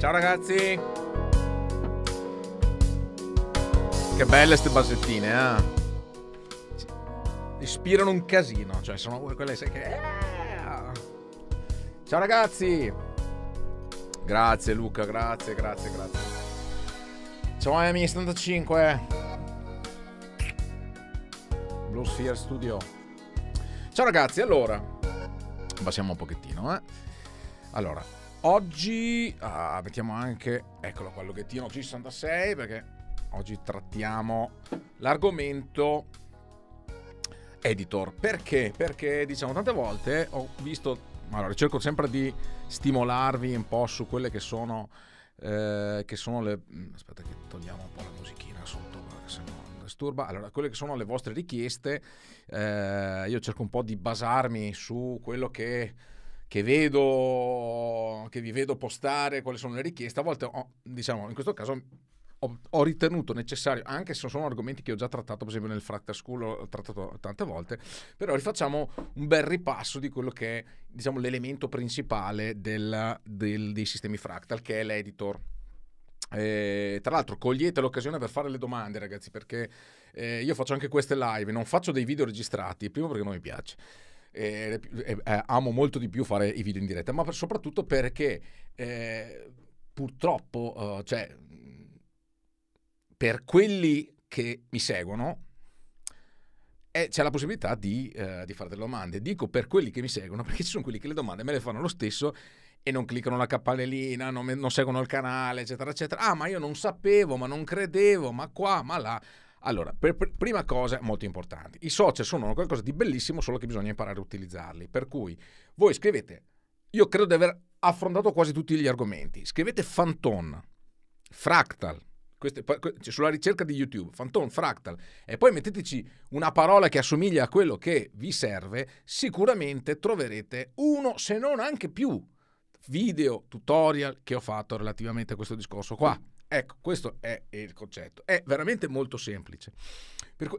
Ciao ragazzi! Che belle ste basettine, eh! Ispirano un casino, cioè sono quelle che... Eh. Ciao ragazzi! Grazie Luca, grazie, grazie, grazie. Ciao Amy75! Blue Sphere Studio. Ciao ragazzi, allora, passiamo un pochettino, eh. Allora, Oggi ah, mettiamo anche, eccolo qua, il loghettino G66 perché oggi trattiamo l'argomento editor. Perché? Perché diciamo tante volte ho visto, allora cerco sempre di stimolarvi un po' su quelle che sono, eh, che sono le... Mm, aspetta che togliamo un po' la musichina sotto perché sennò disturba. Allora, quelle che sono le vostre richieste, eh, io cerco un po' di basarmi su quello che che, vedo, che vi vedo postare, quali sono le richieste, a volte, ho, diciamo, in questo caso ho, ho, ritenuto necessario, anche se sono argomenti che ho già trattato, per esempio nel Fratter School, ho trattato tante volte, però rifacciamo un bel ripasso di quello che è diciamo, l'elemento principale del, del, dei sistemi fractal, che è l'editor. Eh, tra l'altro cogliete l'occasione per fare le domande ragazzi perché eh, io faccio anche queste live, non faccio dei video registrati, primo perché non mi piace, eh, eh, eh, amo molto di più fare i video in diretta, ma soprattutto perché eh, purtroppo, eh, cioè, per quelli che mi seguono, eh, c'è la possibilità di, di fare delle domande. Dico per quelli che mi seguono, perché ci sono quelli che le domande me le fanno lo stesso e non cliccano la campanellina, non, non seguono il canale, eccetera, eccetera. Ah, ma io non sapevo, ma non credevo, ma qua, ma là. Allora, per, per, prima cosa molto importante, i social sono qualcosa di bellissimo, solo che bisogna imparare a utilizzarli. Per cui voi scrivete, io credo di aver affrontato quasi tutti gli argomenti, scrivete Phantom, Fractal, queste, cioè, sulla ricerca di YouTube, Phantom, Fractal, e poi metteteci una parola che assomiglia a quello che vi serve, sicuramente troverete uno, se non anche più, video, tutorial che ho fatto relativamente a questo discorso qua. Ecco, questo è il concetto. È veramente molto semplice.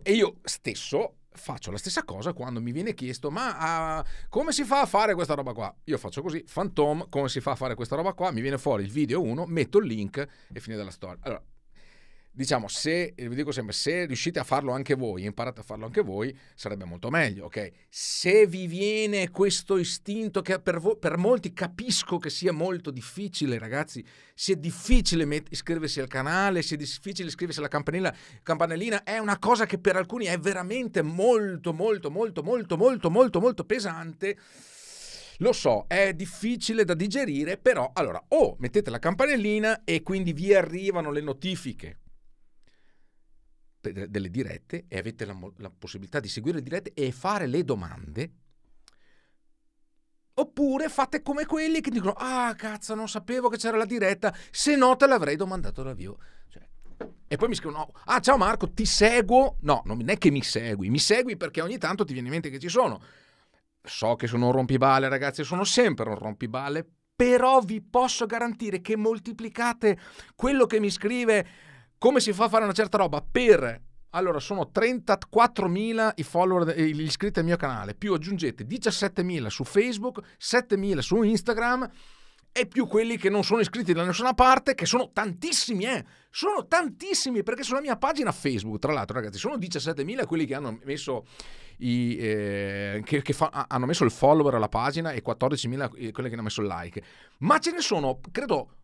e io stesso faccio la stessa cosa quando mi viene chiesto: ma uh, come si fa a fare questa roba qua? Io faccio così, Phantom, come si fa a fare questa roba qua? Mi viene fuori il video 1, metto il link e fine della storia. Allora, diciamo, se, vi dico sempre, se riuscite a farlo anche voi, imparate a farlo anche voi, sarebbe molto meglio, ok? Se vi viene questo istinto che per, voi, per molti capisco che sia molto difficile, ragazzi, sia difficile met- iscriversi al canale, sia difficile iscriversi alla campanella, campanellina, è una cosa che per alcuni è veramente molto, molto, molto, molto, molto, molto, molto pesante. Lo so, è difficile da digerire, però allora o mettete la campanellina e quindi vi arrivano le notifiche delle dirette e avete la, la possibilità di seguire le dirette e fare le domande Oppure fate come quelli che dicono: Ah, cazzo, non sapevo che c'era la diretta, se no te l'avrei domandato da vivo. Cioè, e poi mi scrivono: Ah, ciao Marco, ti seguo. No, non è che mi segui, mi segui perché ogni tanto ti viene in mente che ci sono. So che sono un rompiballe, ragazzi, sono sempre un rompiballe, però vi posso garantire che moltiplicate quello che mi scrive come si fa a fare una certa roba per... Allora, sono 34.000 i follower, gli iscritti al mio canale, più aggiungete 17.000 su Facebook, 7.000 su Instagram e più quelli che non sono iscritti da nessuna parte, che sono tantissimi, eh! Sono tantissimi, perché sulla mia pagina Facebook, tra l'altro, ragazzi, sono 17.000 quelli che hanno messo i, eh, che, che fa, hanno messo il follower alla pagina e 14.000 eh, quelli che hanno messo il like. Ma ce ne sono, credo,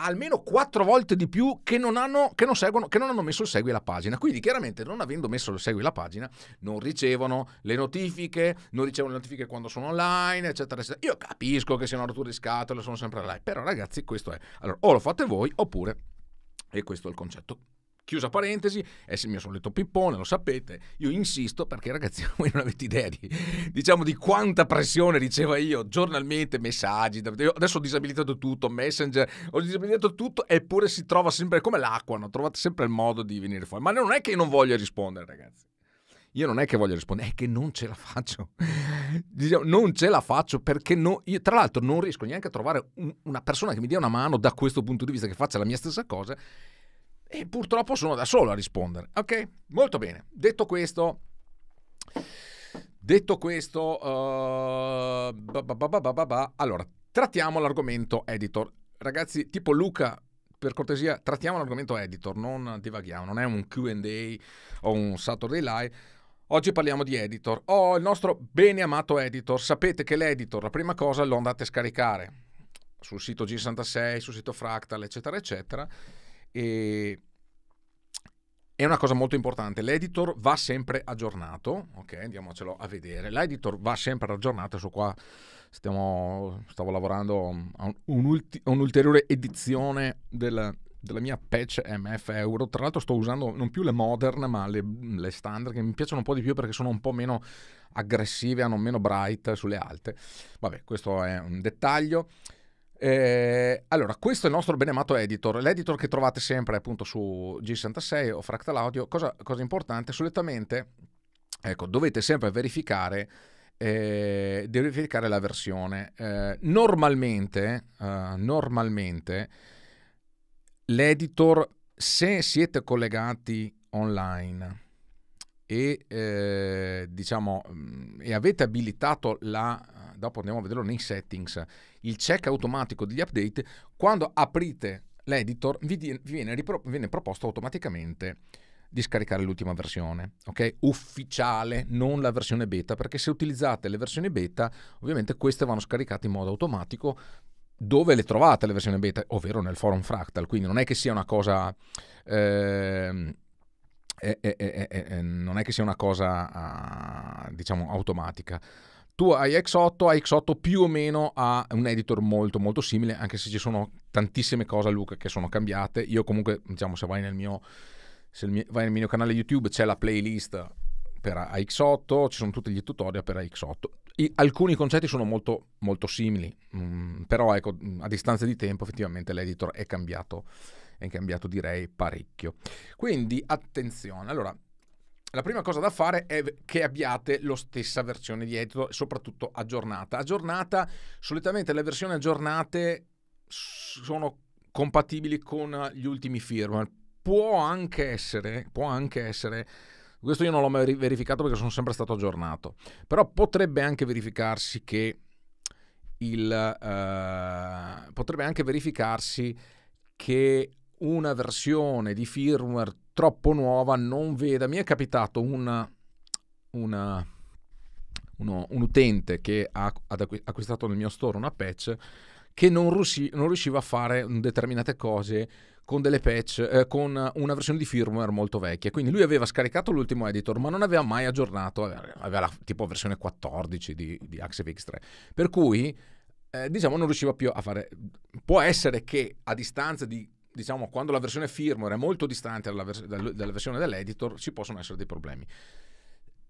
almeno quattro volte di più che non, hanno, che non seguono, che non hanno messo il segui alla pagina. Quindi chiaramente non avendo messo il segui alla pagina non ricevono le notifiche, non ricevono le notifiche quando sono online, eccetera, eccetera. Io capisco che siano rotture di scatole, sono sempre online, però ragazzi questo è. Allora, o lo fate voi oppure... E questo è il concetto. Chiusa parentesi, è il mio solito pippone, lo sapete, io insisto perché ragazzi voi non avete idea di, diciamo, di quanta pressione riceva io giornalmente, messaggi, adesso ho disabilitato tutto, messenger, ho disabilitato tutto eppure si trova sempre come l'acqua, no? trovate sempre il modo di venire fuori, ma non è che io non voglia rispondere ragazzi. Io non è che voglio rispondere, è che non ce la faccio. Diciamo, non ce la faccio perché no, io, tra l'altro non riesco neanche a trovare un, una persona che mi dia una mano da questo punto di vista, che faccia la mia stessa cosa e purtroppo sono da solo a rispondere. Ok? Molto bene. Detto questo... Detto questo, uh, allora, trattiamo l'argomento editor. Ragazzi, tipo Luca, per cortesia, trattiamo l'argomento editor, non divaghiamo, non è un QA o un Saturday Live. Oggi parliamo di editor. Oh, il nostro bene amato editor. Sapete che l'editor, la prima cosa, lo andate a scaricare sul sito G66, sul sito Fractal, eccetera, eccetera. E è una cosa molto importante, l'editor va sempre aggiornato, ok, andiamocelo a vedere, l'editor va sempre aggiornato, adesso qua stiamo, stavo lavorando a un'ulti- un'ulteriore edizione del, della mia patch MF Euro. Tra l'altro sto usando non più le modern, ma le, le, standard che mi piacciono un po' di più perché sono un po' meno aggressive, hanno meno bright sulle alte. Vabbè, questo è un dettaglio. Eh, allora, questo è il nostro benemato editor, l'editor che trovate sempre appunto su G66 o Fractal Audio. Cosa, cosa importante, solitamente ecco, dovete sempre verificare, eh, verificare la versione. Eh, normalmente, eh, normalmente l'editor, se siete collegati online e, eh, diciamo, mm, e avete abilitato la dopo andiamo a vederlo nei settings, il check automatico degli update, quando aprite l'editor vi, di, vi viene, ripro, viene proposto automaticamente di scaricare l'ultima versione, ok? Ufficiale, non la versione beta, perché se utilizzate le versioni beta, ovviamente queste vanno scaricate in modo automatico dove le trovate le versioni beta, ovvero nel forum Fractal, quindi non è che sia una cosa eh, eh, eh, non è che sia una cosa diciamo automatica tu hai X8, hai X8 più o meno ha un editor molto molto simile, anche se ci sono tantissime cose Luca che sono cambiate. Io comunque, diciamo, se vai nel mio, mio, vai nel mio canale YouTube c'è la playlist per AX8, ci sono tutti gli tutorial per AX8. I, alcuni concetti sono molto molto simili, mh, mm, però ecco, mm, a distanza di tempo effettivamente l'editor è cambiato, è cambiato direi parecchio. Quindi attenzione, allora la prima cosa da fare è che abbiate la stessa versione di edito, soprattutto aggiornata. Aggiornata, solitamente le versioni aggiornate sono compatibili con gli ultimi firmware. Può anche essere, può anche essere questo io non l'ho mai verificato perché sono sempre stato aggiornato. Però potrebbe anche verificarsi che il uh, potrebbe anche verificarsi che una versione di firmware troppo nuova non veda. Mi è capitato una, una, uno, un utente che ha acquistato nel mio store una patch che non, riusci, non riusciva a fare determinate cose con delle patch, eh, con una versione di firmware molto vecchia. Quindi lui aveva scaricato l'ultimo editor, ma non aveva mai aggiornato, aveva la tipo versione 14 di, di AxeFX3. Per cui, eh, diciamo, non riusciva più a fare... Può essere che a distanza di diciamo, quando la versione firmware è molto distante dalla, vers- dalla versione dell'editor, ci possono essere dei problemi.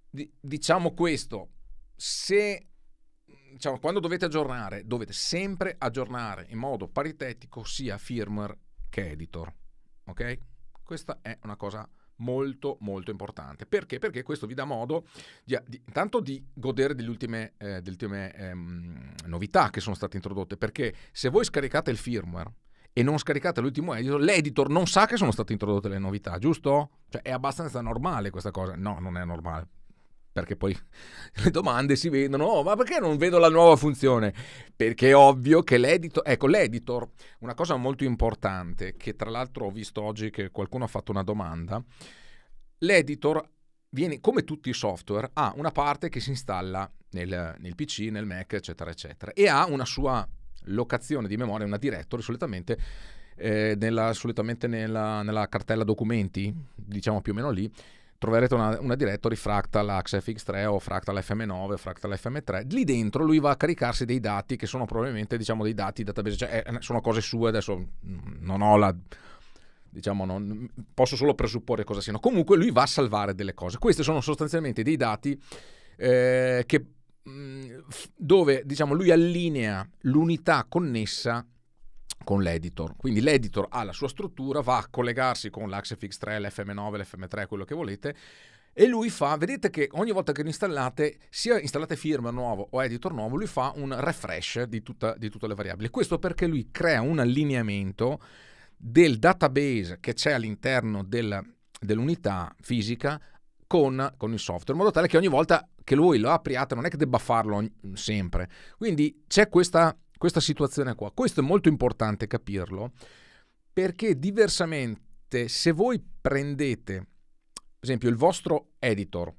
D- diciamo questo, se diciamo, quando dovete aggiornare, dovete sempre aggiornare in modo paritetico sia firmware che editor. Ok? Questa è una cosa molto molto importante perché perché questo vi dà modo di, di, tanto di godere delle ultime, eh, delle ultime ehm, novità che sono state introdotte perché se voi scaricate il firmware e non scaricate l'ultimo editor, l'editor non sa che sono state introdotte le novità, giusto? Cioè è abbastanza normale questa cosa. No, non è normale. Perché poi le domande si vedono, oh, ma perché non vedo la nuova funzione? Perché è ovvio che l'editor, ecco l'editor, una cosa molto importante, che tra l'altro ho visto oggi che qualcuno ha fatto una domanda, l'editor viene, come tutti i software, ha una parte che si installa nel, nel PC, nel Mac, eccetera, eccetera, e ha una sua locazione di memoria, una directory solitamente eh, nella, solitamente nella, nella, cartella documenti, diciamo più o meno lì, troverete una, una directory fractal AXFX3 o fractal FM9, fractal FM3. Lì dentro lui va a caricarsi dei dati che sono probabilmente diciamo, dei dati database, cioè eh, sono cose sue, adesso non ho la... Diciamo, non, posso solo presupporre cosa siano. Comunque lui va a salvare delle cose. Questi sono sostanzialmente dei dati eh, che Mm, dove diciamo, lui allinea l'unità connessa con l'editor. Quindi l'editor ha la sua struttura, va a collegarsi con l'axe 3 l'FM9, l'FM3, quello che volete. E lui fa, vedete che ogni volta che lo installate, sia installate firma nuovo o editor nuovo, lui fa un refresh di, tutta, di tutte le variabili. Questo perché lui crea un allineamento del database che c'è all'interno del, dell'unità fisica con, con il software, in modo tale che ogni volta che lui lo apriate, non è che debba farlo sempre. Quindi c'è questa, questa situazione qua. Questo è molto importante capirlo perché diversamente se voi prendete, per esempio, il vostro editor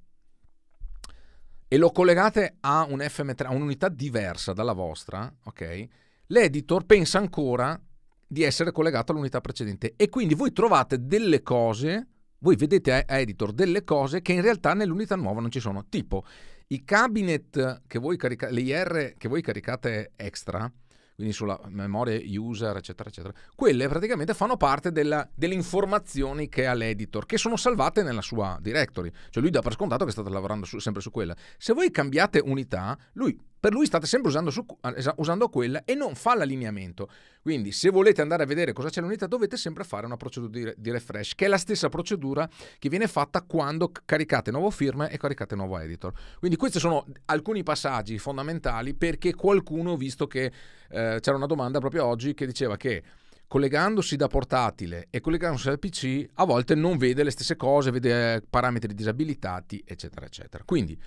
e lo collegate a un FM3, a un'unità diversa dalla vostra, ok? L'editor pensa ancora di essere collegato all'unità precedente e quindi voi trovate delle cose voi vedete a, eh, editor delle cose che in realtà nell'unità nuova non ci sono, tipo i cabinet che voi caricate, le IR che voi caricate extra, quindi sulla memoria user, eccetera, eccetera, quelle praticamente fanno parte della, delle informazioni che ha l'editor, che sono salvate nella sua directory. Cioè lui dà per scontato che state lavorando su, sempre su quella. Se voi cambiate unità, lui per lui state sempre usando, su, eh, usando quella e non fa l'allineamento. Quindi se volete andare a vedere cosa c'è l'unità dovete sempre fare una procedura di, refresh, che è la stessa procedura che viene fatta quando caricate nuovo firma e caricate nuovo editor. Quindi questi sono alcuni passaggi fondamentali perché qualcuno, visto che eh, c'era una domanda proprio oggi che diceva che collegandosi da portatile e collegandosi al PC, a volte non vede le stesse cose, vede eh, parametri disabilitati, eccetera, eccetera. Quindi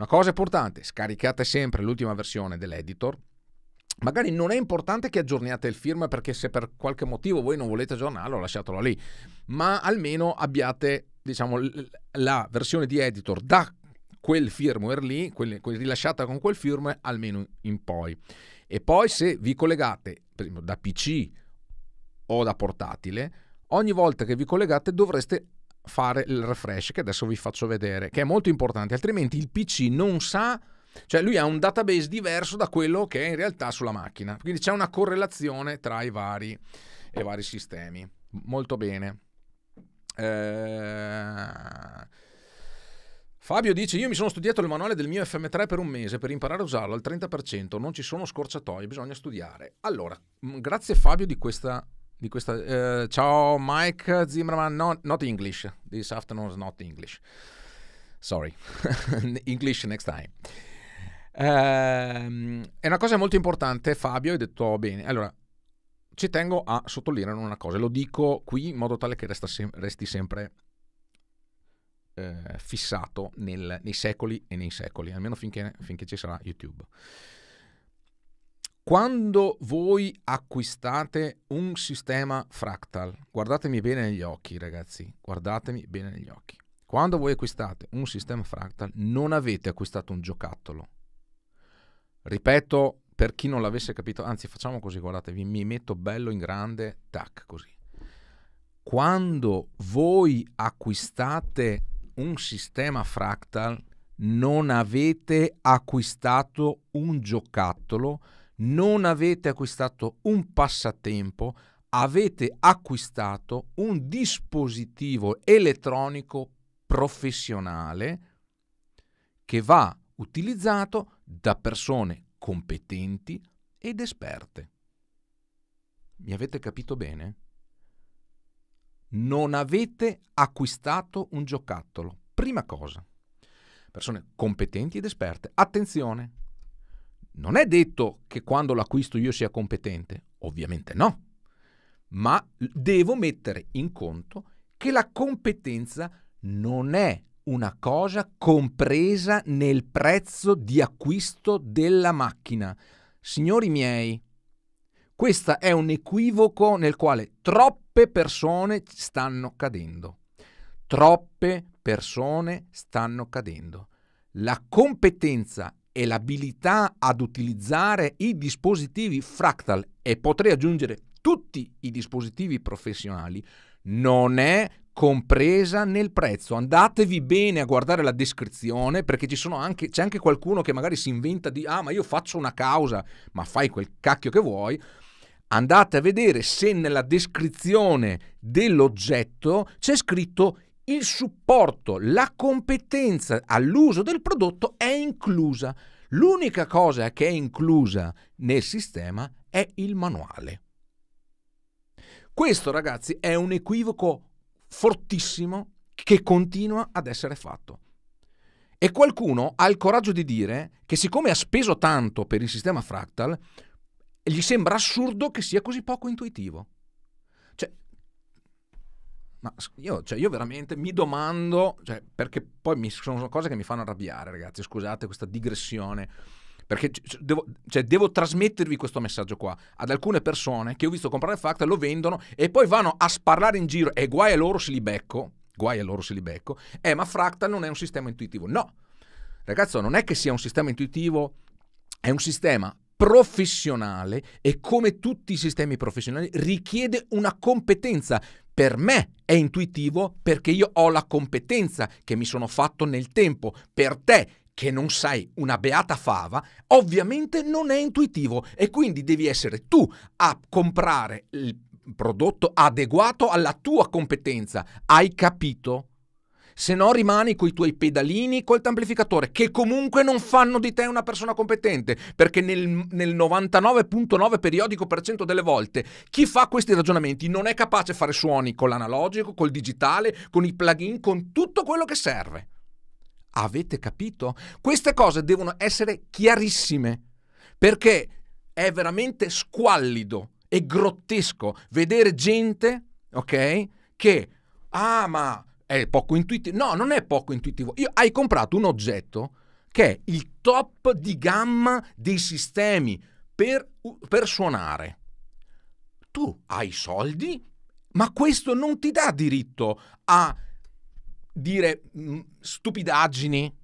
una cosa importante, scaricate sempre l'ultima versione dell'editor. Magari non è importante che aggiorniate il firmware perché se per qualche motivo voi non volete aggiornarlo, lasciatelo lì, ma almeno abbiate diciamo, la versione di editor da quel firmware lì, quel, rilasciata con quel firmware almeno in poi. E poi se vi collegate da PC o da portatile, ogni volta che vi collegate dovreste fare il refresh che adesso vi faccio vedere, che è molto importante, altrimenti il PC non sa, cioè lui ha un database diverso da quello che è in realtà sulla macchina, quindi c'è una correlazione tra i vari, i vari sistemi. Molto bene. Eh... Fabio dice: Io mi sono studiato il manuale del mio FM3 per un mese per imparare a usarlo al 30%. Non ci sono scorciatoie, bisogna studiare. Allora, grazie Fabio di questa di questa... Uh, ciao Mike Zimmerman, no, not English, this afternoon is not English. Sorry, English next time. Uh, è una cosa molto importante, Fabio, hai detto bene. Allora, ci tengo a sottolineare una cosa, lo dico qui in modo tale che sem- resti sempre eh, fissato nel, nei secoli e nei secoli, almeno finché, finché ci sarà YouTube. Quando voi acquistate un sistema fractal, guardatemi bene negli occhi ragazzi, guardatemi bene negli occhi. Quando voi acquistate un sistema fractal non avete acquistato un giocattolo. Ripeto, per chi non l'avesse capito, anzi facciamo così, guardatevi, mi metto bello in grande, tac, così. Quando voi acquistate un sistema fractal non avete acquistato un giocattolo non avete acquistato un passatempo, avete acquistato un dispositivo elettronico professionale che va utilizzato da persone competenti ed esperte. Mi avete capito bene? Non avete acquistato un giocattolo. Prima cosa. Persone competenti ed esperte. Attenzione, non è detto che quando l'acquisto io sia competente, ovviamente no, ma devo mettere in conto che la competenza non è una cosa compresa nel prezzo di acquisto della macchina. Signori miei, questo è un equivoco nel quale troppe persone stanno cadendo. Troppe persone stanno cadendo. La competenza e l'abilità ad utilizzare i dispositivi fractal e potrei aggiungere tutti i dispositivi professionali non è compresa nel prezzo. Andatevi bene a guardare la descrizione perché anche, c'è anche qualcuno che magari si inventa di ah ma io faccio una causa, ma fai quel cacchio che vuoi. Andate a vedere se nella descrizione dell'oggetto c'è scritto il supporto, la competenza all'uso del prodotto è inclusa. L'unica cosa che è inclusa nel sistema è il manuale. Questo, ragazzi, è un equivoco fortissimo che continua ad essere fatto. E qualcuno ha il coraggio di dire che siccome ha speso tanto per il sistema fractal, gli sembra assurdo che sia così poco intuitivo. Ma io, cioè, io, veramente mi domando, cioè, perché poi mi, sono cose che mi fanno arrabbiare, ragazzi, scusate questa digressione, perché devo, cioè, devo trasmettervi questo messaggio qua ad alcune persone che ho visto comprare il lo vendono e poi vanno a sparlare in giro e guai a loro se li becco, guai a loro se li becco, eh ma Fractal non è un sistema intuitivo. No, ragazzo, non è che sia un sistema intuitivo, è un sistema professionale e come tutti i sistemi professionali richiede una competenza per me è intuitivo perché io ho la competenza che mi sono fatto nel tempo. Per te che non sei una beata fava, ovviamente non è intuitivo e quindi devi essere tu a comprare il prodotto adeguato alla tua competenza. Hai capito? se no rimani con i tuoi pedalini, col tuo amplificatore, che comunque non fanno di te una persona competente, perché nel 99.9 periodico per cento delle volte chi fa questi ragionamenti non è capace di fare suoni con l'analogico, col digitale, con i plugin, con tutto quello che serve. Avete capito? Queste cose devono essere chiarissime, perché è veramente squallido e grottesco vedere gente, ok, che ah ma è poco intuitivo. No, non è poco intuitivo. Io, hai comprato un oggetto che è il top di gamma dei sistemi per, per suonare. Tu hai soldi, ma questo non ti dà diritto a dire mm, stupidaggini.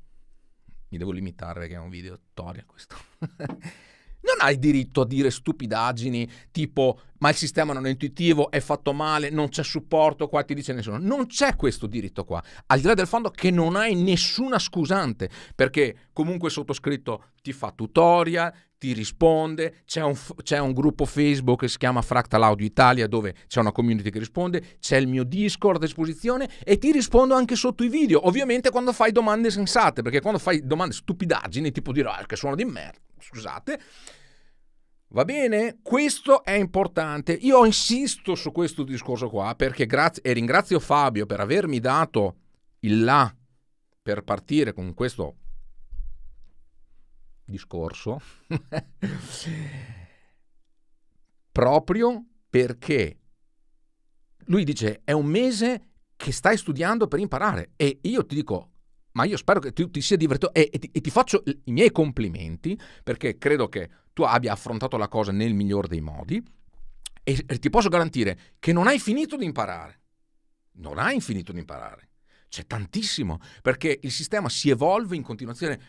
Mi devo limitare perché è un video tutorial questo. non hai diritto a dire stupidaggini tipo ma il sistema non è intuitivo, è fatto male, non c'è supporto, qua ti dice nessuno. Non c'è questo diritto qua. Al di là del fatto che non hai nessuna scusante, perché comunque sottoscritto ti fa tutorial, ti risponde, c'è un, c'è un, gruppo Facebook che si chiama Fractal Audio Italia dove c'è una community che risponde, c'è il mio Discord a disposizione e ti rispondo anche sotto i video, ovviamente quando fai domande sensate, perché quando fai domande stupidaggini tipo dirò ah, che suono di merda, scusate, Va bene? Questo è importante. Io insisto su questo discorso qua perché grazie e ringrazio Fabio per avermi dato il là per partire con questo discorso. Proprio perché lui dice è un mese che stai studiando per imparare e io ti dico ma io spero che tu ti sia divertito e, e, ti, e, ti, faccio i miei complimenti perché credo che tu abbia affrontato la cosa nel migliore dei modi e, e ti posso garantire che non hai finito di imparare. Non hai finito di imparare. C'è tantissimo perché il sistema si evolve in continuazione,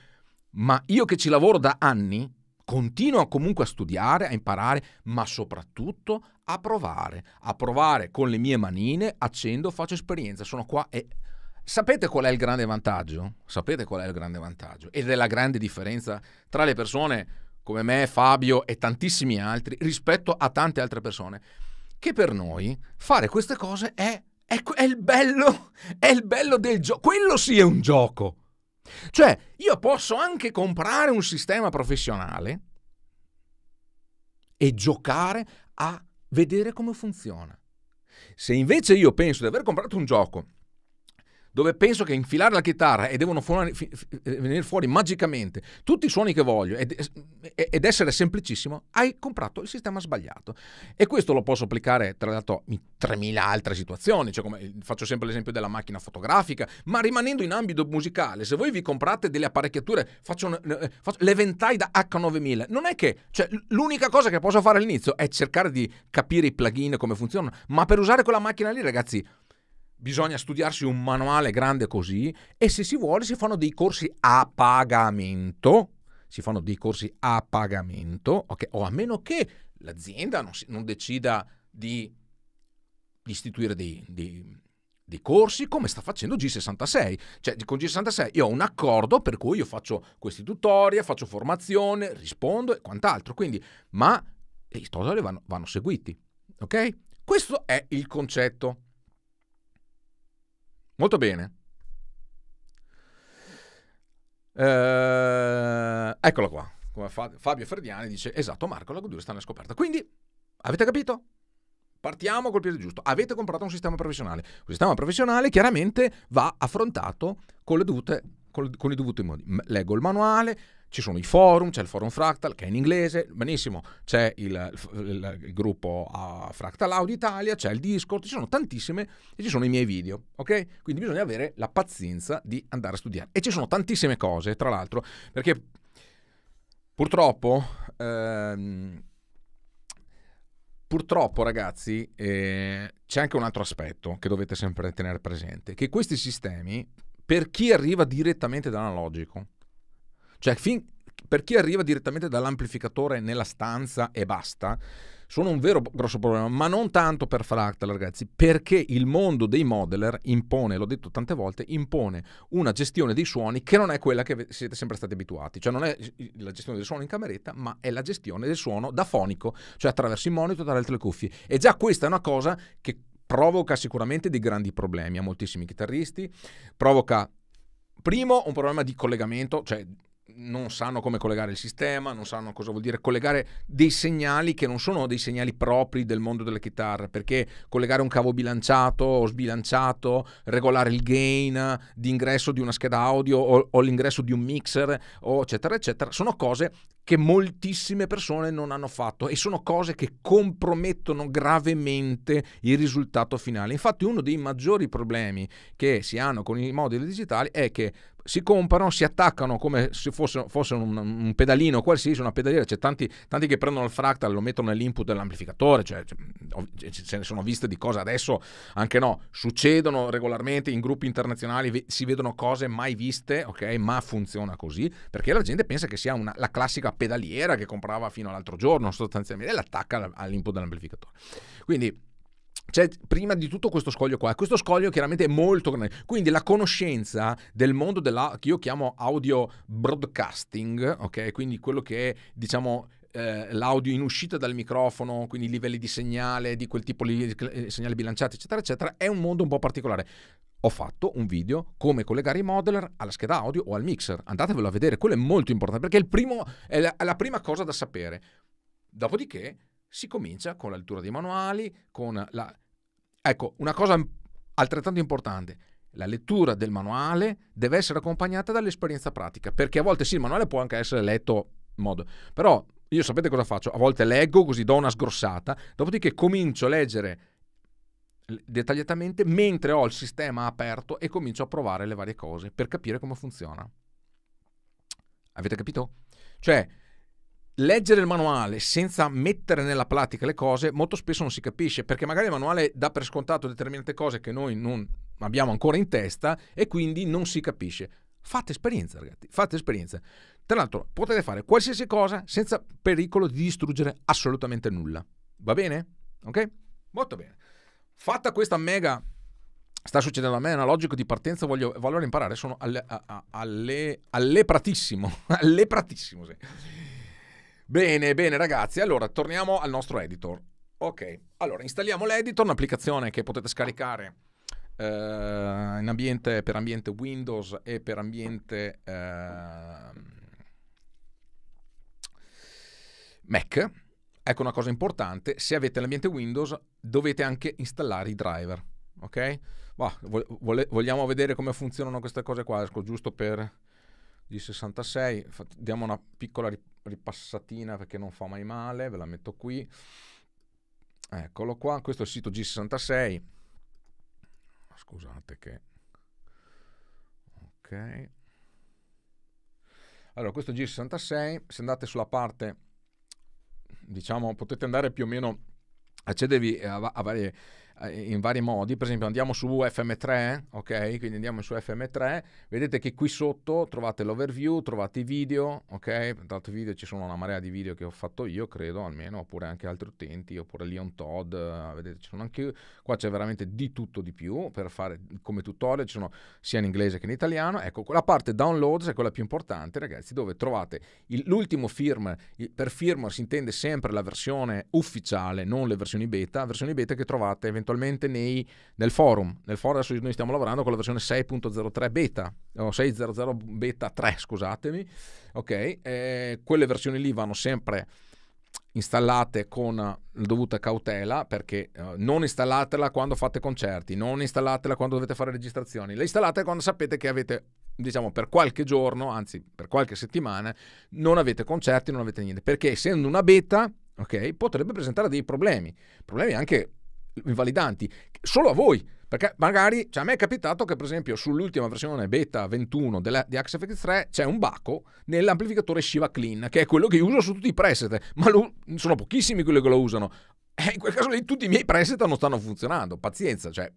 ma io che ci lavoro da anni continuo comunque a studiare, a imparare, ma soprattutto a provare, a provare con le mie manine, accendo, faccio esperienza, sono qua e Sapete qual è il grande vantaggio? Sapete qual è il grande vantaggio? Ed è la grande differenza tra le persone come me, Fabio e tantissimi altri rispetto a tante altre persone. Che per noi fare queste cose è, è, è il bello, è il bello del gioco. Quello sì è un gioco. Cioè, io posso anche comprare un sistema professionale e giocare a vedere come funziona. Se invece io penso di aver comprato un gioco dove penso che infilare la chitarra e devono fuori, fi, fi, eh, venire fuori magicamente tutti i suoni che voglio ed, ed, essere semplicissimo, hai comprato il sistema sbagliato. E questo lo posso applicare, tra l'altro, in 3000 altre situazioni, cioè come, faccio sempre l'esempio della macchina fotografica, ma rimanendo in ambito musicale, se voi vi comprate delle apparecchiature, faccio, un, eh, faccio l'Eventide H9000, non è che, cioè, l'unica cosa che posso fare all'inizio è cercare di capire i plugin come funzionano, ma per usare quella macchina lì, ragazzi, Bisogna studiarsi un manuale grande così e se si vuole si fanno dei corsi a pagamento, si fanno dei corsi a pagamento, okay? o a meno che l'azienda non, si, non decida di, di istituire dei, dei, dei, corsi come sta facendo G66. Cioè con G66 io ho un accordo per cui io faccio questi tutorial, faccio formazione, rispondo e quant'altro. Quindi, ma i tutorial vanno, vanno seguiti, ok? Questo è il concetto. Molto bene. Eh, eccolo qua. Come fa, Fabio Ferdiani dice: Esatto, Marco, la Godure sta nella scoperta. Quindi, avete capito? Partiamo col piede giusto. Avete comprato un sistema professionale. Un sistema professionale chiaramente va affrontato con le dovute con i dovuti modi. Leggo il manuale, ci sono i forum, c'è il forum Fractal che è in inglese, benissimo, c'è il, il, il gruppo uh, Fractal Audio Italia, c'è il Discord, ci sono tantissime e ci sono i miei video, ok? Quindi bisogna avere la pazienza di andare a studiare. E ci sono tantissime cose, tra l'altro, perché purtroppo... Ehm, Purtroppo, ragazzi, eh, c'è anche un altro aspetto che dovete sempre tenere presente, che questi sistemi, per chi arriva direttamente dall'analogico, cioè, fin, per chi arriva direttamente dall'amplificatore nella stanza e basta, sono un vero grosso problema, ma non tanto per Fractal, ragazzi, perché il mondo dei modeler impone, l'ho detto tante volte, impone una gestione dei suoni che non è quella che siete sempre stati abituati, cioè non è la gestione del suono in cameretta, ma è la gestione del suono da fonico, cioè attraverso il monitor, e attraverso le cuffie. E già questa è una cosa che provoca sicuramente dei grandi problemi a moltissimi chitarristi, provoca primo un problema di collegamento, cioè non sanno come collegare il sistema, non sanno cosa vuol dire collegare dei segnali che non sono dei segnali propri del mondo delle chitarre, perché collegare un cavo bilanciato o sbilanciato, regolare il gain di ingresso di una scheda audio o, o l'ingresso di un mixer, o eccetera, eccetera, sono cose che moltissime persone non hanno fatto e sono cose che compromettono gravemente il risultato finale. Infatti uno dei maggiori problemi che si hanno con i moduli digitali è che si comprano, si attaccano come se fosse, fosse un, un, pedalino qualsiasi, una pedaliera, c'è tanti, tanti, che prendono il fractal, lo mettono nell'input dell'amplificatore, cioè, cioè, cioè ce ne sono viste di cose adesso, anche no, succedono regolarmente in gruppi internazionali, si vedono cose mai viste, ok, ma funziona così, perché la gente pensa che sia una, la classica pedaliera che comprava fino all'altro giorno sostanzialmente e l'attacca all'input dell'amplificatore. Quindi c'è prima di tutto questo scoglio qua. Questo scoglio chiaramente è molto grande. Quindi la conoscenza del mondo della, che io chiamo audio broadcasting, ok? Quindi quello che è, diciamo, eh, l'audio in uscita dal microfono, quindi livelli di segnale, di quel tipo di eh, segnali bilanciati, eccetera, eccetera, è un mondo un po' particolare ho fatto un video come collegare i modeler alla scheda audio o al mixer. Andatevelo a vedere, quello è molto importante perché è, primo, è, la, è la prima cosa da sapere. Dopodiché si comincia con la lettura dei manuali, con la... Ecco, una cosa altrettanto importante, la lettura del manuale deve essere accompagnata dall'esperienza pratica, perché a volte sì, il manuale può anche essere letto in modo, però io sapete cosa faccio? A volte leggo così do una sgrossata, dopodiché comincio a leggere dettagliatamente mentre ho il sistema aperto e comincio a provare le varie cose per capire come funziona. Avete capito? Cioè, leggere il manuale senza mettere nella pratica le cose molto spesso non si capisce perché magari il manuale dà per scontato determinate cose che noi non abbiamo ancora in testa e quindi non si capisce. Fate esperienza, ragazzi, fate esperienza. Tra l'altro, potete fare qualsiasi cosa senza pericolo di distruggere assolutamente nulla. Va bene? Ok? Molto bene. Fatta questa mega, sta succedendo a me, è una logica di partenza, voglio, voglio imparare, sono alle, a, alle, allepratissimo, allepratissimo sì. Bene, bene ragazzi, allora torniamo al nostro editor. Ok, allora installiamo l'editor, un'applicazione che potete scaricare eh, ambiente, per ambiente Windows e per ambiente eh, Mac Ecco una cosa importante, se avete l'ambiente Windows dovete anche installare i driver, ok? Bah, vole- vogliamo vedere come funzionano queste cose qua, esco giusto per di 66, diamo una piccola rip- ripassatina perché non fa mai male, ve la metto qui. Eccolo qua, questo è il sito G66. Scusate che... Ok. Allora, questo G66, se andate sulla parte diciamo potete andare più o meno accedervi a, a varie eh, in vari modi, per esempio andiamo su FM3, ok? Quindi andiamo su FM3, vedete che qui sotto trovate l'overview, trovate i video, ok? Tra l'altro video ci sono una marea di video che ho fatto io, credo almeno, oppure anche altri utenti, oppure Leon Todd, eh, vedete ci sono anche io. Qua c'è veramente di tutto di più per fare come tutorial, ci sono sia in inglese che in italiano. Ecco, la parte downloads è quella più importante, ragazzi, dove trovate il, l'ultimo firm, il, per firmware si intende sempre la versione ufficiale, non le versioni beta, versioni beta che trovate eventualmente eventualmente nei, nel forum. Nel forum adesso noi stiamo lavorando con la versione 6.03 beta, o 6.00 beta 3, scusatemi. Ok, eh, quelle versioni lì vanno sempre installate con la dovuta cautela perché eh, non installatela quando fate concerti, non installatela quando dovete fare registrazioni, le installate quando sapete che avete diciamo per qualche giorno, anzi per qualche settimana, non avete concerti, non avete niente, perché essendo una beta, ok, potrebbe presentare dei problemi, problemi anche invalidanti solo a voi. Perché magari, cioè a me è capitato che per esempio sull'ultima versione beta 21 della, di Axe FX3 c'è un baco nell'amplificatore Shiva Clean, che è quello che uso su tutti i preset, ma lo, sono pochissimi quelli che lo usano. E in quel caso lì tutti i miei preset non stanno funzionando, pazienza, cioè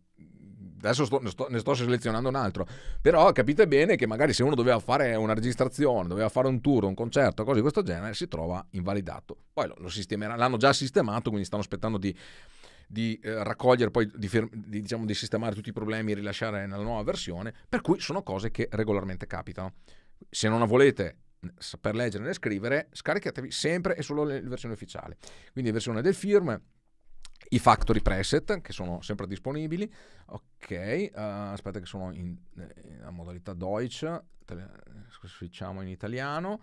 adesso sto, ne, sto, ne, sto, selezionando un altro, però capite bene che magari se uno doveva fare una registrazione, doveva fare un tour, un concerto, cose di questo genere, si trova invalidato. Poi lo, lo sistemerà, l'hanno già sistemato, quindi stanno aspettando di di eh, raccogliere, poi di, ferm- di, diciamo, di sistemare tutti i problemi e rilasciare nella nuova versione, per cui sono cose che regolarmente capitano. Se non la volete saper leggere né scrivere, scaricatevi sempre e solo le versioni ufficiali. Quindi versione del firm i factory preset che sono sempre disponibili. Ok, uh, aspetta che sono in, eh, in, modalità Deutsch, eh, switchiamo in italiano.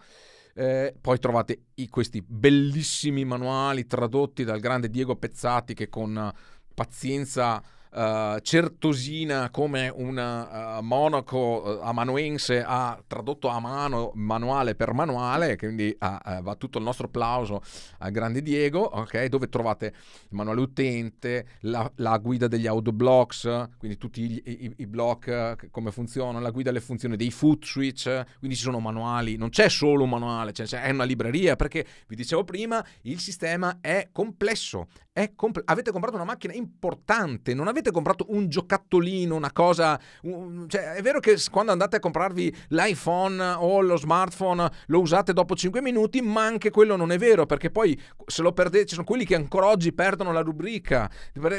Eh, poi trovate i, questi bellissimi manuali tradotti dal grande Diego Pezzati che con pazienza eh, certosina come una uh, monaco eh, amanuense ha tradotto a mano, manuale per manuale, quindi ah, va tutto il nostro applauso al grande Diego, okay, dove trovate il manuale utente, la, la guida degli autoblocks, quindi tutti i, i, i block, come funzionano, la guida delle funzioni dei foot switch, quindi ci sono manuali, non c'è solo un manuale, cioè, è una libreria, perché vi dicevo prima, il sistema è complesso, Compl- avete comprato una macchina importante, non avete comprato un giocattolino, una cosa... Un- cioè, è vero che quando andate a comprarvi l'iPhone o lo smartphone lo usate dopo 5 minuti, ma anche quello non è vero, perché poi se lo perdete, ci sono quelli che ancora oggi perdono la rubrica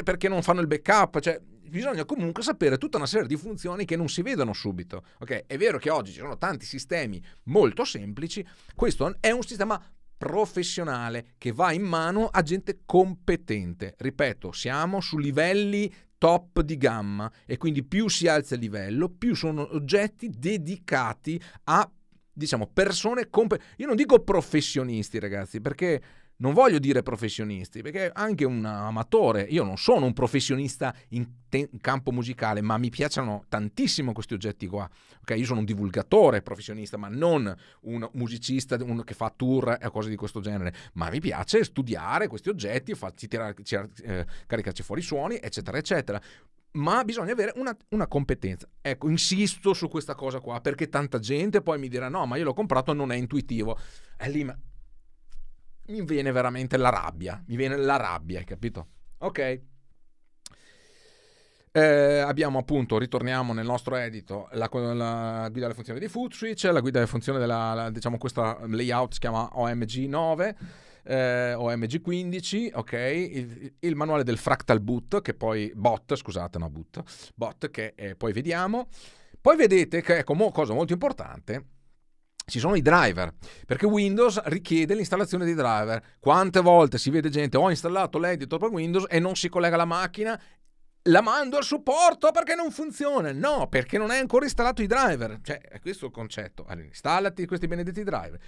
perché non fanno il backup, cioè bisogna comunque sapere tutta una serie di funzioni che non si vedono subito. Ok, è vero che oggi ci sono tanti sistemi molto semplici, questo è un sistema professionale che va in mano a gente competente. Ripeto, siamo su livelli top di gamma e quindi più si alza il livello, più sono oggetti dedicati a diciamo persone competenti. Io non dico professionisti, ragazzi, perché non voglio dire professionisti, perché anche un amatore, io non sono un professionista in, te- campo musicale, ma mi piacciono tantissimo questi oggetti qua. Ok, Io sono un divulgatore professionista, ma non un musicista un che fa tour e cose di questo genere. Ma mi piace studiare questi oggetti, farci tirare eh, caricarci fuori i suoni, eccetera, eccetera ma bisogna avere una, una, competenza. Ecco, insisto su questa cosa qua, perché tanta gente poi mi dirà no, ma io l'ho comprato, non è intuitivo. E lì, ma mi viene veramente la rabbia. Mi viene la rabbia, hai capito? Ok. Eh, abbiamo appunto, ritorniamo nel nostro edito, la, la guida delle funzioni di Footswitch, la guida delle funzioni della, la, diciamo, questa layout si chiama OMG9, eh, OMG15, ok, il, il, manuale del fractal boot, che poi, bot, scusate, no boot, bot, che eh, poi vediamo. Poi vedete che, ecco, mo, cosa molto importante, ci sono i driver, perché Windows richiede l'installazione dei driver. Quante volte si vede gente, ho installato l'editor per Windows e non si collega alla macchina, la mando al supporto perché non funziona. No, perché non hai ancora installato i driver. Cioè, è questo il concetto. Allora, installati questi benedetti driver.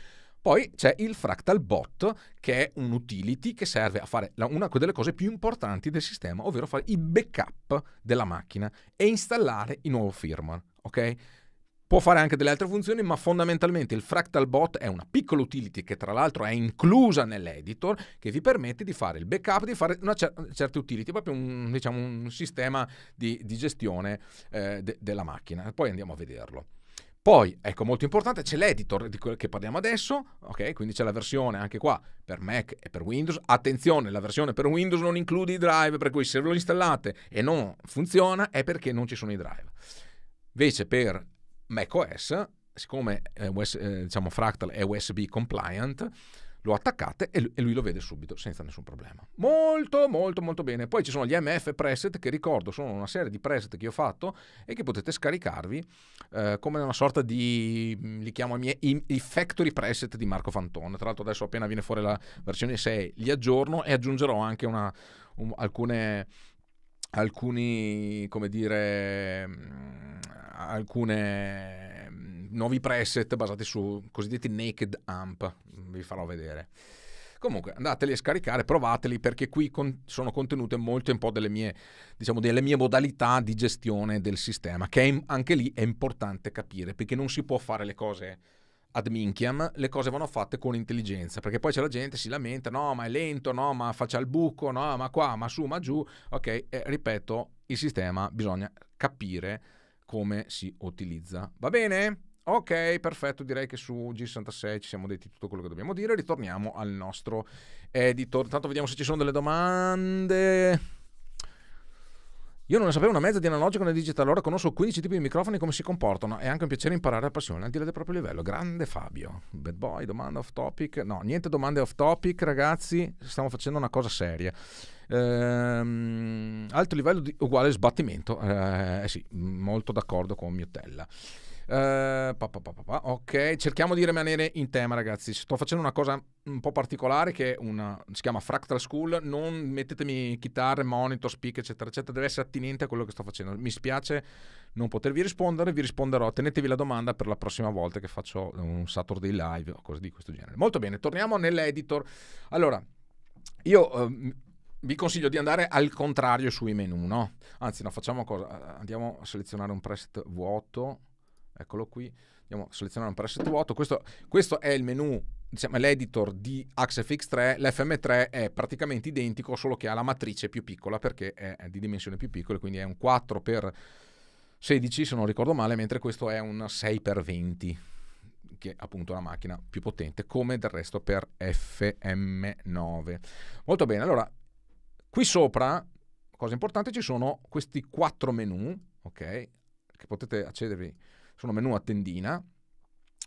Poi c'è il Fractal Bot, che è un utility che serve a fare una delle cose più importanti del sistema, ovvero fare i backup della macchina e installare il nuovo firmware. Ok? Può fare anche delle altre funzioni, ma fondamentalmente il Fractal Bot è una piccola utility che tra l'altro è inclusa nell'editor che vi permette di fare il backup, di fare cer- certa utility, proprio un, diciamo, un sistema di, di gestione eh, de- della macchina. Poi andiamo a vederlo. Poi, ecco, molto importante, c'è l'editor di quel che parliamo adesso, ok? Quindi c'è la versione anche qua per Mac e per Windows. Attenzione, la versione per Windows non include i drive, per cui se lo installate e non funziona è perché non ci sono i drive. Invece per macOS, siccome US, eh, diciamo, Fractal è USB compliant, lo attaccate e lui, e lui lo vede subito senza nessun problema. Molto, molto, molto bene. Poi ci sono gli MF preset che ricordo sono una serie di preset che ho fatto e che potete scaricarvi eh, come una sorta di, mm, li chiamo i, miei, i, i factory preset di Marco Fantone. Tra l'altro adesso appena viene fuori la versione 6 li aggiorno e aggiungerò anche una, un, alcune alcuni, come dire, alcune nuovi preset basati su cosiddetti naked amp, vi farò vedere. Comunque andateli a scaricare, provateli perché qui con- sono contenute molte un po' delle mie, diciamo, delle mie modalità di gestione del sistema, che è, anche lì è importante capire perché non si può fare le cose ad minchiam, le cose vanno fatte con intelligenza, perché poi c'è la gente si lamenta, no, ma è lento, no, ma faccia il buco, no, ma qua, ma su, ma giù. Ok, e, ripeto, il sistema bisogna capire come si utilizza. Va bene? Ok, perfetto, direi che su G66 ci siamo detti tutto quello che dobbiamo dire, ritorniamo al nostro editor. Intanto vediamo se ci sono delle domande. Io non ne sapevo una mezza di analogico né digitale, allora conosco 15 tipi di microfoni e come si comportano. È anche un piacere imparare la passione, al di là del proprio livello. Grande Fabio. Bad boy, domanda off topic. No, niente domande off topic, ragazzi. Stiamo facendo una cosa seria. Ehm, alto livello di, uguale sbattimento. Eh, eh sì, molto d'accordo con Miotella. Uh, pa, pa, pa, ok, cerchiamo di rimanere in tema, ragazzi. Sto facendo una cosa un po' particolare che una, si chiama Fractal School. Non mettetemi chitarre, monitor, speak, eccetera, eccetera. Deve essere attinente a quello che sto facendo. Mi spiace non potervi rispondere. Vi risponderò. Tenetevi la domanda per la prossima volta che faccio un Saturday live o cose di questo genere. Molto bene, torniamo nell'editor. Allora, io. Uh, vi consiglio di andare al contrario sui menu, no? Anzi, no, facciamo cosa? Andiamo a selezionare un preset vuoto eccolo qui, andiamo a selezionare un preset vuoto, questo, questo è il menu diciamo, l'editor di AxeFX3, l'FM3 è praticamente identico, solo che ha la matrice più piccola perché è di dimensioni più piccole, quindi è un 4x16 se non ricordo male, mentre questo è un 6x20, che è appunto la macchina più potente, come del resto per FM9. Molto bene, allora qui sopra, cosa importante, ci sono questi quattro menu, ok, che potete accedervi sono menu a tendina,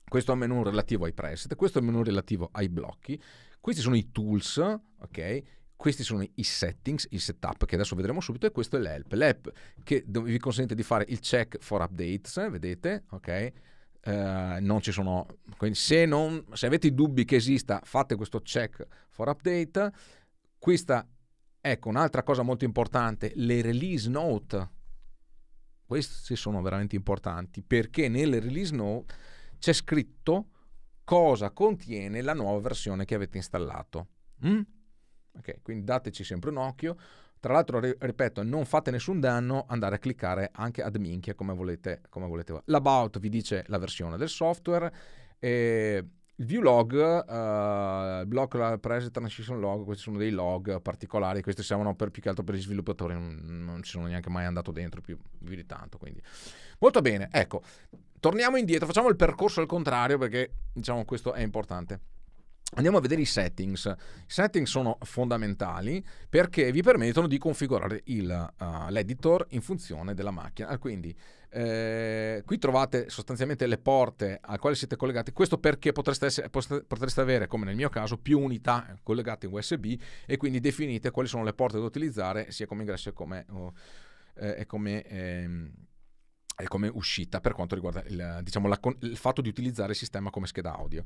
questo è un menu relativo ai preset, questo è un menu relativo ai blocchi, questi sono i tools, ok? Questi sono i settings, il setup che adesso vedremo subito e questo è l'help. L'app che vi consente di fare il check for updates, eh, vedete, ok? Uh, non ci sono quindi se, non, se avete dubbi che esista fate questo check for update questa ecco un'altra cosa molto importante le release note questi sono veramente importanti perché nel release note c'è scritto cosa contiene la nuova versione che avete installato. Mm? Ok, quindi dateci sempre un occhio. Tra l'altro, ripeto, non fate nessun danno andare a cliccare anche ad minchia come volete, come volete. L'about vi dice la versione del software. E il view log, uh, il blocco, la presa transition log, questi sono dei log particolari, questi servono per, più che altro per gli sviluppatori, non, non ci sono neanche mai andato dentro più, più di tanto. Quindi. Molto bene, ecco, torniamo indietro, facciamo il percorso al contrario perché diciamo questo è importante. Andiamo a vedere i settings. I settings sono fondamentali perché vi permettono di configurare il, uh, l'editor in funzione della macchina. Ah, quindi eh, qui trovate sostanzialmente le porte a quali siete collegati. Questo perché potreste, essere, potreste, avere, come nel mio caso, più unità collegate in USB e quindi definite quali sono le porte da utilizzare sia come ingresso che come, oh, eh, come ehm, come uscita per quanto riguarda il, diciamo, la, il fatto di utilizzare il sistema come scheda audio.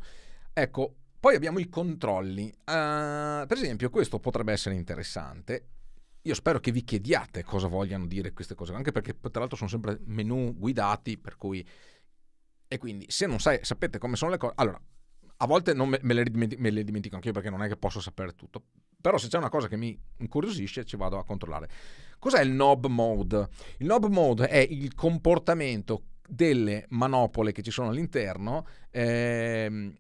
Ecco, poi abbiamo i controlli. Uh, per esempio, questo potrebbe essere interessante. Io spero che vi chiediate cosa vogliano dire queste cose, anche perché tra l'altro sono sempre menu guidati, per cui... E quindi se non sai, sapete come sono le cose... Allora, a volte me, me, le dimentico, me le dimentico anche io perché non è che posso sapere tutto. Però se c'è una cosa che mi incuriosisce ci vado a controllare. Cos'è il knob mode? Il knob mode è il comportamento delle manopole che ci sono all'interno. Ehm,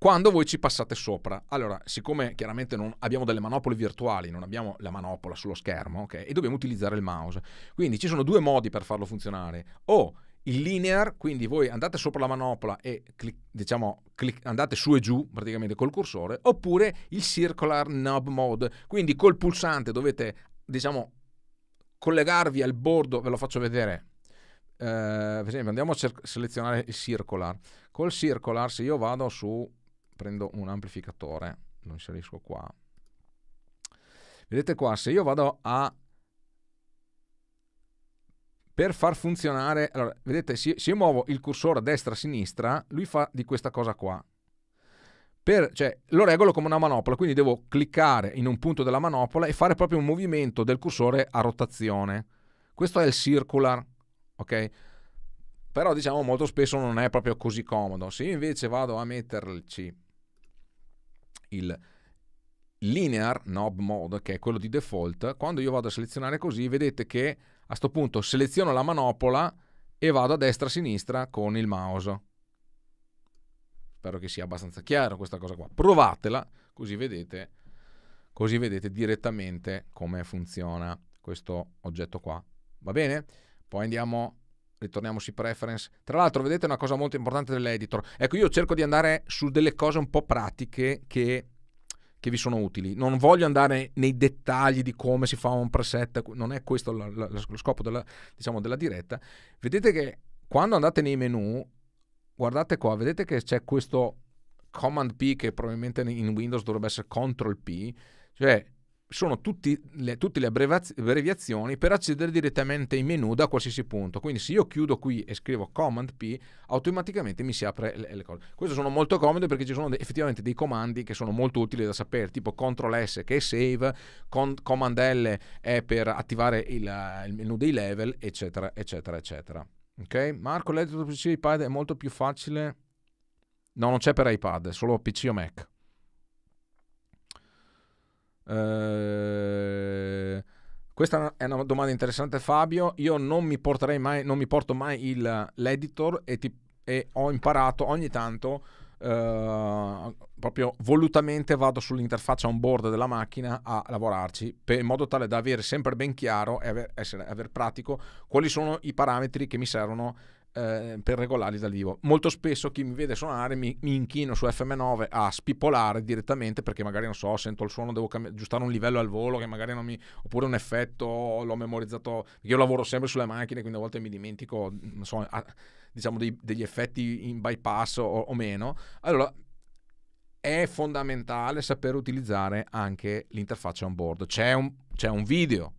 quando voi ci passate sopra. Allora, siccome chiaramente non abbiamo delle manopole virtuali, non abbiamo la manopola sullo schermo, ok? E dobbiamo utilizzare il mouse. Quindi ci sono due modi per farlo funzionare. O il linear, quindi voi andate sopra la manopola e clic, diciamo, clic, andate su e giù praticamente col cursore, oppure il circular knob mode, quindi col pulsante dovete, diciamo, collegarvi al bordo, ve lo faccio vedere. Eh, per esempio, andiamo a selezionare il circular. Col circular, se io vado su prendo un amplificatore, lo inserisco qua. Vedete qua, se io vado a... Per far funzionare... Allora, vedete, se io muovo il cursore destra sinistra, lui fa di questa cosa qua. Per, cioè, lo regolo come una manopola, quindi devo cliccare in un punto della manopola e fare proprio un movimento del cursore a rotazione. Questo è il circular, ok? Però diciamo molto spesso non è proprio così comodo. Se io invece vado a metterci il linear knob mode, che è quello di default, quando io vado a selezionare così, vedete che a questo punto seleziono la manopola e vado a destra a sinistra con il mouse. Spero che sia abbastanza chiaro questa cosa qua. Provatela, così vedete, così vedete direttamente come funziona questo oggetto qua. Va bene? Poi andiamo ritorniamo sui preference. Tra l'altro, vedete una cosa molto importante dell'editor. Ecco, io cerco di andare su delle cose un po' pratiche che, che vi sono utili. Non voglio andare nei dettagli di come si fa un preset, non è questo lo, lo, lo scopo della, diciamo, della diretta. Vedete che quando andate nei menu, guardate qua, vedete che c'è questo command P che probabilmente in Windows dovrebbe essere control P, cioè sono tutti le, tutte le abbreviazioni per accedere direttamente ai menu da qualsiasi punto. Quindi se io chiudo qui e scrivo Command P, automaticamente mi si apre le, le cose. Queste sono molto comode perché ci sono de- effettivamente dei comandi che sono molto utili da sapere, tipo Ctrl S che è save, con- Command L è per attivare il, il menu dei level, eccetera, eccetera, eccetera. Ok? Marco, l'editor PC iPad è molto più facile. No, non c'è per iPad, solo PC o Mac. Eh, questa è una domanda interessante, Fabio. Io non mi, mai, non mi porto mai il, l'editor e, ti, e, ho imparato ogni tanto. Eh, proprio volutamente vado sull'interfaccia on board della macchina a lavorarci per, in modo tale da avere sempre ben chiaro e aver, essere, aver pratico quali sono i parametri che mi servono eh, per regolarli dal vivo. Molto spesso chi mi vede suonare mi, mi, inchino su FM9 a spipolare direttamente perché magari non so, sento il suono, devo cambi- aggiustare un livello al volo che magari non mi... oppure un effetto, l'ho memorizzato, io lavoro sempre sulle macchine quindi a volte mi dimentico, so, a, diciamo dei, degli effetti in bypass o, o meno. Allora è fondamentale saper utilizzare anche l'interfaccia on board. C'è un, c'è un video,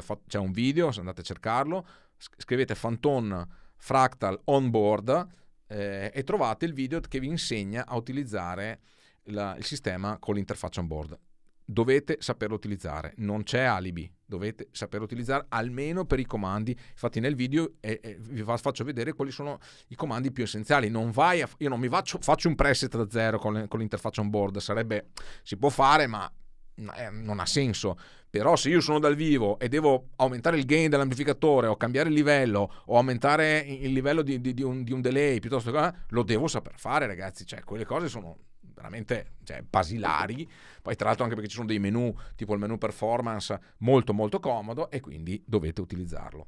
fatto, c'è un video, se andate a cercarlo, scrivete Phantom Fractal on board eh, e trovate il video che vi insegna a utilizzare la, il sistema con l'interfaccia on board. Dovete saperlo utilizzare, non c'è alibi, dovete saperlo utilizzare almeno per i comandi. Infatti nel video eh, vi faccio vedere quali sono i comandi più essenziali. Non vai a, io non mi faccio, faccio un preset da zero con, con l'interfaccia on board, sarebbe, si può fare ma eh, non ha senso però se io sono dal vivo e devo aumentare il gain dell'amplificatore o cambiare il livello o aumentare il livello di, di, di, un, di un, delay piuttosto che eh, lo devo saper fare ragazzi, cioè quelle cose sono veramente cioè, basilari, poi tra l'altro anche perché ci sono dei menu tipo il menu performance molto molto comodo e quindi dovete utilizzarlo.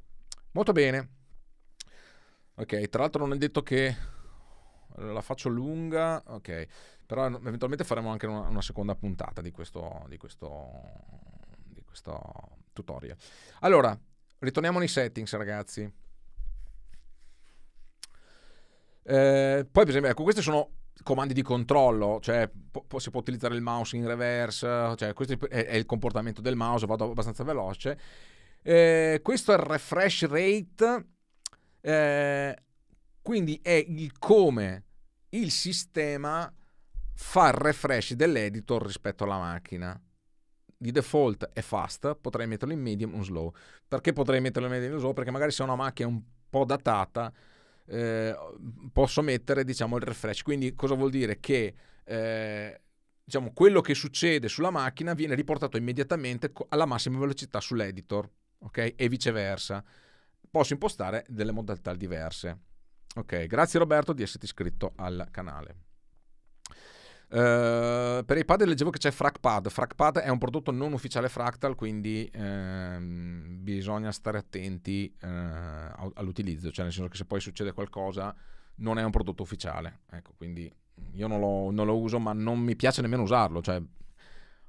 Molto bene. Ok, tra l'altro non è detto che la faccio lunga, ok, però eventualmente faremo anche una, una seconda puntata di questo, di questo questo tutorial. Allora, ritorniamo nei settings, ragazzi. Eh, poi, per esempio, ecco, questi sono comandi di controllo, cioè po- si può utilizzare il mouse in reverse, cioè questo è, è il comportamento del mouse, vado abbastanza veloce. Eh, questo è il refresh rate, eh, quindi è il come il sistema fa il refresh dell'editor rispetto alla macchina di default è fast, potrei metterlo in medium o slow. Perché potrei metterlo in medium o slow? Perché magari se ho una macchina un po' datata eh, posso mettere diciamo il refresh. Quindi cosa vuol dire? Che eh, diciamo, quello che succede sulla macchina viene riportato immediatamente alla massima velocità sull'editor, ok? E viceversa. Posso impostare delle modalità diverse. Ok, grazie Roberto di esserti iscritto al canale. Uh, per i pad leggevo che c'è FrackPad. FrackPad è un prodotto non ufficiale Fractal, quindi ehm, bisogna stare attenti eh, all'utilizzo, cioè nel senso che se poi succede qualcosa non è un prodotto ufficiale. Ecco, quindi io non lo, non lo uso, ma non mi piace nemmeno usarlo. Cioè,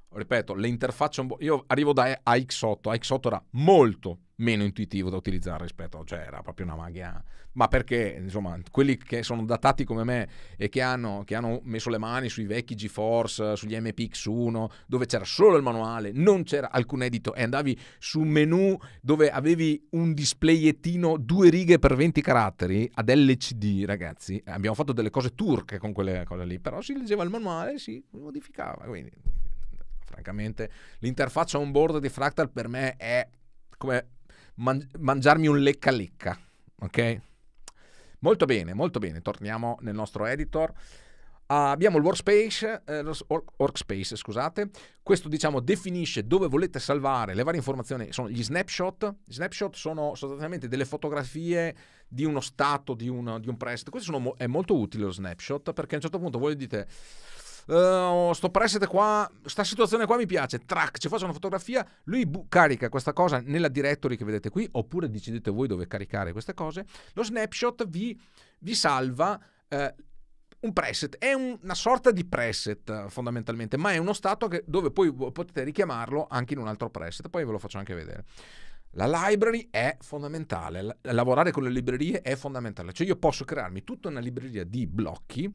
ripeto, le interfacce... io arrivo da AX8, AX8 era molto meno intuitivo da utilizzare rispetto, cioè era proprio una magia, ma perché insomma quelli che sono datati come me e che hanno, che hanno messo le mani sui vecchi GeForce, sugli MPX1, dove c'era solo il manuale, non c'era alcun edito e andavi su un menu dove avevi un displayettino due righe per 20 caratteri ad LCD ragazzi, eh, abbiamo fatto delle cose turche con quelle cose lì, però si leggeva il manuale e si modificava, quindi francamente l'interfaccia on board di Fractal per me è come man- mangiarmi un lecca lecca, ok? Molto bene, molto bene, torniamo nel nostro editor. Uh, abbiamo il workspace, eh, workspace, scusate. Questo diciamo definisce dove volete salvare le varie informazioni. Sono gli snapshot. Gli snapshot sono sostanzialmente delle fotografie di uno stato, di un, di un prestito. Questo sono, è molto utile lo snapshot perché a un certo punto voi dite uh, sto preset qua, sta situazione qua mi piace, track, ci faccio una fotografia, lui bu- carica questa cosa nella directory che vedete qui, oppure decidete voi dove caricare queste cose, lo snapshot vi, vi salva... Uh, un preset, è un, una sorta di preset fondamentalmente, ma è uno stato che, dove poi potete richiamarlo anche in un altro preset, poi ve lo faccio anche vedere. La library è fondamentale, lavorare con le librerie è fondamentale, cioè io posso crearmi tutta una libreria di blocchi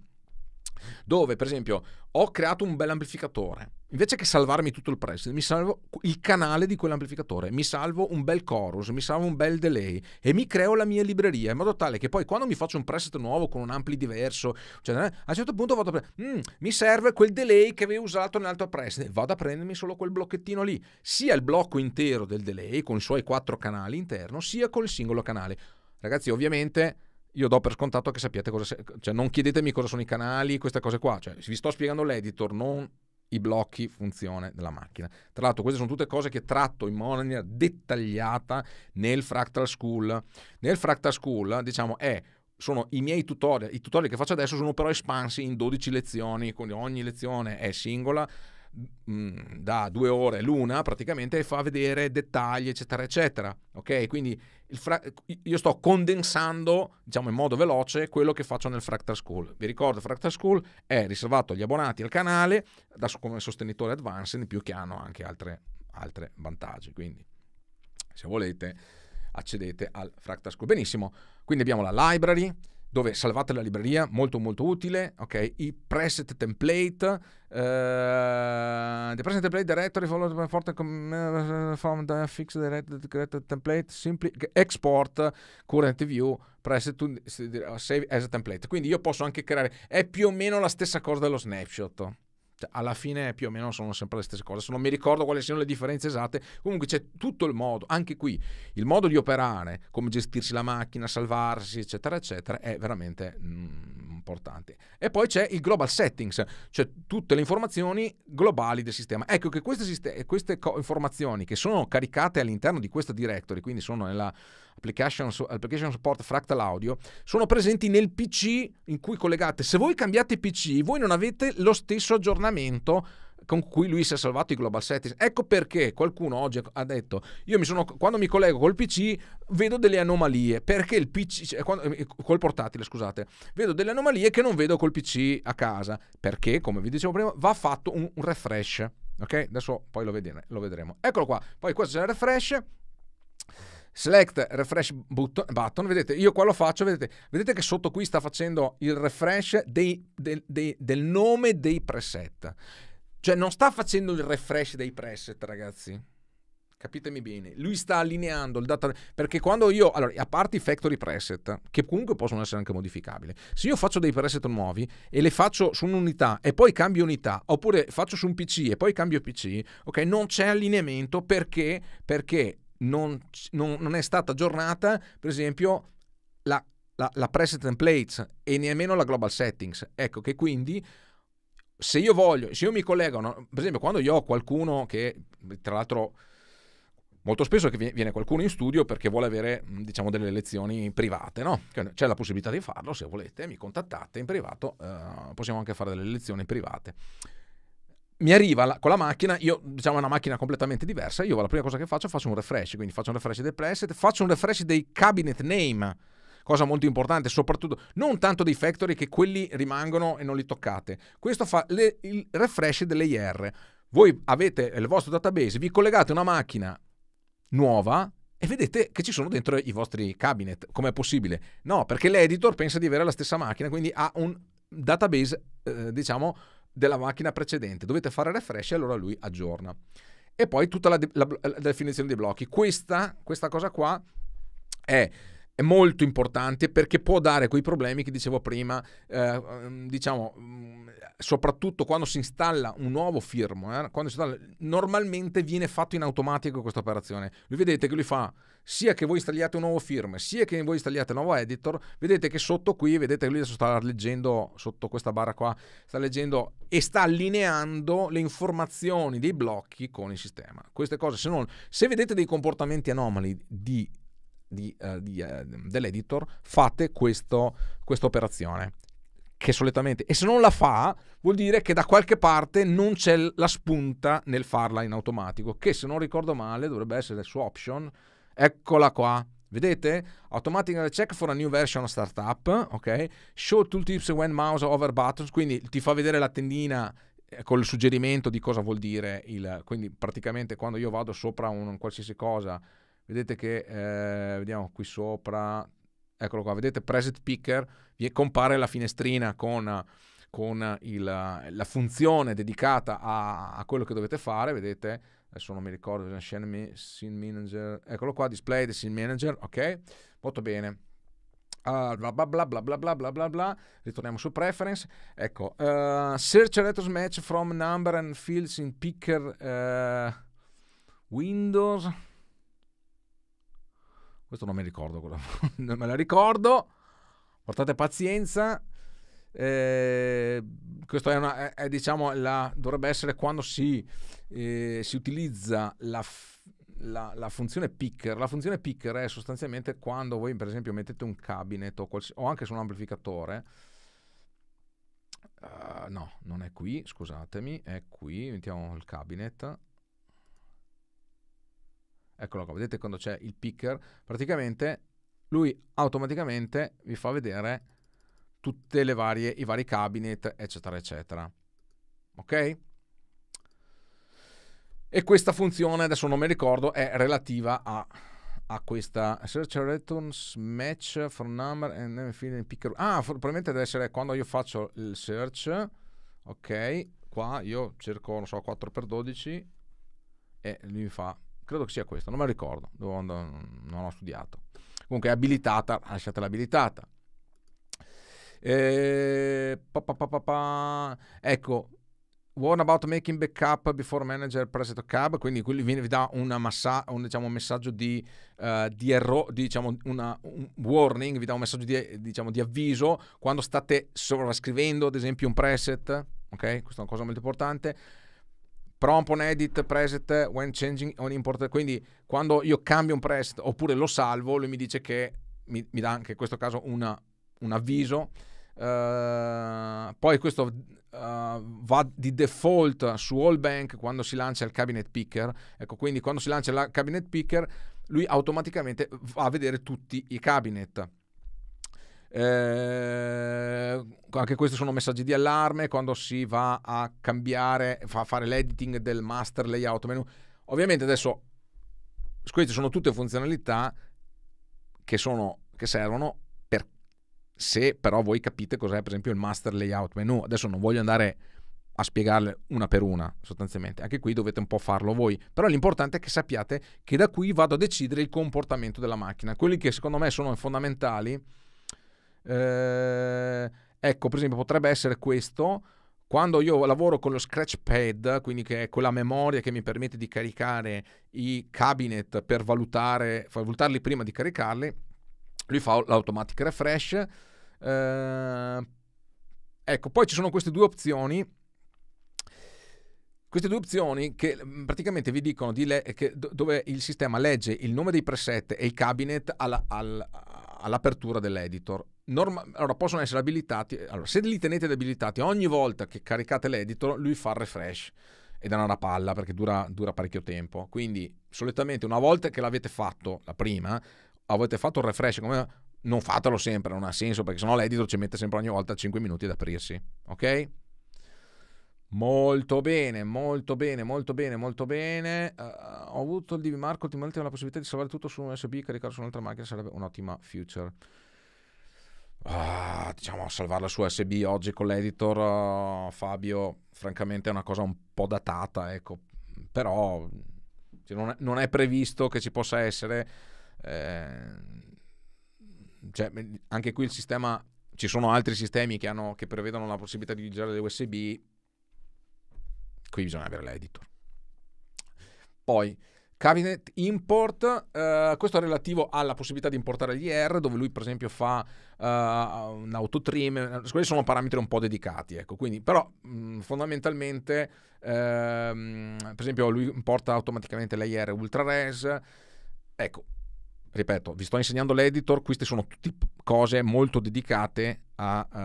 dove per esempio ho creato un bel amplificatore invece che salvarmi tutto il preset mi salvo il canale di quell'amplificatore mi salvo un bel chorus mi salvo un bel delay e mi creo la mia libreria in modo tale che poi quando mi faccio un preset nuovo con un ampli diverso cioè, a un certo punto vado a prendere mm, mi serve quel delay che avevo usato nell'altro preset vado a prendermi solo quel blocchettino lì sia il blocco intero del delay con i suoi quattro canali interno sia col singolo canale ragazzi ovviamente io do per scontato che sappiate cosa... Se- cioè non chiedetemi cosa sono i canali, queste cose qua. Cioè, vi sto spiegando l'editor, non i blocchi funzione della macchina. Tra l'altro queste sono tutte cose che tratto in maniera dettagliata nel Fractal School. Nel Fractal School, diciamo, è sono i miei tutorial, i tutorial che faccio adesso sono però espansi in 12 lezioni, quindi ogni lezione è singola mm, da due ore l'una praticamente e fa vedere dettagli eccetera eccetera ok quindi fra- io sto condensando diciamo in modo veloce quello che faccio nel Fractal School. Vi ricordo, Fractal School è riservato agli abbonati al canale da, come sostenitore advanced, in più che hanno anche altre, altre vantaggi. Quindi, se volete, accedete al Fractal School. Benissimo, quindi abbiamo la library, dove salvate la libreria, molto molto utile, ok? I preset template, uh, the preset template directory followed by forte from eh, the fixed directed template, simply export current view preset to save as a template. Quindi io posso anche creare, è più o meno la stessa cosa dello snapshot. Cioè, alla fine più o meno sono sempre le stesse cose. Se non mi ricordo quali siano le differenze esatte, comunque c'è tutto il modo, anche qui, il modo di operare, come gestirsi la macchina, salvarsi, eccetera, eccetera, è veramente mm, importante. E poi c'è il global settings, cioè tutte le informazioni globali del sistema. Ecco che queste, queste co- informazioni che sono caricate all'interno di questa directory, quindi sono nella application, application support fractal audio, sono presenti nel PC in cui collegate. Se voi cambiate PC, voi non avete lo stesso aggiornamento con cui lui si è salvato i global settings. Ecco perché qualcuno oggi ha detto: Io mi sono, quando mi collego col PC vedo delle anomalie. Perché il PC, cioè, eh, col portatile, scusate, vedo delle anomalie che non vedo col PC a casa. Perché, come vi dicevo prima, va fatto un, refresh. Ok, adesso poi lo, vedere, lo vedremo. Eccolo qua. Poi questo è il refresh select refresh button, vedete, io qua lo faccio, vedete, vedete che sotto qui sta facendo il refresh dei, del, dei, del nome dei preset. Cioè non sta facendo il refresh dei preset, ragazzi. Capitemi bene, lui sta allineando il data perché quando io, allora, a parte i factory preset, che comunque possono essere anche modificabili, se io faccio dei preset nuovi e le faccio su un'unità e poi cambio unità, oppure faccio su un PC e poi cambio PC, ok, non c'è allineamento perché, perché non, non, non è stata aggiornata, per esempio, la, la, la preset templates e nemmeno la global settings. Ecco che quindi se io voglio, se io mi collego, no? per esempio, quando io ho qualcuno che tra l'altro molto spesso viene qualcuno in studio perché vuole avere diciamo, delle lezioni private cioè, no? c'è la possibilità di farlo se volete mi contattate in privato eh, possiamo anche fare delle lezioni private mi arriva la, con la macchina, io diciamo è una macchina completamente diversa, io la prima cosa che faccio faccio un refresh, quindi faccio un refresh del preset, faccio un refresh dei cabinet name, cosa molto importante, soprattutto non tanto dei factory che quelli rimangono e non li toccate. Questo fa le, il refresh delle IR. Voi avete il vostro database, vi collegate una macchina nuova e vedete che ci sono dentro i vostri cabinet. Com'è possibile? No, perché l'editor pensa di avere la stessa macchina, quindi ha un database, eh, diciamo, della macchina precedente, dovete fare refresh e allora lui aggiorna. E poi tutta la, de- la, la definizione dei blocchi. Questa, questa cosa qua è è molto importante perché può dare quei problemi che dicevo prima, eh, ehm, diciamo, mm, soprattutto quando si installa un nuovo firmware, eh, installa, normalmente viene fatto in automatico questa operazione. Lui vedete che lui fa sia che voi installiate un nuovo firmware, sia che voi installiate un nuovo editor, vedete che sotto qui, vedete che lui adesso sta leggendo, sotto questa barra qua, sta leggendo e sta allineando le informazioni dei blocchi con il sistema. Queste cose, se, non, se vedete dei comportamenti anomali di di, uh, di, uh, dell'editor fate questa operazione che solitamente e se non la fa vuol dire che da qualche parte non c'è la spunta nel farla in automatico che se non ricordo male dovrebbe essere su option eccola qua Vedete? Automatic check for a new version startup, ok? Show tooltips when mouse over buttons, quindi ti fa vedere la tendina eh, con il suggerimento di cosa vuol dire il... Quindi praticamente quando io vado sopra un qualsiasi cosa vedete che, eh, vediamo qui sopra, eccolo qua, vedete preset picker, vi compare la finestrina con, con il, la funzione dedicata a, a, quello che dovete fare, vedete, adesso non mi ricordo, scene scene manager, eccolo qua, display the scene manager, ok, molto bene. Uh, ah, bla bla bla bla bla bla bla bla bla ritorniamo su preference ecco uh, search letters match from number and fields in picker uh, windows questo non mi ricordo, non me la ricordo. Portate pazienza. Eh, questo è, una, è, è diciamo la, dovrebbe essere quando si, eh, si utilizza la, f, la, la, funzione picker. La funzione picker è sostanzialmente quando voi, per esempio, mettete un cabinet o, quals- o anche su un amplificatore. Uh, no, non è qui, scusatemi, è qui, mettiamo il cabinet eccolo qua, vedete quando c'è il picker, praticamente lui automaticamente vi fa vedere tutte le varie, i vari cabinet, eccetera, eccetera. Ok? E questa funzione, adesso non mi ricordo, è relativa a, a questa search returns match for number and then fill picker. Ah, probabilmente deve essere quando io faccio il search, ok, qua io cerco, non so, 4x12 e lui mi fa credo che sia questa, non me la ricordo, andare, non ho studiato. Comunque è abilitata, lasciatela abilitata. E... Pa, pa, pa, ecco, Warn about making backup before manager preset cab, quindi qui vi dà massa, un, diciamo, messaggio di, uh, di errore, diciamo, una, un warning, vi dà un messaggio di, diciamo, di avviso quando state sovrascrivendo ad esempio un preset, ok? Questa è una cosa molto importante prompt on edit preset when changing on import. Quindi quando io cambio un preset oppure lo salvo, lui mi dice che mi, mi dà anche in questo caso una, un avviso. Uh, poi questo uh, va di default su all bank quando si lancia il cabinet picker. Ecco, quindi quando si lancia il cabinet picker, lui automaticamente va a vedere tutti i cabinet. Eh, anche questi sono messaggi di allarme quando si va a cambiare, fa fare l'editing del master layout menu. Ovviamente adesso queste sono tutte funzionalità che, sono, che servono per, se però voi capite cos'è per esempio il master layout menu. Adesso non voglio andare a spiegarle una per una sostanzialmente. Anche qui dovete un po' farlo voi, però l'importante è che sappiate che da qui vado a decidere il comportamento della macchina. Quelli che secondo me sono fondamentali eh, ecco, per esempio, potrebbe essere questo. Quando io lavoro con lo scratch pad, quindi che è quella memoria che mi permette di caricare i cabinet per valutare, valutarli prima di caricarli, lui fa l'automatic refresh. Eh, ecco, poi ci sono queste due opzioni. Queste due opzioni che mm, praticamente vi dicono di le- do- dove il sistema legge il nome dei preset e i cabinet alla- all- all'apertura dell'editor. Norma- allora possono essere abilitati. Allora, se li tenete abilitati ogni volta che caricate l'editor, lui fa il refresh ed è una palla perché dura, dura parecchio tempo. Quindi, solitamente, una volta che l'avete fatto, la prima, avete fatto il refresh, come non fatelo sempre, non ha senso perché sennò l'editor ci mette sempre ogni volta 5 minuti ad aprirsi. Ok? Molto bene, molto bene, molto bene, molto bene. Uh, ho avuto il DV Marco ultimamente la possibilità di salvare tutto su un USB e caricarlo su un'altra macchina, sarebbe un'ottima future uh, diciamo, salvarla su USB oggi con l'editor, uh, Fabio, francamente è una cosa un po' datata, ecco. però cioè, non, è, non, è, previsto che ci possa essere... Eh, cioè, anche qui il sistema ci sono altri sistemi che, hanno, che, prevedono la possibilità di utilizzare le USB, qui bisogna avere l'editor. Poi Cabinet import, eh, questo è relativo alla possibilità di importare gli R, dove lui per esempio fa eh, un autotrim, eh, questi sono parametri un po' dedicati, ecco, quindi, però mh, mm, fondamentalmente, ehm, per esempio lui importa automaticamente l'IR ultra res, ecco, ripeto, vi sto insegnando l'editor, queste sono tutte cose molto dedicate a, a, eh,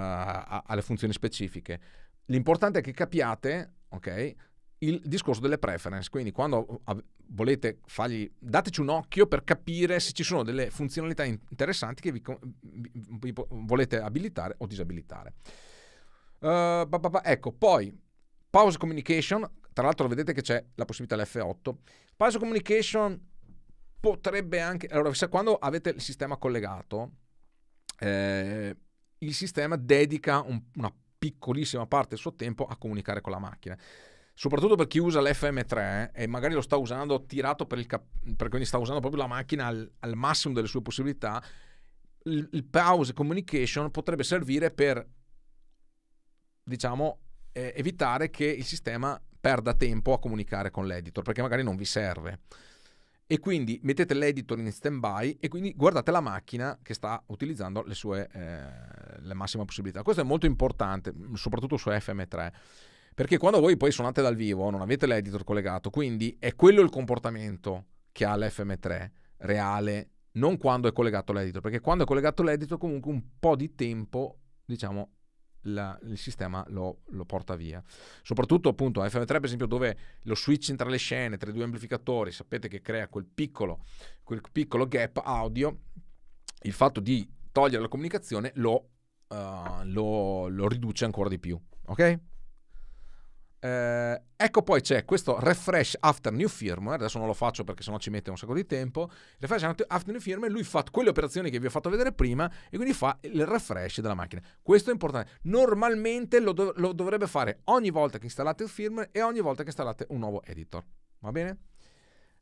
a, alle funzioni specifiche. L'importante è che capiate, ok? il discorso delle preference, quindi quando volete fargli, dateci un occhio per capire se ci sono delle funzionalità interessanti che vi, vi, volete abilitare o disabilitare. Uh, eh, bah bah bah, ecco, poi pause communication, tra l'altro vedete che c'è la possibilità dell'F8, pause communication potrebbe anche, allora se quando avete il sistema collegato, eh, il sistema dedica un, una piccolissima parte del suo tempo a comunicare con la macchina soprattutto per chi usa l'FM3 eh, e magari lo sta usando tirato per il cap- per quindi sta usando proprio la macchina al, al massimo delle sue possibilità, il, il, pause communication potrebbe servire per, diciamo, eh, evitare che il sistema perda tempo a comunicare con l'editor, perché magari non vi serve. E quindi mettete l'editor in stand-by e quindi guardate la macchina che sta utilizzando le sue eh, le massime possibilità. Questo è molto importante, soprattutto su FM3 perché quando voi poi suonate dal vivo non avete l'editor collegato, quindi è quello il comportamento che ha l'FM3 reale, non quando è collegato l'editor, perché quando è collegato l'editor comunque un po' di tempo, diciamo, la, il sistema lo, lo, porta via. Soprattutto appunto FM3 per esempio dove lo switch tra le scene, tra i due amplificatori, sapete che crea quel piccolo, quel piccolo gap audio, il fatto di togliere la comunicazione lo, uh, lo, lo riduce ancora di più. Ok? Eh, ecco poi c'è questo refresh after new firmware, adesso non lo faccio perché sennò ci mette un sacco di tempo, refresh after new firmware, lui fa quelle operazioni che vi ho fatto vedere prima e quindi fa il refresh della macchina. Questo è importante, normalmente lo, dov- lo dovrebbe fare ogni volta che installate il firmware e ogni volta che installate un nuovo editor, va bene?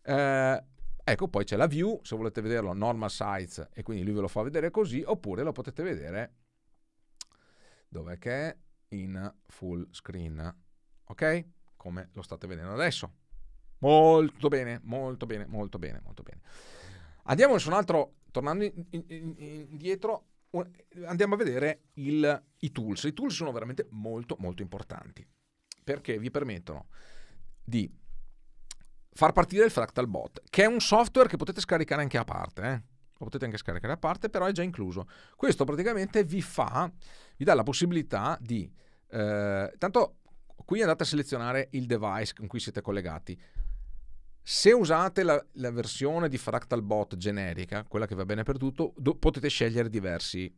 Eh, ecco poi c'è la view, se volete vederlo normal size e quindi lui ve lo fa vedere così oppure lo potete vedere dov'è che è? in full screen ok? Come lo state vedendo adesso. Molto bene, molto bene, molto bene, molto bene. Andiamo su un altro, tornando indietro, andiamo a vedere il, i tools. I tools sono veramente molto, molto importanti perché vi permettono di far partire il Fractal Bot, che è un software che potete scaricare anche a parte, eh? lo potete anche scaricare a parte, però è già incluso. Questo praticamente vi fa, vi dà la possibilità di... Eh, tanto qui andate a selezionare il device con cui siete collegati. Se usate la, la versione di FractalBot generica, quella che va bene per tutto, do, potete scegliere diversi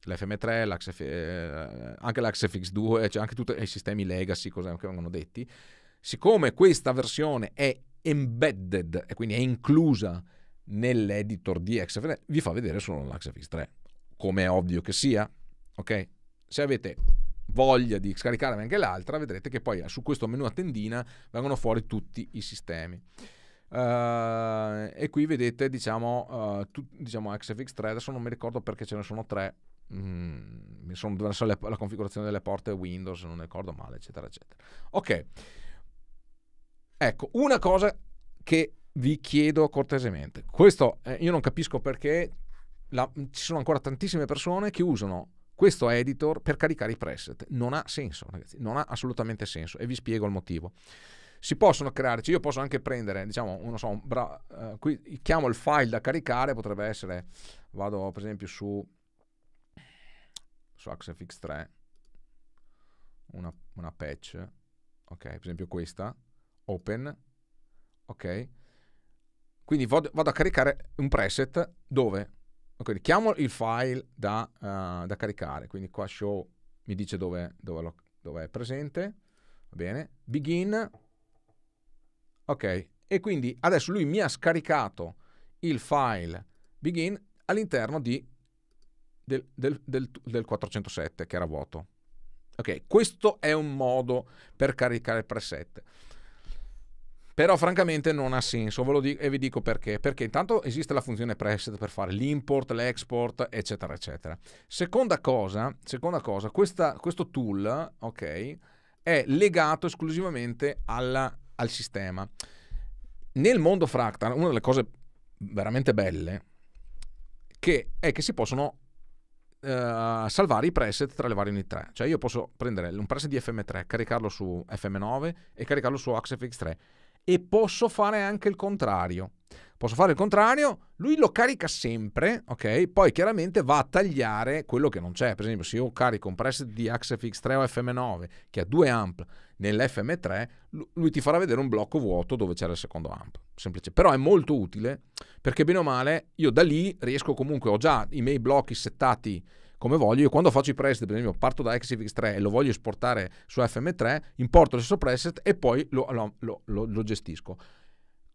l'FM3, l'XF, eh, anche l'XFX2, cioè anche tutti i sistemi legacy cosa, che vengono detti. Siccome questa versione è embedded e quindi è inclusa nell'editor di XFN, vi fa vedere solo l'XFX3, come è ovvio che sia. Ok? Se avete voglia di scaricarmi anche l'altra, vedrete che poi eh, su questo menu a tendina vengono fuori tutti i sistemi. Uh, e qui vedete, diciamo, uh, tu, diciamo XFX3, adesso non mi ricordo perché ce ne sono tre, mm, sono, verso la, la configurazione delle porte Windows, non ricordo male, eccetera, eccetera. Ok, ecco, una cosa che vi chiedo cortesemente, questo eh, io non capisco perché la, ci sono ancora tantissime persone che usano questo editor per caricare i preset. Non ha senso, ragazzi, non ha assolutamente senso e vi spiego il motivo. Si possono creare, cioè io posso anche prendere, diciamo, non so, un bra- uh, qui chiamo il file da caricare, potrebbe essere, vado per esempio su, su AxeFX3, una, una patch, ok, per esempio questa, open, ok, quindi vado, vado a caricare un preset dove? quindi chiamo il file da, uh, da, caricare, quindi qua show mi dice dove, dove, lo, dove è presente, va bene, begin, ok, e quindi adesso lui mi ha scaricato il file begin all'interno di, del, del, del, del 407 che era vuoto. Ok, questo è un modo per caricare il preset. Però francamente non ha senso, ve lo dico e vi dico perché. Perché intanto esiste la funzione preset per fare l'import, l'export, eccetera, eccetera. Seconda cosa, seconda cosa questa, questo tool, ok, è legato esclusivamente alla, al sistema. Nel mondo fractal, una delle cose veramente belle che è che si possono Uh, salvare i preset tra le varie unità. Cioè io posso prendere un preset di FM3, caricarlo su FM9 e caricarlo su axfx 3 e posso fare anche il contrario. Posso fare il contrario, lui lo carica sempre, ok? Poi chiaramente va a tagliare quello che non c'è. Per esempio, se io carico un preset di axfx 3 o FM9 che ha due amp nell'FM3, lui ti farà vedere un blocco vuoto dove c'era il secondo amp. Semplice. Però è molto utile perché bene o male io da lì riesco comunque, ho già i miei blocchi settati come voglio. Io quando faccio i preset, per esempio, parto da XFX3 e lo voglio esportare su FM3, importo lo stesso preset e poi lo, lo, lo, lo gestisco.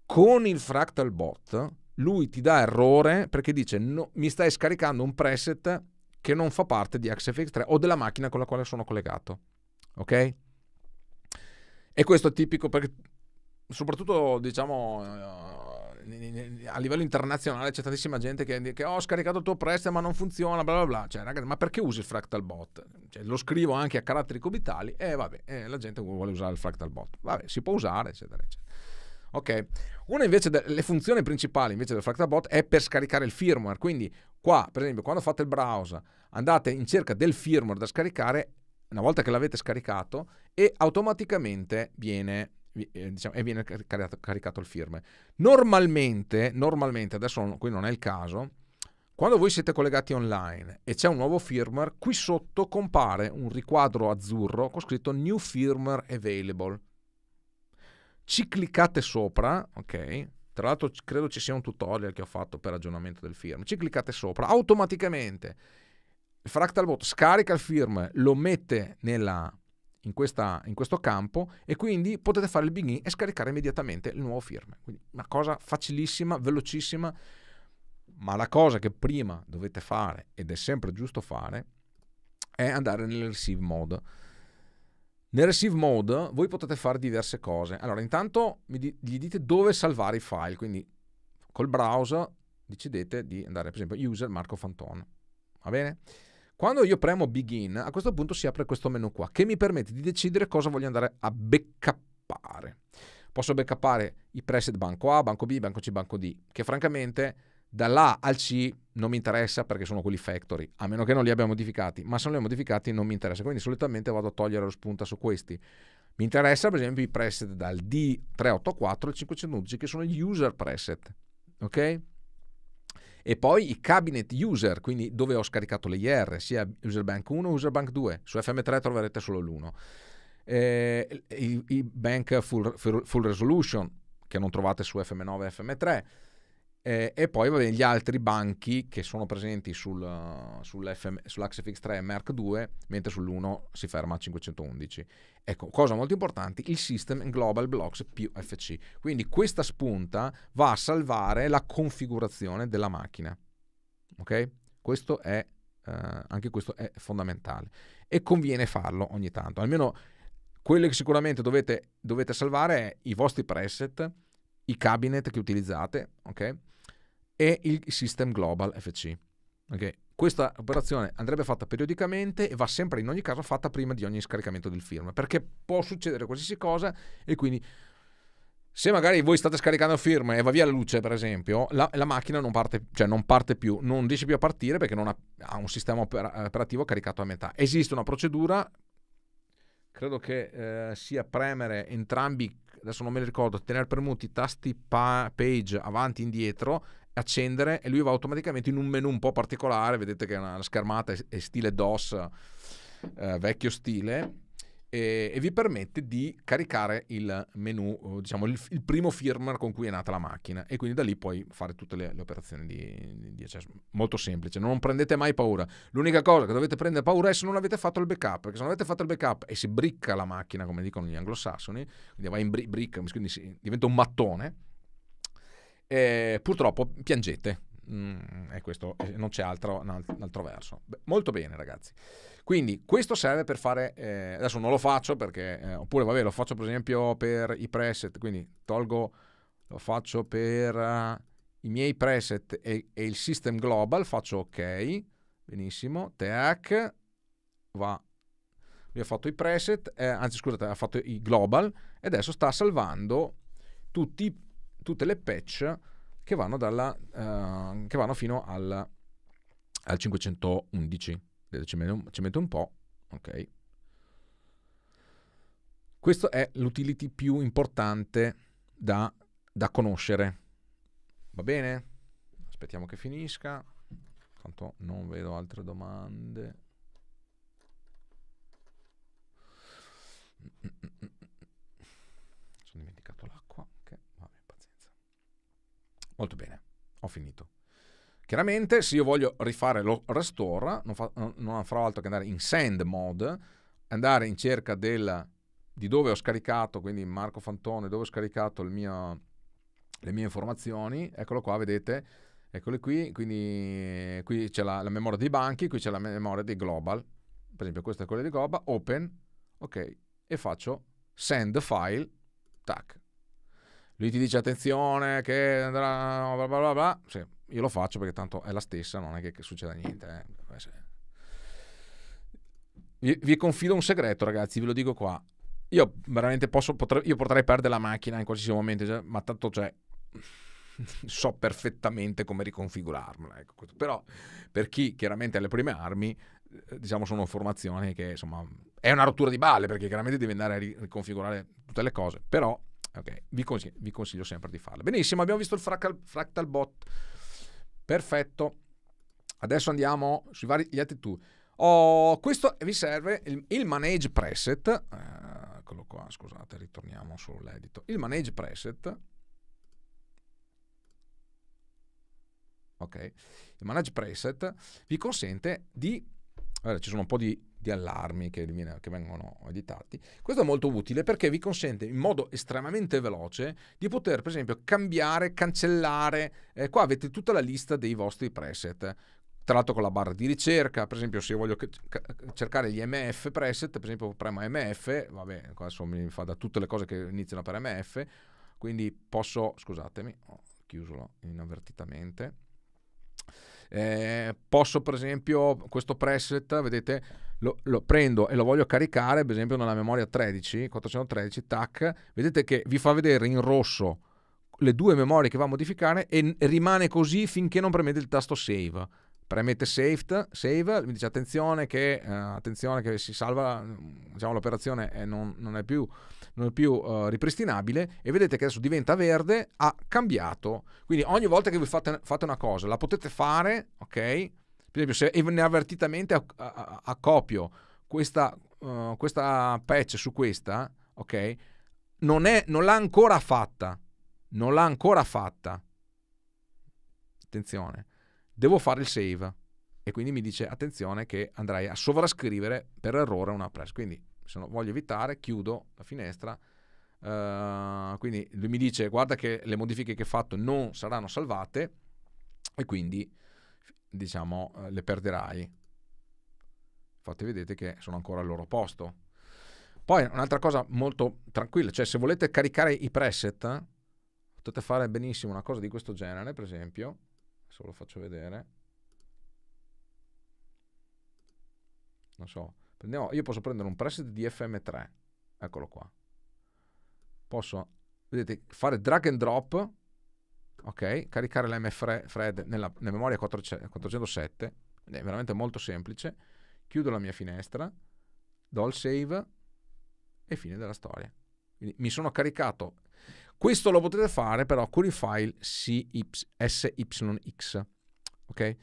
Con il Fractal Bot lui ti dà errore perché dice no, mi stai scaricando un preset che non fa parte di XFX3 o della macchina con la quale sono collegato. Ok? E questo è tipico perché soprattutto diciamo eh, a livello internazionale c'è tantissima gente che dice oh, ho scaricato il tuo prestito ma non funziona bla bla bla cioè ragazzi ma perché usi il fractal bot cioè, lo scrivo anche a caratteri cubitali e eh, vabbè eh, la gente vuole usare il fractal bot vabbè si può usare eccetera eccetera ok una invece delle funzioni principali invece del fractal bot è per scaricare il firmware quindi qua per esempio quando fate il browser andate in cerca del firmware da scaricare una volta che l'avete scaricato e automaticamente viene eh, diciamo, e viene caricato, caricato il firmware. Normalmente, normalmente, adesso qui non è il caso, quando voi siete collegati online e c'è un nuovo firmware, qui sotto compare un riquadro azzurro con scritto New Firmware Available. Ci cliccate sopra, ok? Tra l'altro credo ci sia un tutorial che ho fatto per aggiornamento del firmware. Ci cliccate sopra, automaticamente il Fractal Bot scarica il firmware, lo mette nella in, questa, in, questo campo e quindi potete fare il begin e scaricare immediatamente il nuovo firme. Quindi una cosa facilissima, velocissima, ma la cosa che prima dovete fare ed è sempre giusto fare è andare nel receive mode. Nel receive mode voi potete fare diverse cose. Allora, intanto gli dite dove salvare i file, quindi col browser decidete di andare per esempio user Marco Fantone. Va bene? Quando io premo begin, a questo punto si apre questo menu qua che mi permette di decidere cosa voglio andare a backuppare. Posso backuppare i preset banco A, banco B, banco C, banco D, che francamente dall'A al C non mi interessa perché sono quelli factory, a meno che non li abbia modificati, ma se non li ho modificati non mi interessa, quindi solitamente vado a togliere lo spunta su questi. Mi interessa per esempio i preset dal D384 al 511 che sono gli user preset, ok? E poi i cabinet user, quindi dove ho scaricato le IR, sia User Bank 1 che Bank 2. Su FM3 troverete solo l'1. Eh, i, i, bank full, full resolution, che non trovate su FM9 e FM3 eh, e poi vabbè, gli altri banchi che sono presenti sul, sull'Axefix 3 e Merc 2, mentre sull'1 si ferma a 511. Ecco, cosa molto importante, il System Global Blocks più FC. Quindi questa spunta va a salvare la configurazione della macchina. Ok? Questo è, eh, anche questo è fondamentale. E conviene farlo ogni tanto. Almeno quello che sicuramente dovete, dovete salvare è i vostri preset, i cabinet che utilizzate, ok? e il System Global FC. Okay. Questa operazione andrebbe fatta periodicamente e va sempre in ogni caso fatta prima di ogni scaricamento del firmware, perché può succedere qualsiasi cosa e quindi se magari voi state scaricando il firmware e va via la luce, per esempio, la, la macchina non parte, cioè non parte, più, non riesce più a partire perché ha, ha, un sistema operativo caricato a metà. Esiste una procedura, credo che eh, sia premere entrambi, adesso non me li ricordo, tenere premuti i tasti pa- page avanti e indietro accendere e lui va automaticamente in un menu un po' particolare, vedete che è una schermata è stile DOS, eh, vecchio stile, e, e, vi permette di caricare il menu, diciamo il, il, primo firmware con cui è nata la macchina e quindi da lì puoi fare tutte le, le operazioni di, di accesso. Molto semplice, non prendete mai paura. L'unica cosa che dovete prendere paura è se non avete fatto il backup, perché se non avete fatto il backup e si bricca la macchina, come dicono gli anglosassoni, quindi va in bri- bricca, quindi si, diventa un mattone eh, purtroppo piangete. Mm, e questo eh, non c'è altro, un altro verso. Beh, molto bene, ragazzi. Quindi questo serve per fare. Eh, adesso non lo faccio perché. Eh, oppure, vabbè, lo faccio per esempio per i preset. Quindi tolgo. Lo faccio per uh, i miei preset e, e, il system global. Faccio ok. Benissimo. Tac. Va. Mi ha fatto i preset. Eh, anzi, scusate, ha fatto i global. E adesso sta salvando tutti i tutte le patch che vanno, dalla, uh, che vanno fino al, al 511. Ci metto un po', ok. Questo è l'utility più importante da, da conoscere. Va bene? Aspettiamo che finisca. Tanto non vedo altre domande. Mm-mm. Molto bene, ho finito. Chiaramente se io voglio rifare lo restore, non, fa, non farò altro che andare in send mode, andare in cerca del, di dove ho scaricato, quindi Marco Fantone, dove ho scaricato mio, le mie informazioni, eccolo qua, vedete, eccole qui, quindi qui c'è la, la memoria dei banchi, qui c'è la memoria dei global, per esempio questa è quella di global, open, ok, e faccio send file, tac, lui ti dice attenzione che andrà bla bla bla, bla. Sì, io lo faccio perché tanto è la stessa, non è che, che succeda niente. Eh. Sì. Vi, vi, confido un segreto ragazzi, ve lo dico qua. Io veramente posso, potrei, io potrei perdere la macchina in qualsiasi momento, cioè, ma tanto cioè, so perfettamente come riconfigurarmela. Ecco. Però per chi chiaramente ha le prime armi, eh, diciamo sono formazioni che insomma è una rottura di balle perché chiaramente devi andare a riconfigurare tutte le cose, però Okay. Vi, consiglio, vi, consiglio, sempre di farla. Benissimo, abbiamo visto il fractal, fractal bot. Perfetto. Adesso andiamo sui vari gli altri tool. Oh, questo vi serve il, il manage preset. Eh, eccolo qua, scusate, ritorniamo sull'edito. Il manage preset. Ok, il manage preset vi consente di... Allora, ci sono un po' di di allarmi che, viene, che vengono editati. Questo è molto utile perché vi consente in modo estremamente veloce di poter, per esempio, cambiare, cancellare. Eh, qua avete tutta la lista dei vostri preset tra l'altro con la barra di ricerca, per esempio se io voglio cercare gli MF preset, per esempio premo MF, vabbè, adesso mi fa da tutte le cose che iniziano per MF, quindi posso, scusatemi, ho chiuso inavvertitamente, eh, posso per esempio questo preset, vedete, lo, lo, prendo e lo voglio caricare per esempio nella memoria 13, 413, tac, vedete che vi fa vedere in rosso le due memorie che va a modificare e rimane così finché non premete il tasto save premette save, save mi dice attenzione che, eh, attenzione che si salva, diciamo, l'operazione è non, non, è più, non è più eh, ripristinabile e vedete che adesso diventa verde, ha cambiato. Quindi ogni volta che voi fate, fate una cosa, la potete fare, ok? Per esempio se inavvertitamente accopio questa, uh, questa patch su questa, ok? Non, è, non l'ha ancora fatta, non l'ha ancora fatta. Attenzione devo fare il save e quindi mi dice attenzione che andrai a sovrascrivere per errore una press. Quindi se no, voglio evitare, chiudo la finestra. Uh, quindi lui mi dice guarda che le modifiche che hai fatto non saranno salvate e quindi diciamo eh, le perderai. Infatti vedete che sono ancora al loro posto. Poi un'altra cosa molto tranquilla, cioè se volete caricare i preset potete fare benissimo una cosa di questo genere, per esempio, adesso ve lo faccio vedere non so prendiamo, io posso prendere un preset di FM3 eccolo qua posso vedete fare drag and drop ok caricare la l'mfred nella, nella memoria 407 è veramente molto semplice chiudo la mia finestra do il save e fine della storia Quindi mi sono caricato questo lo potete fare però con i file SYX. Ok?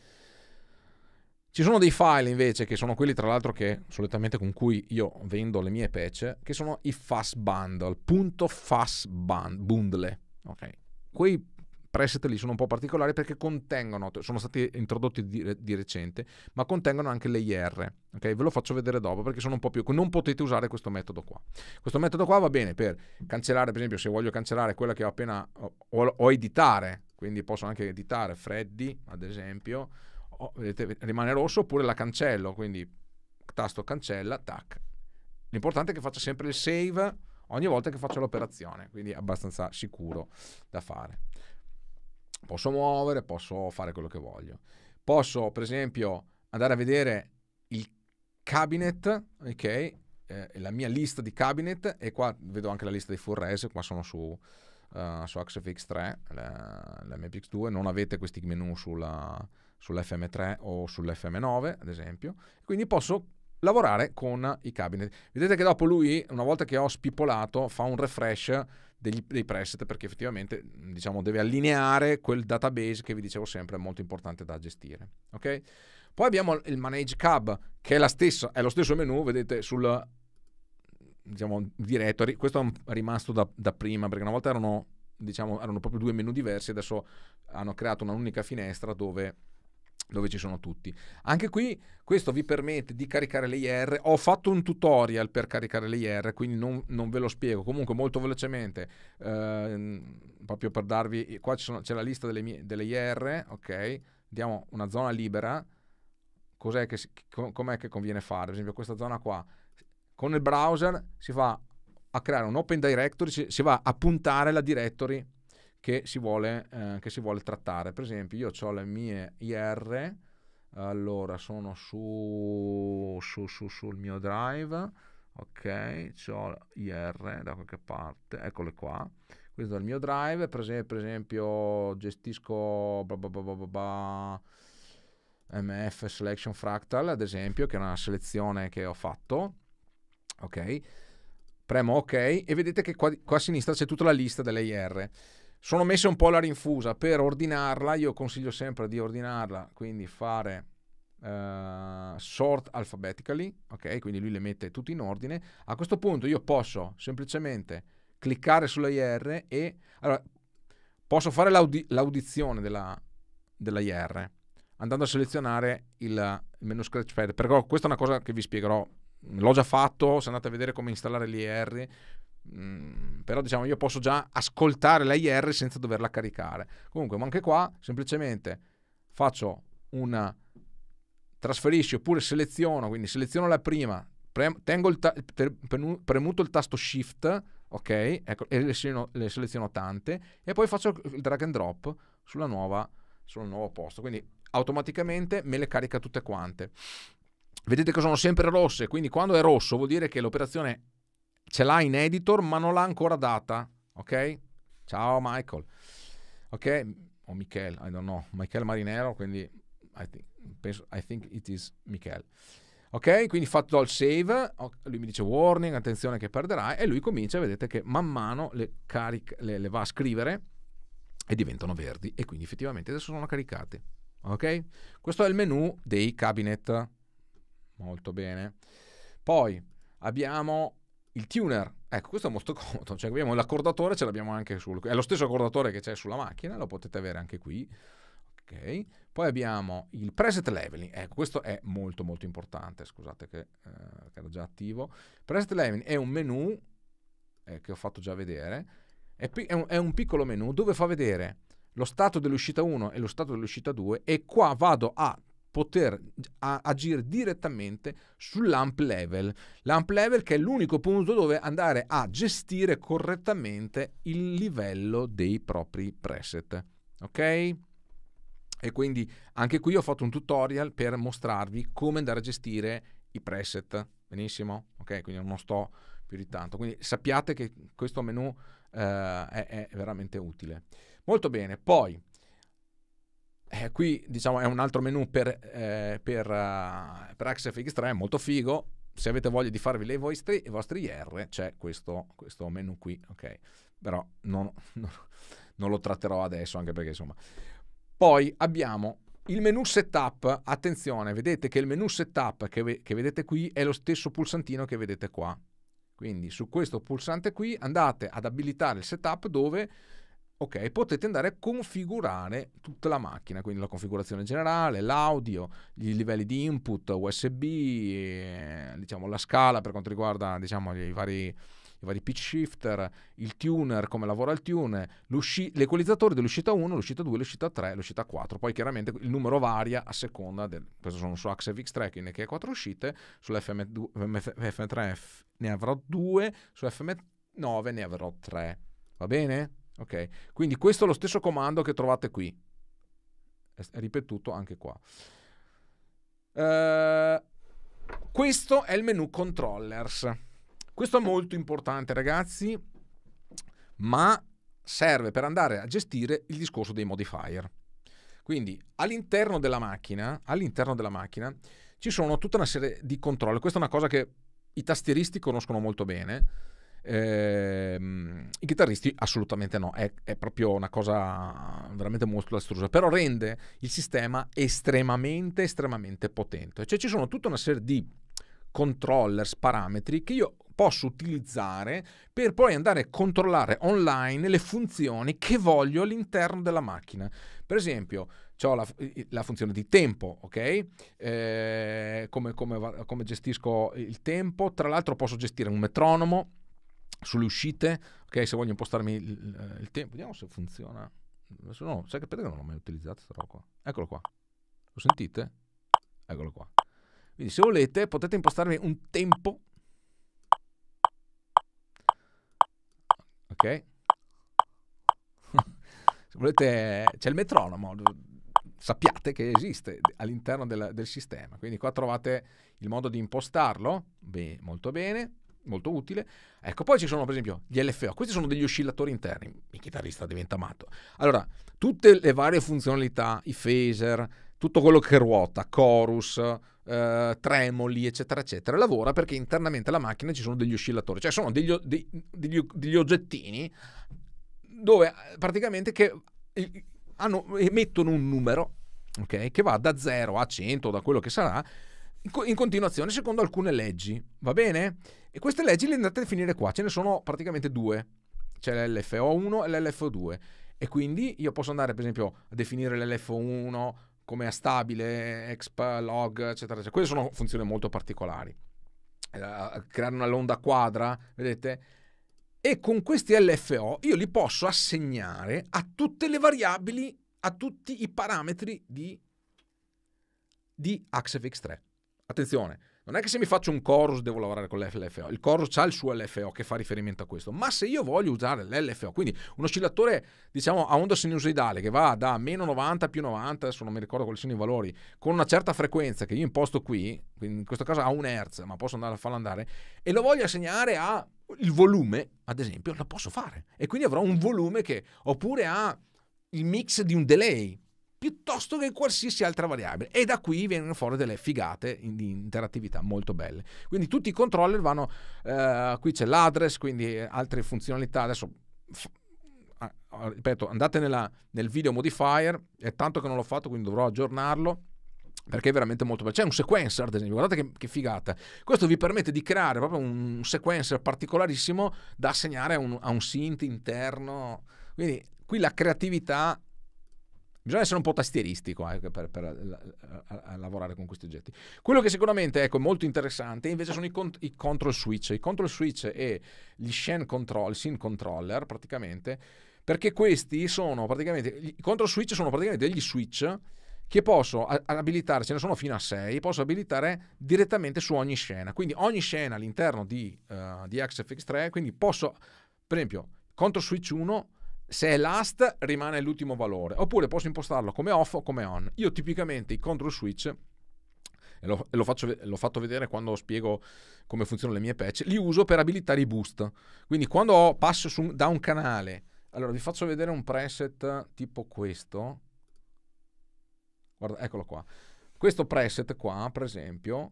Ci sono dei file invece che sono quelli tra l'altro che solitamente con cui io vendo le mie patch, che sono i fast bundle, punto fast bundle, ok? Quei preset lì sono un po' particolari perché contengono, sono stati introdotti di, di recente, ma contengono anche le IR. Okay? Ve lo faccio vedere dopo perché sono un po' più... Non potete usare questo metodo qua. Questo metodo qua va bene per cancellare, per esempio, se voglio cancellare quella che ho appena... o, o editare, quindi posso anche editare Freddy, ad esempio, o, vedete, rimane rosso, oppure la cancello, quindi tasto cancella, tac. L'importante è che faccia sempre il save ogni volta che faccio l'operazione, quindi è abbastanza sicuro da fare posso muovere, posso fare quello che voglio. Posso, per esempio, andare a vedere il cabinet, ok? Eh, la mia lista di cabinet e qua vedo anche la lista di full res, qua sono su, uh, su XFX 3, l'MPX 2, non avete questi menu sulla, sull'FM3 o sull'FM9, ad esempio. Quindi posso lavorare con i cabinet. Vedete che dopo lui, una volta che ho spippolato, fa un refresh degli, dei preset perché effettivamente diciamo, deve allineare quel database che vi dicevo sempre è molto importante da gestire. Okay? Poi abbiamo il Manage Cab, che è, stessa, è lo stesso menu, vedete, sul diciamo, directory. Questo è rimasto da, da prima, perché una volta erano, diciamo, erano proprio due menu diversi, adesso hanno creato un'unica finestra dove dove ci sono tutti. Anche qui questo vi permette di caricare le IR. Ho fatto un tutorial per caricare le IR, quindi non, non ve lo spiego. Comunque molto velocemente, ehm, proprio per darvi... Qua sono, c'è la lista delle, mie, delle IR, ok? Diamo una zona libera. Cos'è che, com'è che conviene fare? Per esempio questa zona qua. Con il browser si va a creare un open directory, si, si va a puntare la directory che si vuole, eh, che si vuole trattare. Per esempio, io ho le mie IR, allora sono su, su, su sul mio drive, ok, ho IR da qualche parte, eccole qua. Questo è il mio drive, per esempio, per esempio gestisco... Blah, blah, blah, MF Selection Fractal, ad esempio, che è una selezione che ho fatto. Ok, premo ok e vedete che qua, qua a sinistra c'è tutta la lista delle IR sono messe un po' alla rinfusa per ordinarla io consiglio sempre di ordinarla quindi fare uh, sort alphabetically ok quindi lui le mette tutte in ordine a questo punto io posso semplicemente cliccare sull'IR e allora, posso fare l'audi- l'audizione della, dell'IR andando a selezionare il, il menu scratchpad però questa è una cosa che vi spiegherò l'ho già fatto se andate a vedere come installare l'IR Mm, però diciamo io posso già ascoltare l'AIR senza doverla caricare. Comunque, ma anche qua semplicemente faccio una trasferisci oppure seleziono, quindi seleziono la prima, pre- tengo il ta- pre- premuto il tasto shift, ok, ecco, e le, seleziono, le seleziono tante e poi faccio il drag and drop sulla nuova, sul nuovo posto. Quindi automaticamente me le carica tutte quante. Vedete che sono sempre rosse, quindi quando è rosso vuol dire che l'operazione ce l'ha in editor ma non l'ha ancora data, ok? Ciao Michael. Ok? O Michel, I don't know. Michel Marinero, quindi I think, penso, I think it is Michel. Ok, quindi fatto il save, lui mi dice warning, attenzione che perderai, e lui comincia, vedete che man mano le, carica, le, le va a scrivere e diventano verdi, e quindi effettivamente adesso sono caricate. Ok? Questo è il menu dei cabinet. Molto bene. Poi abbiamo il tuner, ecco, questo è molto comodo. Cioè, abbiamo l'accordatore, ce l'abbiamo anche sul. È lo stesso accordatore che c'è sulla macchina, lo potete avere anche qui. Okay. Poi abbiamo il preset leveling, ecco questo è molto molto importante, scusate che, eh, che era già attivo. Preset leveling è un menu eh, che ho fatto già vedere, è, pi- è, un, è, un, piccolo menu dove fa vedere lo stato dell'uscita 1 e lo stato dell'uscita 2 e qua vado a poter agire direttamente sull'amp level. L'amp level che è l'unico punto dove andare a gestire correttamente il livello dei propri preset. Ok? E quindi anche qui ho fatto un tutorial per mostrarvi come andare a gestire i preset. Benissimo? Ok, quindi non sto più di tanto. Quindi sappiate che questo menu eh, è, è veramente utile. Molto bene, poi eh, qui diciamo è un altro menu per, eh, per, uh, per AXFX 3, molto figo. Se avete voglia di farvi le vostri, i vostri IR, c'è questo, questo menu qui, ok? Però non, non, non lo tratterò adesso, anche perché insomma. Poi abbiamo il menu setup, attenzione, vedete che il menu setup che, che, vedete qui è lo stesso pulsantino che vedete qua. Quindi su questo pulsante qui andate ad abilitare il setup dove ok, potete andare a configurare tutta la macchina, quindi la configurazione generale, l'audio, i livelli di input USB, eh, diciamo, la scala per quanto riguarda diciamo, i, vari, i, vari, pitch shifter, il tuner, come lavora il tuner, l'equalizzatore dell'uscita 1, l'uscita 2, l'uscita 3, l'uscita 4. Poi chiaramente il numero varia a seconda del... Questo sono su Axe fx Tracking che ha 4 uscite, sull'FM3 ne avrò 2, sull'FM9 ne avrò 3. Va bene? Okay? Quindi questo è lo stesso comando che trovate qui, è ripetuto anche qua. Uh, questo è il menu controllers. Questo è molto importante ragazzi, ma serve per andare a gestire il discorso dei modifier. Quindi all'interno della macchina, all'interno della macchina ci sono tutta una serie di controlli. Questa è una cosa che i tastieristi conoscono molto bene eh, I chitarristi assolutamente no, è, è, proprio una cosa veramente molto astrusa, però rende il sistema estremamente, estremamente potente. Cioè ci sono tutta una serie di controllers, parametri che io posso utilizzare per poi andare a controllare online le funzioni che voglio all'interno della macchina. Per esempio, ho la, la, funzione di tempo, ok? Eh, come, come, come gestisco il tempo, tra l'altro posso gestire un metronomo, sulle uscite, ok, se voglio impostarmi il, il, tempo, vediamo se funziona. Adesso no, sai che non l'ho mai utilizzato questa roba qua? Eccolo qua. Lo sentite? Eccolo qua. Quindi se volete potete impostarmi un tempo. Ok? se volete c'è il metronomo, sappiate che esiste all'interno del, del sistema. Quindi qua trovate il modo di impostarlo, Beh, molto bene molto utile. Ecco, poi ci sono per esempio gli LFO, questi sono degli oscillatori interni, il chitarrista diventa matto. Allora, tutte le varie funzionalità, i phaser, tutto quello che ruota, chorus, eh, tremoli, eccetera, eccetera, lavora perché internamente alla macchina ci sono degli oscillatori, cioè sono degli, degli, degli, degli oggettini dove eh, praticamente che eh, hanno, emettono un numero, ok, che va da 0 a 100, da quello che sarà, in continuazione secondo alcune leggi, va bene? E queste leggi le andate a definire qua, ce ne sono praticamente due, c'è l'LFO1 e l'LFO2 e quindi io posso andare per esempio a definire l'LFO1 come stabile, exp, log, eccetera, eccetera. Queste sono funzioni molto particolari. Eh, creare una londa quadra, vedete? E con questi LFO io li posso assegnare a tutte le variabili, a tutti i parametri di, di AxeFX3. Attenzione, non è che se mi faccio un chorus devo lavorare con l'FLFO, il chorus ha il suo LFO che fa riferimento a questo, ma se io voglio usare l'LFO, quindi un oscillatore diciamo a onda sinusoidale che va da meno 90 a più 90, adesso non mi ricordo quali sono i valori, con una certa frequenza che io imposto qui, in questo caso a un Hz, ma posso andare a farlo andare, e lo voglio assegnare a il volume, ad esempio, lo posso fare. E quindi avrò un volume che, oppure ha il mix di un delay, piuttosto che qualsiasi altra variabile. E da qui vengono fuori delle figate di interattività molto belle. Quindi tutti i controller vanno, eh, qui c'è l'address, quindi eh, altre funzionalità. Adesso, ah, ah, ripeto, andate nella, nel video modifier, è tanto che non l'ho fatto, quindi dovrò aggiornarlo perché è veramente molto bello. C'è un sequencer, ad esempio, guardate che, che, figata. Questo vi permette di creare proprio un sequencer particolarissimo da assegnare a un, a un synth interno. Quindi qui la creatività Bisogna essere un po' tastieristico eh, per, per eh, a, a, a lavorare con questi oggetti. Quello che sicuramente ecco, è molto interessante invece sono i, cont- i, control switch. I control switch e gli scene control, scene controller praticamente, perché questi sono praticamente, i control switch sono praticamente degli switch che posso abilitare, ce ne sono fino a 6, posso abilitare direttamente su ogni scena. Quindi ogni scena all'interno di, uh, di XFX3, quindi posso, per esempio, control switch 1 se è last rimane l'ultimo valore, oppure posso impostarlo come off o come on. Io tipicamente i control switch e lo, lo faccio, l'ho fatto vedere quando spiego come funzionano le mie patch, li uso per abilitare i boost. Quindi quando ho, passo su, da un canale, allora vi faccio vedere un preset tipo questo. Guarda, eccolo qua. Questo preset qua, per esempio,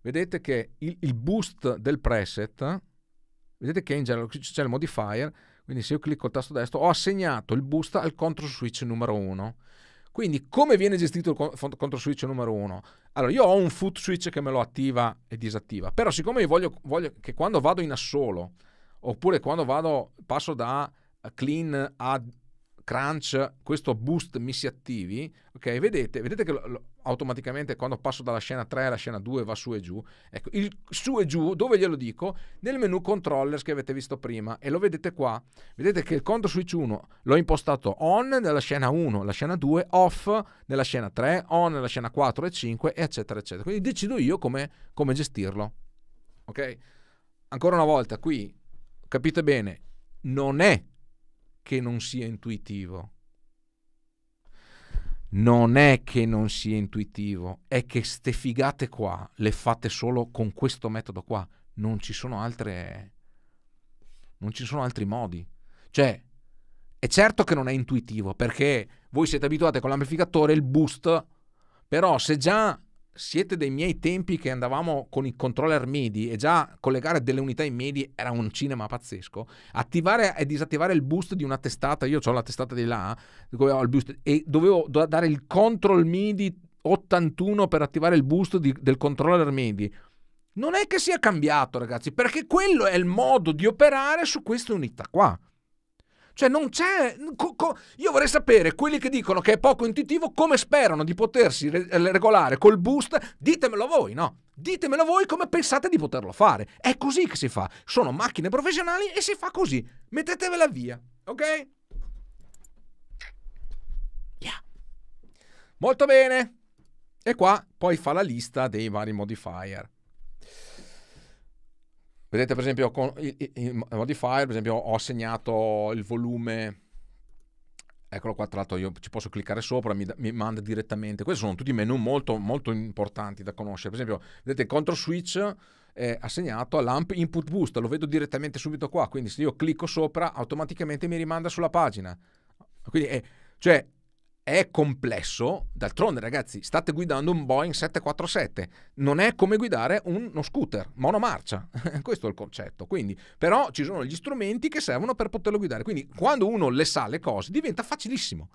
vedete che il, il boost del preset, vedete che in generale c'è il modifier, quindi se io clicco il tasto destro ho assegnato il boost al control switch numero 1. Quindi come viene gestito il control switch numero 1? Allora io ho un foot switch che me lo attiva e disattiva, però siccome io voglio, voglio che quando vado in assolo oppure quando vado, passo da clean a crunch, questo boost mi si attivi, ok? Vedete, vedete che lo, lo, automaticamente quando passo dalla scena 3 alla scena 2 va su e giù. Ecco, il su e giù, dove glielo dico? Nel menu controllers che avete visto prima e lo vedete qua. Vedete che il conto switch 1 l'ho impostato on nella scena 1, la scena 2, off nella scena 3, on nella scena 4 e 5, eccetera, eccetera. Quindi decido io come, come gestirlo, ok? Ancora una volta, qui capite bene, non è che non sia intuitivo. Non è che non sia intuitivo, è che ste figate qua le fate solo con questo metodo qua. Non ci sono altre. Non ci sono altri modi. Cioè, è certo che non è intuitivo perché voi siete abituati con l'amplificatore, il boost, però se già siete dei miei tempi che andavamo con i controller MIDI e già collegare delle unità in MIDI era un cinema pazzesco. Attivare e disattivare il boost di una testata, io ho la testata di là, boost, e dovevo dare il control MIDI 81 per attivare il boost di, del controller MIDI. Non è che sia cambiato, ragazzi, perché quello è il modo di operare su queste unità qua. Cioè non c'è... Co, co, io vorrei sapere, quelli che dicono che è poco intuitivo, come sperano di potersi re, eh, regolare col boost, ditemelo voi, no? Ditemelo voi come pensate di poterlo fare. È così che si fa. Sono macchine professionali e si fa così. Mettetevela via, ok? Yeah. Molto bene. E qua poi fa la lista dei vari modifier. Vedete, per esempio, con il, modifier, per esempio, ho segnato il volume. Eccolo qua, tra l'altro io ci posso cliccare sopra, mi, mi manda direttamente. Questi sono tutti menu molto, molto importanti da conoscere. Per esempio, vedete, il control switch è eh, assegnato all'amp input boost, lo vedo direttamente subito qua. Quindi se io clicco sopra, automaticamente mi rimanda sulla pagina. Quindi, è, cioè, è complesso, d'altronde ragazzi state guidando un Boeing 747, non è come guidare uno scooter, monomarcia, questo è il concetto, quindi però ci sono gli strumenti che servono per poterlo guidare, quindi quando uno le sa le cose diventa facilissimo,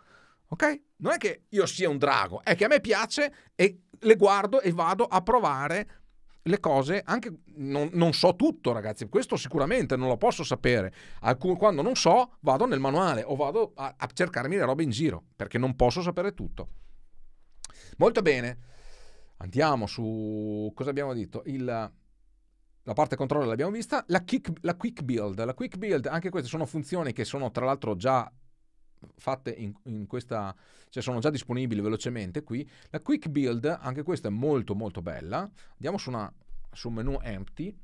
ok? Non è che io sia un drago, è che a me piace e le guardo e vado a provare le cose, anche non, non, so tutto ragazzi, questo sicuramente non lo posso sapere, Alcun, quando non so vado nel manuale o vado a, a cercarmi le robe in giro, perché non posso sapere tutto. Molto bene, andiamo su cosa abbiamo detto, Il, la parte controller l'abbiamo vista, la, kick, la quick build, la quick build, anche queste sono funzioni che sono tra l'altro già fatte in, in, questa, cioè sono già disponibili velocemente qui. La Quick Build, anche questa è molto molto bella. Andiamo su, una, su un menu empty.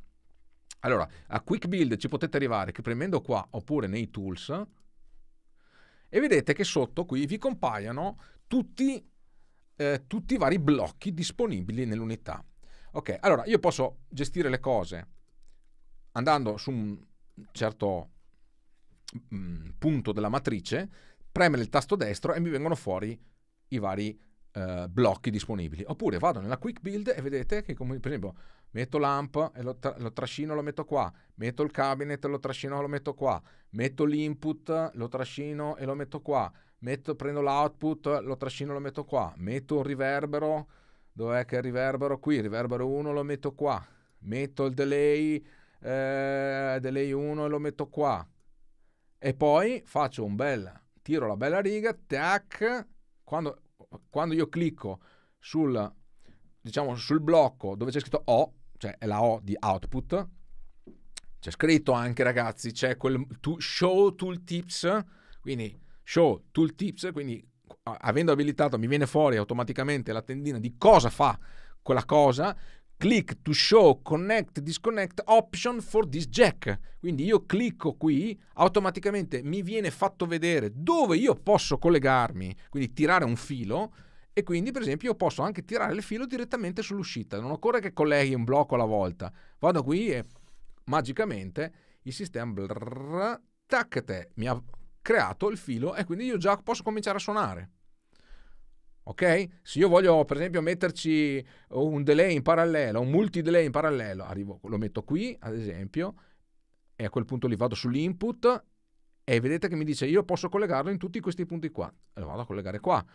Allora, a Quick Build ci potete arrivare che premendo qua oppure nei tools e vedete che sotto qui vi compaiono tutti, eh, tutti i vari blocchi disponibili nell'unità. Ok, allora io posso gestire le cose andando su un certo mh, mm, punto della matrice, premere il tasto destro e mi vengono fuori i vari eh, blocchi disponibili. Oppure vado nella quick build e vedete che come, per esempio metto l'amp e lo, tra- lo trascino lo metto qua, metto il cabinet e lo trascino lo metto qua, metto l'input, lo trascino e lo metto qua, metto, prendo l'output, lo trascino e lo metto qua, metto un riverbero, dov'è che è il riverbero? Qui, riverbero 1 lo metto qua, metto il delay, eh, delay 1 e lo metto qua, e poi faccio un bel tiro la bella riga, tac, quando, quando io clicco sul, diciamo, sul blocco dove c'è scritto O, cioè è la O di output, c'è scritto anche ragazzi, c'è quel to show tooltips, quindi show tooltips, quindi avendo abilitato mi viene fuori automaticamente la tendina di cosa fa quella cosa, click to show connect disconnect option for this jack. Quindi io clicco qui, automaticamente mi viene fatto vedere dove io posso collegarmi, quindi tirare un filo e quindi per esempio io posso anche tirare il filo direttamente sull'uscita, non occorre che colleghi un blocco alla volta. Vado qui e magicamente il sistema brrr, tac, te, mi ha creato il filo e quindi io già posso cominciare a suonare. Ok? Se io voglio, per esempio, metterci un delay in parallelo, un multi-delay in parallelo, arrivo, lo metto qui, ad esempio, e a quel punto lì vado sull'input e vedete che mi dice io posso collegarlo in tutti questi punti qua. E lo vado a collegare qua.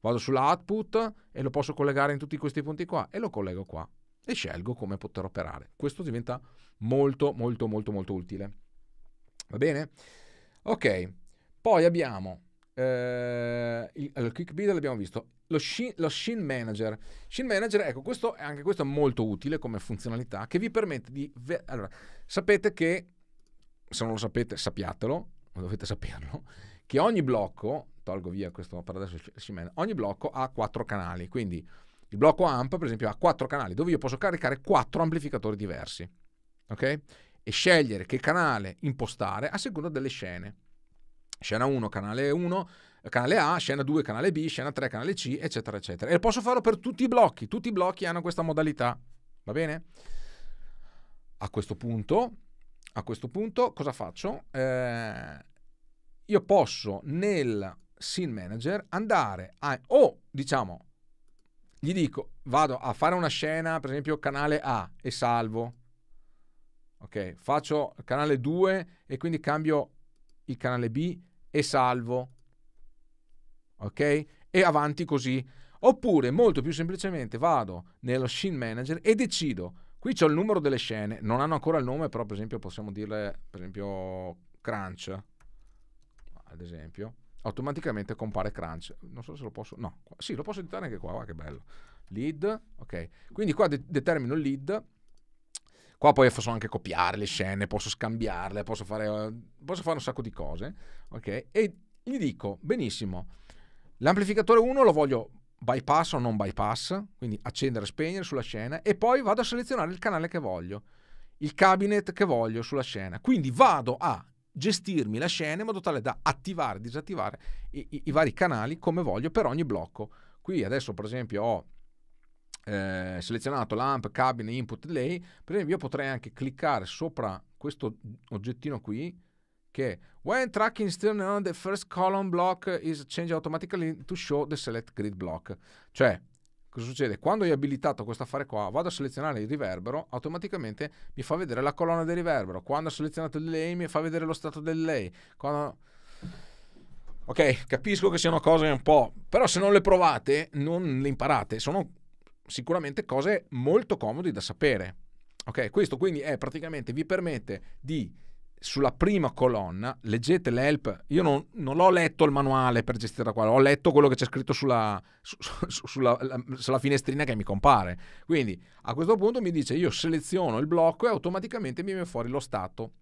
Vado sull'output e lo posso collegare in tutti questi punti qua e lo collego qua e scelgo come poter operare. Questo diventa molto molto molto molto utile. Va bene? Ok. Poi abbiamo eh, il, il quick build l'abbiamo visto, lo Shin, lo Shin Manager. Shin Manager, ecco, questo, è anche questo è molto utile come funzionalità che vi permette di... Ve- allora, sapete che, se non lo sapete, sappiatelo, dovete saperlo, che ogni blocco, tolgo via questo per adesso Shin Manager, ogni blocco ha quattro canali, quindi il blocco AMP, per esempio, ha quattro canali dove io posso caricare quattro amplificatori diversi, ok? E scegliere che canale impostare a seconda delle scene. Scena 1, canale 1, canale A, scena 2, canale B, scena 3, canale C, eccetera, eccetera. E posso farlo per tutti i blocchi, tutti i blocchi hanno questa modalità, va bene? A questo punto, a questo punto cosa faccio? Eh, io posso nel Scene Manager andare a... o diciamo, gli dico, vado a fare una scena, per esempio canale A e salvo. Ok, faccio canale 2 e quindi cambio il canale B e salvo ok? E avanti così. Oppure molto più semplicemente vado nello scene manager e decido, qui c'è il numero delle scene, non hanno ancora il nome, però per esempio possiamo dirle, per esempio, crunch, ad esempio, automaticamente compare crunch. Non so se lo posso, no, sì, lo posso editare anche qua, va che bello. Lead, ok. Quindi qua de- determino il lead Qua poi posso anche copiare le scene, posso scambiarle, posso fare, eh, posso fare un sacco di cose. Ok? E gli dico, benissimo, L'amplificatore 1 lo voglio bypass o non bypass, quindi accendere e spegnere sulla scena e poi vado a selezionare il canale che voglio, il cabinet che voglio sulla scena. Quindi vado a gestirmi la scena in modo tale da attivare e disattivare i, i, i, vari canali come voglio per ogni blocco. Qui adesso per esempio ho eh, selezionato l'amp, cabinet, input, delay, per esempio io potrei anche cliccare sopra questo oggettino qui che when tracking is stern on the first column block is changed automatically to show the select grid block. Cioè, cosa succede? Quando io ho abilitato questo affare qua, vado a selezionare il riverbero, automaticamente mi fa vedere la colonna del riverbero. Quando ho selezionato il delay mi fa vedere lo stato del delay. Quando... Ok, capisco che siano cose un po', però se non le provate non le imparate, sono sicuramente cose molto comodi da sapere. Ok, questo quindi è praticamente vi permette di sulla prima colonna leggete l'help. Io non, non l'ho letto il manuale per gestire la quale, ho letto quello che c'è scritto sulla, su, su, sulla, la, sulla, finestrina che mi compare. Quindi a questo punto mi dice io seleziono il blocco e automaticamente mi viene fuori lo stato.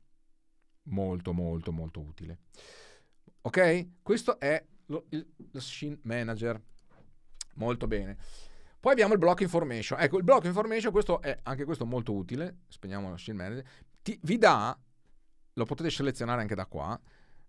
Molto, molto, molto utile. Ok? Questo è lo, il, lo scene manager. Molto bene. Poi abbiamo il block information. Ecco, il block information, questo è anche questo molto utile. Spegniamo lo scene manager. Ti, vi dà lo potete selezionare anche da qua,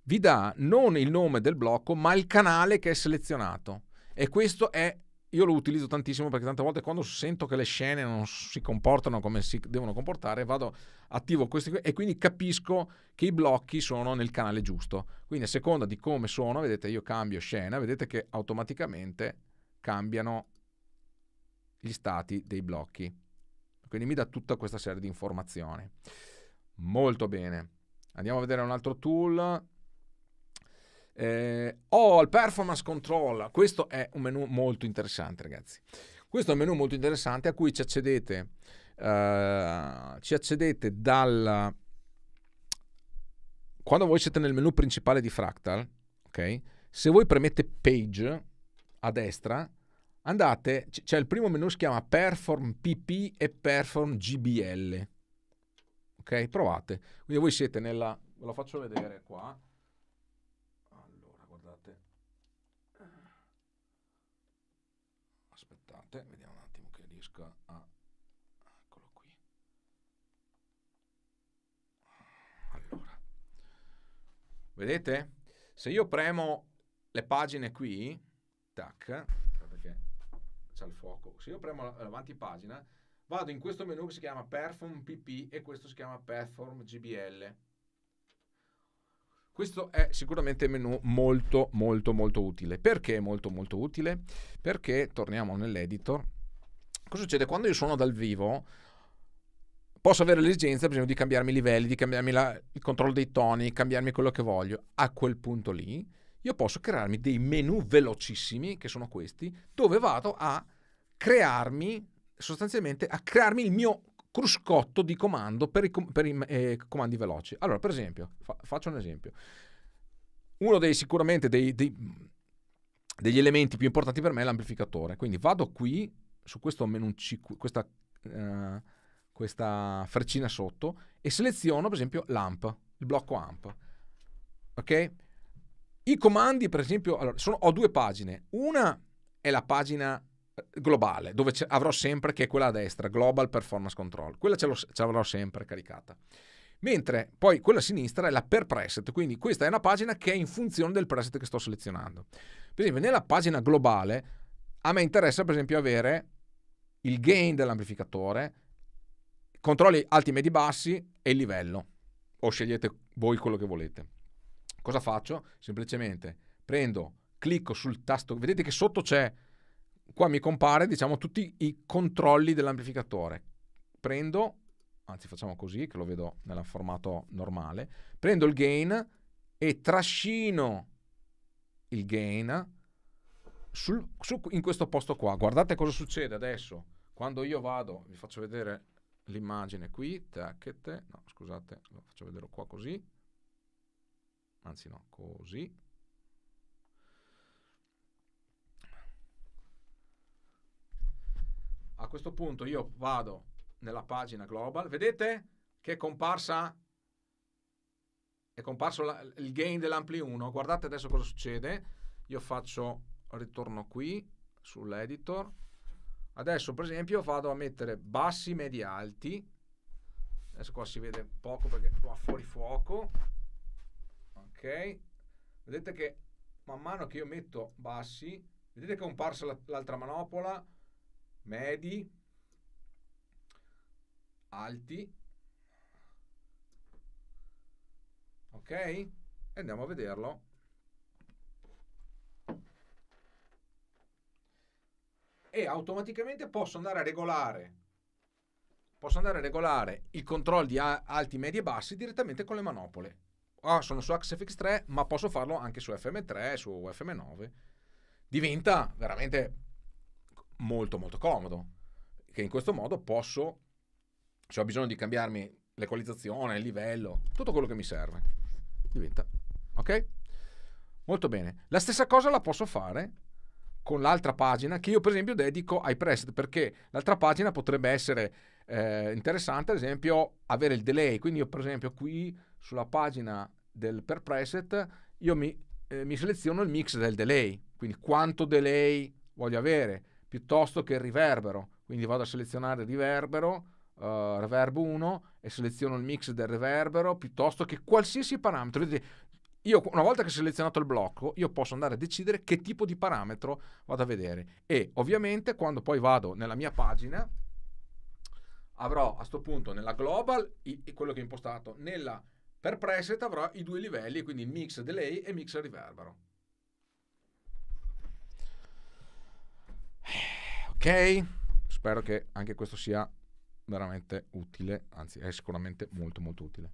vi dà non il nome del blocco, ma il canale che è selezionato. E questo è io lo utilizzo tantissimo perché tante volte quando sento che le scene non si comportano come si devono comportare, vado attivo questi e quindi capisco che i blocchi sono nel canale giusto. Quindi a seconda di come sono, vedete io cambio scena, vedete che automaticamente cambiano gli stati dei blocchi. Quindi mi dà tutta questa serie di informazioni. Molto bene. Andiamo a vedere un altro tool. Eh, oh, il performance control. Questo è un menu molto interessante, ragazzi. Questo è un menu molto interessante a cui ci accedete, eh, ci accedete dal... Quando voi siete nel menu principale di Fractal, ok? Se voi premete Page a destra, andate, c'è il primo menu che si chiama Perform PP e Perform GBL. Ok? Provate. Quindi voi siete nella... Ve lo faccio vedere qua. Allora, guardate. Aspettate, vediamo un attimo che riesco a... Ah, eccolo qui. Allora. Vedete? Se io premo le pagine qui, tac, guardate che c'è il fuoco. Se io premo l'avanti pagina, vado in questo menu che si chiama Perform PP e questo si chiama Perform GBL. Questo è sicuramente un menu molto molto molto utile. Perché molto molto utile? Perché torniamo nell'editor. Cosa succede? Quando io suono dal vivo posso avere l'esigenza, esempio, di cambiarmi i livelli, di cambiarmi la, il controllo dei toni, cambiarmi quello che voglio. A quel punto lì io posso crearmi dei menu velocissimi, che sono questi, dove vado a crearmi sostanzialmente a crearmi il mio cruscotto di comando per i, com- per i eh, comandi veloci. Allora, per esempio, fa- faccio un esempio. Uno dei sicuramente dei, dei, degli elementi più importanti per me è l'amplificatore. Quindi vado qui su questo menucino, questa, eh, questa freccina sotto e seleziono per esempio l'AMP, il blocco AMP. Ok? I comandi, per esempio, allora, sono, ho due pagine. Una è la pagina globale, dove avrò sempre che è quella a destra, Global Performance Control. Quella ce, ce l'avrò sempre caricata. Mentre poi quella a sinistra è la per preset, quindi questa è una pagina che è in funzione del preset che sto selezionando. Per esempio, nella pagina globale a me interessa per esempio avere il gain dell'amplificatore, controlli alti, medi, bassi e il livello. O scegliete voi quello che volete. Cosa faccio? Semplicemente prendo, clicco sul tasto, vedete che sotto c'è qua mi compare diciamo tutti i controlli dell'amplificatore. Prendo, anzi facciamo così che lo vedo nel formato normale, prendo il gain e trascino il gain sul, su, in questo posto qua. Guardate cosa succede adesso. Quando io vado, vi faccio vedere l'immagine qui, tacchette, no scusate, lo faccio vedere qua così, anzi no, così, a questo punto io vado nella pagina global, vedete che è comparsa è comparso la, il gain dell'ampli 1, guardate adesso cosa succede, io faccio ritorno qui sull'editor, adesso per esempio vado a mettere bassi, medi, alti, adesso qua si vede poco perché qua fuori fuoco, ok, vedete che man mano che io metto bassi, vedete che è comparsa l'altra manopola, medi, alti, ok? E andiamo a vederlo. E automaticamente posso andare a regolare posso andare a regolare i controlli di alti, medi e bassi direttamente con le manopole. Ah, sono su Axis FX3, ma posso farlo anche su FM3, su FM9. Diventa veramente molto molto comodo, che in questo modo posso, se ho bisogno di cambiarmi l'equalizzazione, il livello, tutto quello che mi serve, diventa, ok? Molto bene. La stessa cosa la posso fare con l'altra pagina che io per esempio dedico ai preset perché l'altra pagina potrebbe essere eh, interessante ad esempio avere il delay quindi io per esempio qui sulla pagina del per preset io mi, eh, mi seleziono il mix del delay quindi quanto delay voglio avere piuttosto che il riverbero. Quindi vado a selezionare riverbero, uh, eh, reverb 1 e seleziono il mix del riverbero piuttosto che qualsiasi parametro. Vedete, io una volta che ho selezionato il blocco, io posso andare a decidere che tipo di parametro vado a vedere. E ovviamente quando poi vado nella mia pagina avrò a questo punto nella global i, quello che ho impostato, nella per preset avrò i due livelli, quindi il mix delay e mix riverbero. Eh, ok, spero che anche questo sia veramente utile, anzi è sicuramente molto molto utile.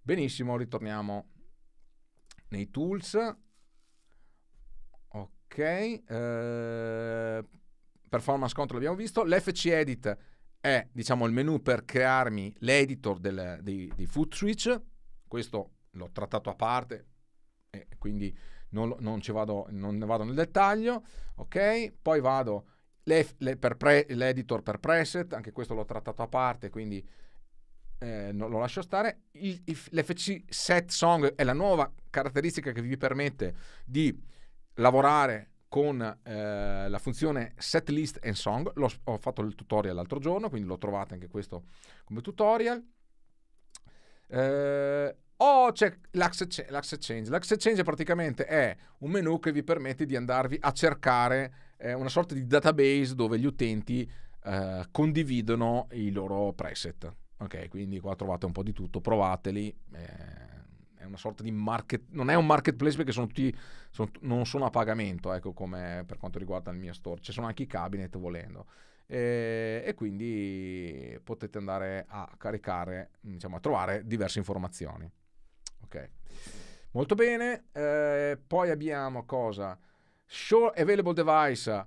Benissimo, ritorniamo nei tools. Ok, eh, performance control abbiamo visto, l'FC edit è diciamo il menu per crearmi l'editor del, di, di Foot Switch, questo l'ho trattato a parte e quindi non, non, vado, non ne vado nel dettaglio, ok? Poi vado le, le, per pre, l'editor per preset, anche questo l'ho trattato a parte, quindi eh, lo lascio stare. L'FC Set Song è la nuova caratteristica che vi permette di lavorare con eh, la funzione set list and song. L'ho, ho fatto il tutorial l'altro giorno, quindi lo trovate anche questo come tutorial. Eh, o c'è l'axe, l'axe praticamente è un menu che vi permette di andarvi a cercare eh, una sorta di database dove gli utenti eh, condividono i loro preset. Ok, quindi qua trovate un po' di tutto, provateli. Eh, è una sorta di market, non è un marketplace perché sono tutti, sono, non sono a pagamento, ecco come per quanto riguarda il mio store. Ci sono anche i cabinet volendo. E, e, quindi potete andare a caricare, diciamo, a trovare diverse informazioni. Ok. Molto bene. Eh, poi abbiamo cosa? Show Available Device.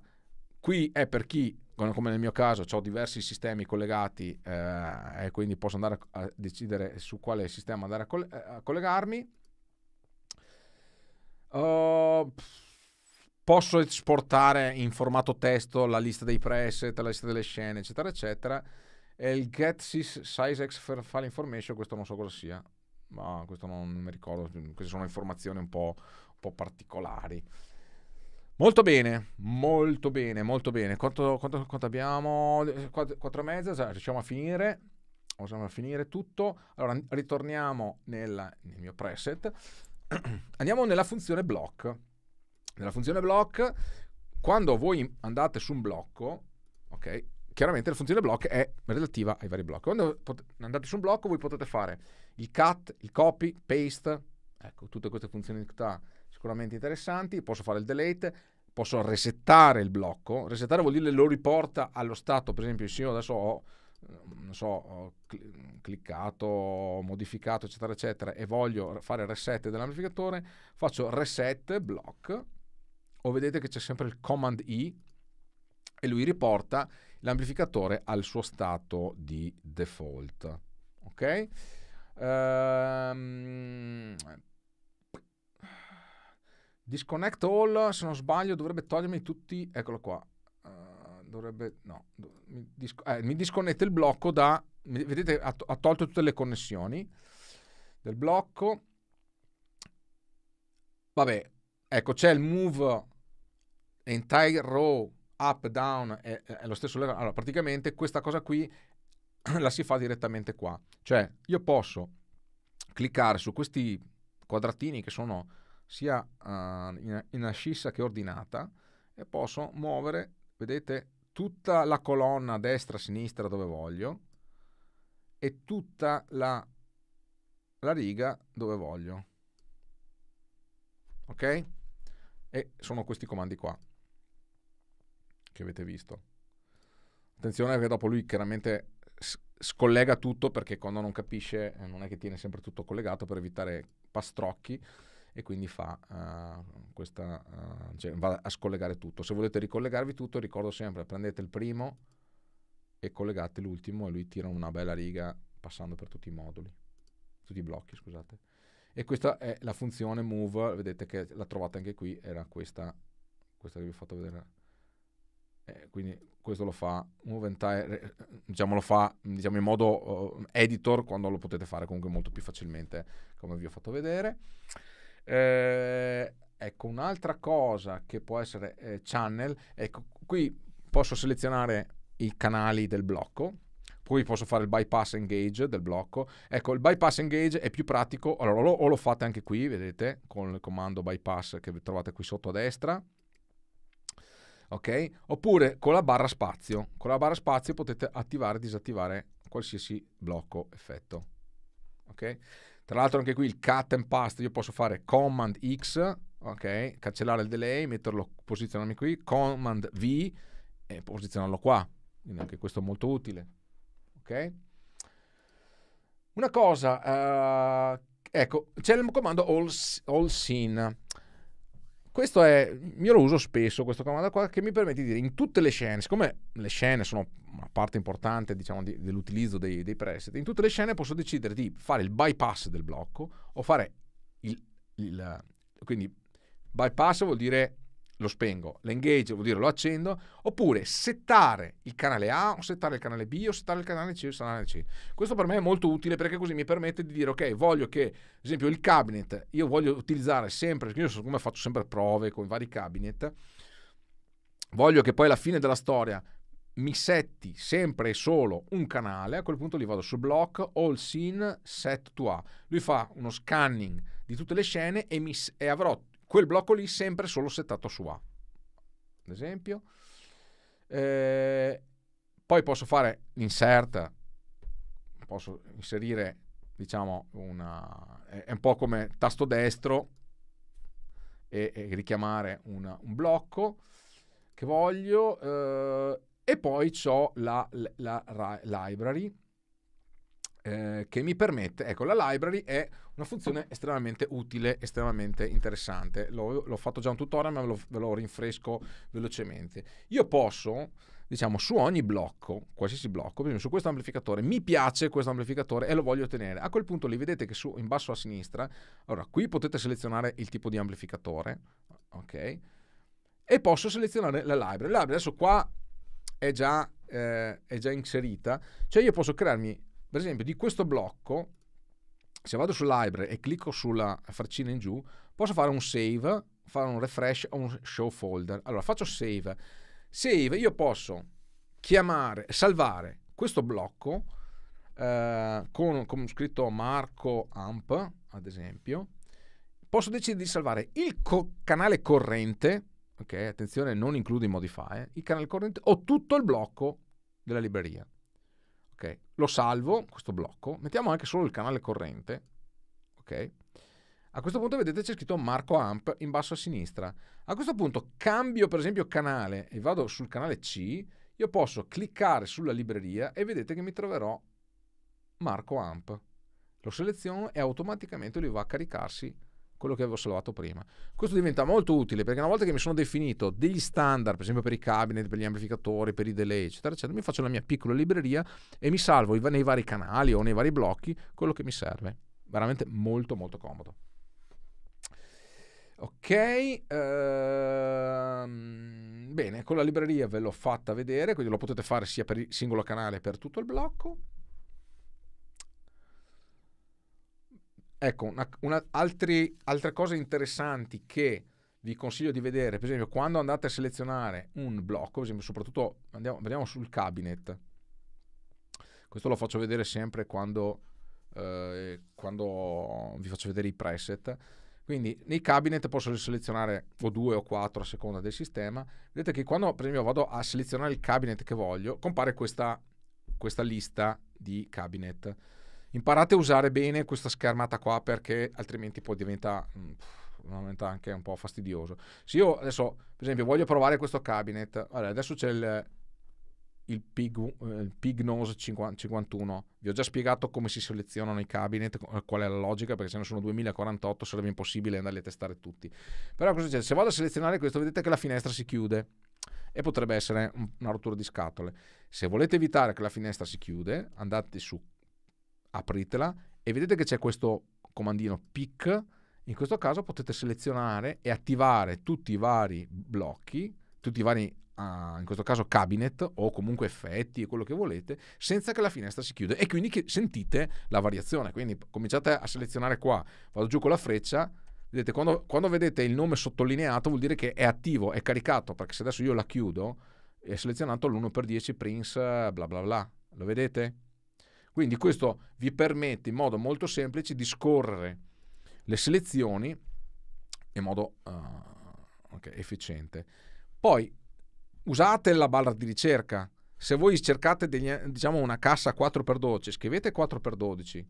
Qui è per chi, come nel mio caso, ho diversi sistemi collegati eh, e quindi posso andare a, decidere su quale sistema andare a, coll- eh, a collegarmi. Uh, posso esportare in formato testo la lista dei preset, la lista delle scene, eccetera, eccetera. E il get size x file information, questo non so cosa sia ma questo non, mi ricordo, queste sono informazioni un po', un po particolari. Molto bene, molto bene, molto bene. Quanto, quanto, quanto abbiamo? quattro e mezza, riusciamo a finire. Riusciamo a finire tutto. Allora, ritorniamo nella, nel mio preset. Andiamo nella funzione block. Nella funzione block, quando voi andate su un blocco, ok, chiaramente la funzione block è relativa ai vari blocchi. Quando pot- andate su un blocco voi potete fare il cut, il copy, paste, ecco, tutte queste funzionalità sicuramente interessanti, posso fare il delete, posso resettare il blocco, resettare vuol dire lo riporta allo stato, per esempio se io adesso ho ehm, non so, ho cliccato, modificato, eccetera, eccetera, e voglio fare il reset dell'amplificatore, faccio reset block, o vedete che c'è sempre il command E, e lui riporta l'amplificatore al suo stato di default. Ok? Um, disconnect all, se non sbaglio, dovrebbe togliermi tutti. Eccolo qua. Eh, dovrebbe. No, mi, disco, eh, mi, disconnette il blocco da. Vedete, ha, to, ha tolto tutte le connessioni del blocco. Vabbè, ecco, c'è il move entire row up, down è, è lo stesso livello. Allora, praticamente questa cosa qui la si fa direttamente qua. Cioè, io posso cliccare su questi quadratini che sono sia uh, in, in ascissa che ordinata e posso muovere, vedete, tutta la colonna destra, sinistra dove voglio e tutta la, la riga dove voglio. Ok? E sono questi comandi qua che avete visto. Attenzione perché dopo lui chiaramente scollega tutto perché quando non capisce eh, non è che tiene sempre tutto collegato per evitare pastrocchi e quindi fa uh, questa uh, cioè va a scollegare tutto se volete ricollegarvi tutto ricordo sempre prendete il primo e collegate l'ultimo e lui tira una bella riga passando per tutti i moduli tutti i blocchi scusate e questa è la funzione move vedete che la trovate anche qui era questa questa che vi ho fatto vedere eh, quindi questo lo fa Moventire, eh, diciamo lo fa diciamo in modo uh, editor quando lo potete fare comunque molto più facilmente come vi ho fatto vedere. Eh, ecco un'altra cosa che può essere eh, channel, ecco qui posso selezionare i canali del blocco poi posso fare il bypass engage del blocco. Ecco, il bypass engage è più pratico, allora lo, o lo fate anche qui, vedete, con il comando bypass che trovate qui sotto a destra, ok? Oppure con la barra spazio. Con la barra spazio potete attivare e disattivare qualsiasi blocco effetto, ok? Tra l'altro anche qui il cut and paste, io posso fare command X, ok? Cancellare il delay, metterlo, posizionarmi qui, command V e posizionarlo qua. Quindi anche questo è molto utile, ok? Una cosa, uh, ecco, c'è il comando all, all scene. Questo è, io lo uso spesso, questo comando qua, che mi permette di dire in tutte le scene, siccome le scene sono una parte importante diciamo, di, dell'utilizzo dei, dei, preset, in tutte le scene posso decidere di fare il bypass del blocco o fare il, il quindi bypass vuol dire lo spengo, l'engage vuol dire lo accendo, oppure settare il canale A o settare il canale B o settare il canale C o il canale C. Questo per me è molto utile perché così mi permette di dire ok, voglio che, ad esempio il cabinet, io voglio utilizzare sempre, io siccome come faccio sempre prove con i vari cabinet, voglio che poi alla fine della storia mi setti sempre e solo un canale, a quel punto li vado su block all scene set to A. Lui fa uno scanning di tutte le scene e, mi, e avrò quel blocco lì sempre solo settato su A, ad esempio. Eh, poi posso fare l'insert, posso inserire, diciamo, una, è un po' come tasto destro e, e richiamare una, un blocco che voglio. Eh, e poi ho la, la, la library eh, che mi permette, ecco, la library è una funzione estremamente utile, estremamente interessante. L'ho, l'ho fatto già un tutorial, ma ve lo, ve lo rinfresco velocemente. Io posso diciamo su ogni blocco, qualsiasi blocco, per esempio su questo amplificatore, mi piace questo amplificatore e lo voglio ottenere. A quel punto li vedete che su, in basso a sinistra, allora qui potete selezionare il tipo di amplificatore, ok? E posso selezionare la library. La library adesso qua è già, eh, è già inserita, cioè io posso crearmi, per esempio, di questo blocco se vado sul library e clicco sulla faccina in giù, posso fare un save, fare un refresh o un show folder. Allora faccio save. Save, io posso chiamare, salvare questo blocco eh, con, con scritto Marco Amp, ad esempio. Posso decidere di salvare il co- canale corrente, ok, attenzione, non include i modifier, il canale corrente o tutto il blocco della libreria ok? Lo salvo, questo blocco, mettiamo anche solo il canale corrente, ok? A questo punto vedete c'è scritto Marco Amp in basso a sinistra. A questo punto cambio per esempio canale e vado sul canale C, io posso cliccare sulla libreria e vedete che mi troverò Marco Amp. Lo seleziono e automaticamente lui va a caricarsi quello che avevo salvato prima. Questo diventa molto utile perché una volta che mi sono definito degli standard, per esempio per i cabinet, per gli amplificatori, per i delay, eccetera, eccetera, mi faccio la mia piccola libreria e mi salvo nei vari canali o nei vari blocchi quello che mi serve. Veramente molto molto comodo. Ok, ehm, bene, con la libreria ve l'ho fatta vedere, quindi lo potete fare sia per il singolo canale che per tutto il blocco. Ecco, una, una, altri, altre cose interessanti che vi consiglio di vedere, per esempio, quando andate a selezionare un blocco, esempio, soprattutto andiamo, andiamo sul cabinet. Questo lo faccio vedere sempre quando, eh, quando vi faccio vedere i preset. Quindi nei cabinet posso selezionare o due o quattro a seconda del sistema. Vedete che quando per esempio vado a selezionare il cabinet che voglio, compare questa, questa lista di cabinet imparate a usare bene questa schermata qua perché altrimenti poi diventa, mm, pff, diventa anche un po' fastidioso. Se io adesso, per esempio, voglio provare questo cabinet, allora, adesso c'è il, il, Pig, eh, il Pig Nose 50, 51, vi ho già spiegato come si selezionano i cabinet, eh, qual è la logica, perché se ne sono 2048 sarebbe impossibile andarli a testare tutti. Però cosa succede? Se vado a selezionare questo, vedete che la finestra si chiude e potrebbe essere una rottura di scatole. Se volete evitare che la finestra si chiude, andate su apritela e vedete che c'è questo comandino pick, in questo caso potete selezionare e attivare tutti i vari blocchi, tutti i vari uh, in questo caso cabinet o comunque effetti, e quello che volete, senza che la finestra si chiude e quindi sentite la variazione. Quindi cominciate a selezionare qua, vado giù con la freccia, vedete quando, quando vedete il nome sottolineato vuol dire che è attivo, è caricato, perché se adesso io la chiudo è selezionato l'1x10 Prince bla bla bla, lo vedete? Quindi questo vi permette in modo molto semplice di scorrere le selezioni in modo uh, okay, efficiente. Poi usate la barra di ricerca. Se voi cercate degli, diciamo, una cassa 4x12, scrivete 4x12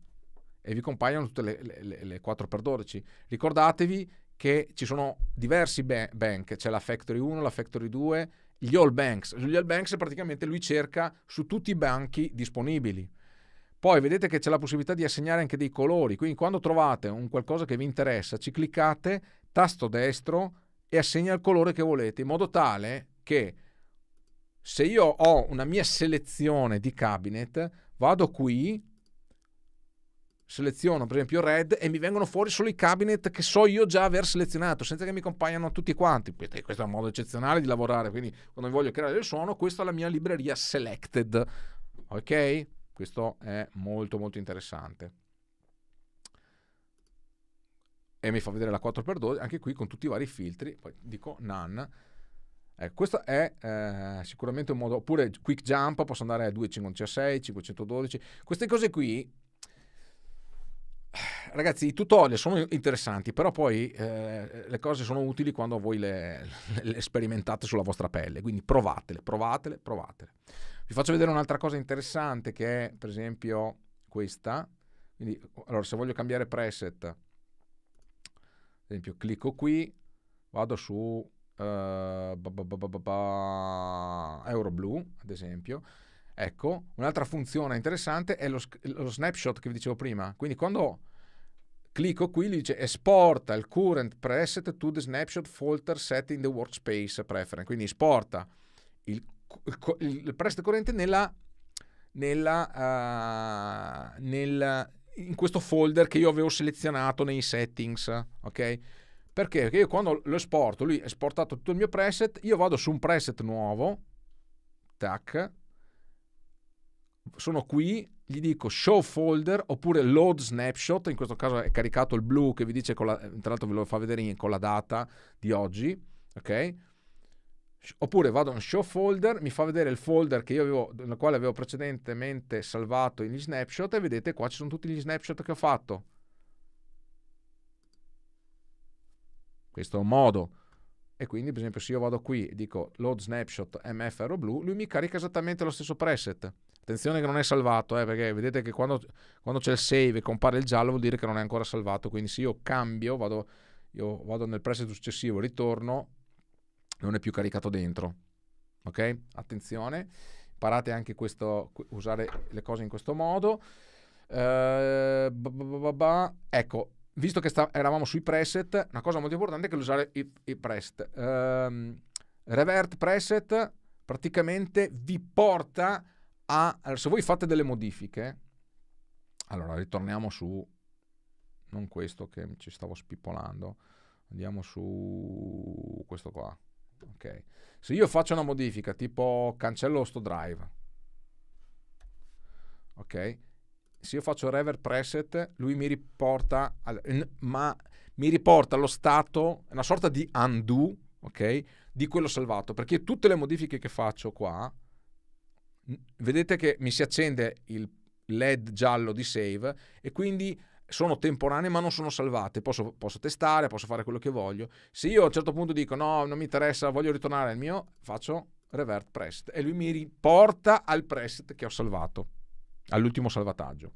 e vi compaiono tutte le, le, le 4x12. Ricordatevi che ci sono diversi bank, c'è la Factory 1, la Factory 2, gli All Banks. Gli All Banks praticamente lui cerca su tutti i banchi disponibili. Poi vedete che c'è la possibilità di assegnare anche dei colori, quindi quando trovate un qualcosa che vi interessa, ci cliccate, tasto destro e assegna il colore che volete, in modo tale che se io ho una mia selezione di cabinet, vado qui, seleziono per esempio red e mi vengono fuori solo i cabinet che so io già aver selezionato senza che mi compaiano tutti quanti questo è un modo eccezionale di lavorare quindi quando voglio creare del suono questa è la mia libreria selected ok questo è molto molto interessante. E mi fa vedere la 4x12, anche qui con tutti i vari filtri, poi dico none. Eh, questo è eh, sicuramente un modo, oppure quick jump, posso andare a 256, 512, queste cose qui, eh, ragazzi i tutorial sono interessanti, però poi eh, le cose sono utili quando voi le, le, le sperimentate sulla vostra pelle, quindi provatele, provatele, provatele. Vi faccio vedere un'altra cosa interessante che è per esempio questa. Quindi, allora, se voglio cambiare preset, ad esempio, clicco qui, vado su Uh, eh, Euroblu, ad esempio. Ecco, un'altra funzione interessante è lo, lo, snapshot che vi dicevo prima. Quindi quando clicco qui, gli dice esporta il current preset to the snapshot folder set in the workspace preference. Quindi esporta il il prestito corrente nella, nella, uh, nel, in questo folder che io avevo selezionato nei settings, ok? Perché? Perché io quando lo esporto, lui ha esportato tutto il mio preset, io vado su un preset nuovo, tac, sono qui, gli dico show folder oppure load snapshot, in questo caso è caricato il blu che vi dice, la, tra l'altro ve lo fa vedere in, con la data di oggi, ok? oppure vado in show folder, mi fa vedere il folder che io avevo, nel quale avevo precedentemente salvato gli snapshot e vedete qua ci sono tutti gli snapshot che ho fatto. Questo è un modo. E quindi, per esempio, se io vado qui e dico load snapshot mf ero blu, lui mi carica esattamente lo stesso preset. Attenzione che non è salvato, eh, perché vedete che quando, quando c'è il save e compare il giallo vuol dire che non è ancora salvato. Quindi se io cambio, vado, io vado nel preset successivo, ritorno, non è più caricato dentro. Ok? Attenzione, imparate anche questo, usare le cose in questo modo. Uh, ecco, visto che sta, eravamo sui preset, una cosa molto importante è che usare i, i preset. Uh, ehm, revert preset praticamente vi porta a... se voi fate delle modifiche, allora ritorniamo su... Non questo che ci stavo spippolando, andiamo su questo qua. Okay. Se io faccio una modifica tipo cancello sto drive, ok? Se io faccio rever preset, lui mi riporta, al, ma mi riporta allo stato, una sorta di undo, ok? Di quello salvato, perché tutte le modifiche che faccio qua, vedete che mi si accende il led giallo di save e quindi sono temporanee ma non sono salvate, posso, posso, testare, posso fare quello che voglio. Se io a un certo punto dico no, non mi interessa, voglio ritornare al mio, faccio revert preset e lui mi riporta al preset che ho salvato, all'ultimo salvataggio.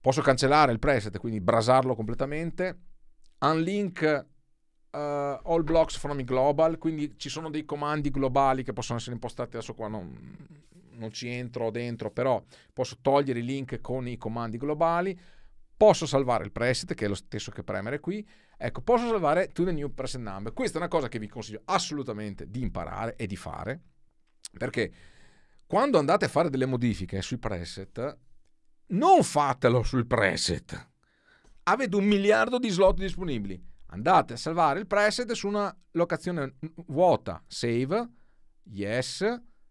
Posso cancellare il preset, quindi brasarlo completamente. Unlink uh, all blocks from global, quindi ci sono dei comandi globali che possono essere impostati adesso qua, non, non ci entro dentro, però posso togliere i link con i comandi globali posso salvare il preset, che è lo stesso che premere qui, ecco, posso salvare to the new preset number. Questa è una cosa che vi consiglio assolutamente di imparare e di fare, perché quando andate a fare delle modifiche sui preset, non fatelo sul preset. Avete un miliardo di slot disponibili. Andate a salvare il preset su una locazione vuota, save, yes,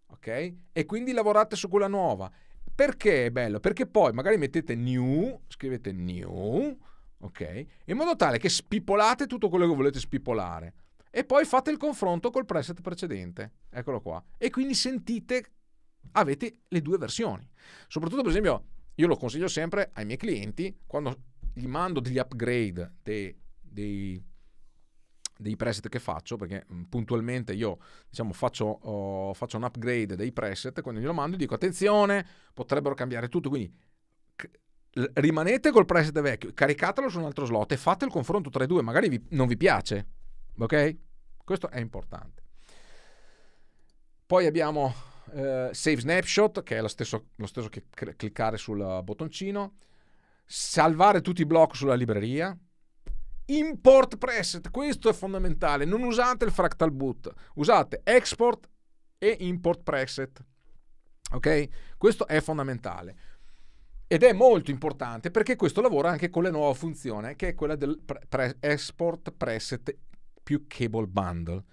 ok? E quindi lavorate su quella nuova perché è bello? Perché poi magari mettete new, scrivete new, ok? In modo tale che spipolate tutto quello che volete spipolare e poi fate il confronto col preset precedente. Eccolo qua. E quindi sentite, avete le due versioni. Soprattutto, per esempio, io lo consiglio sempre ai miei clienti quando gli mando degli upgrade dei, dei dei preset che faccio perché puntualmente io diciamo faccio, oh, faccio, un upgrade dei preset quando glielo mando dico attenzione potrebbero cambiare tutto quindi rimanete col preset vecchio caricatelo su un altro slot e fate il confronto tra i due magari vi, non vi piace ok questo è importante poi abbiamo eh, save snapshot che è lo stesso, lo stesso che cl- cliccare sul bottoncino salvare tutti i blocchi sulla libreria import preset, questo è fondamentale, non usate il fractal boot, usate export e import preset. Ok? Questo è fondamentale. Ed è molto importante perché questo lavora anche con la nuova funzione che è quella del pre- export preset più cable bundle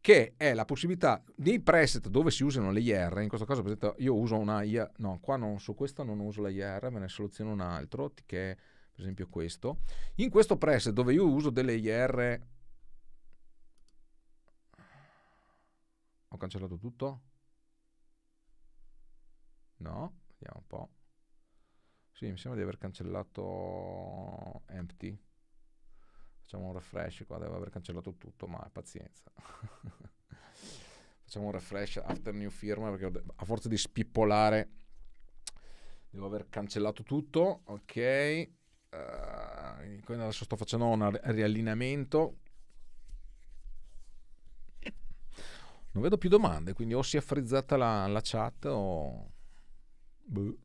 che è la possibilità dei preset dove si usano le IR, in questo caso per esempio io uso una IR, no, qua non, su questa non uso la IR, me ne seleziono un altro che per esempio questo, in questo press dove io uso delle IR... Ho cancellato tutto? No, vediamo un po'. Sì, mi sembra di aver cancellato empty. Facciamo un refresh qua, devo aver cancellato tutto, ma pazienza. Facciamo un refresh after new firma perché a forza di spippolare devo aver cancellato tutto. Ok uh, adesso sto facendo un riallineamento. Non vedo più domande, quindi o si è frizzata la, la chat o... Buh.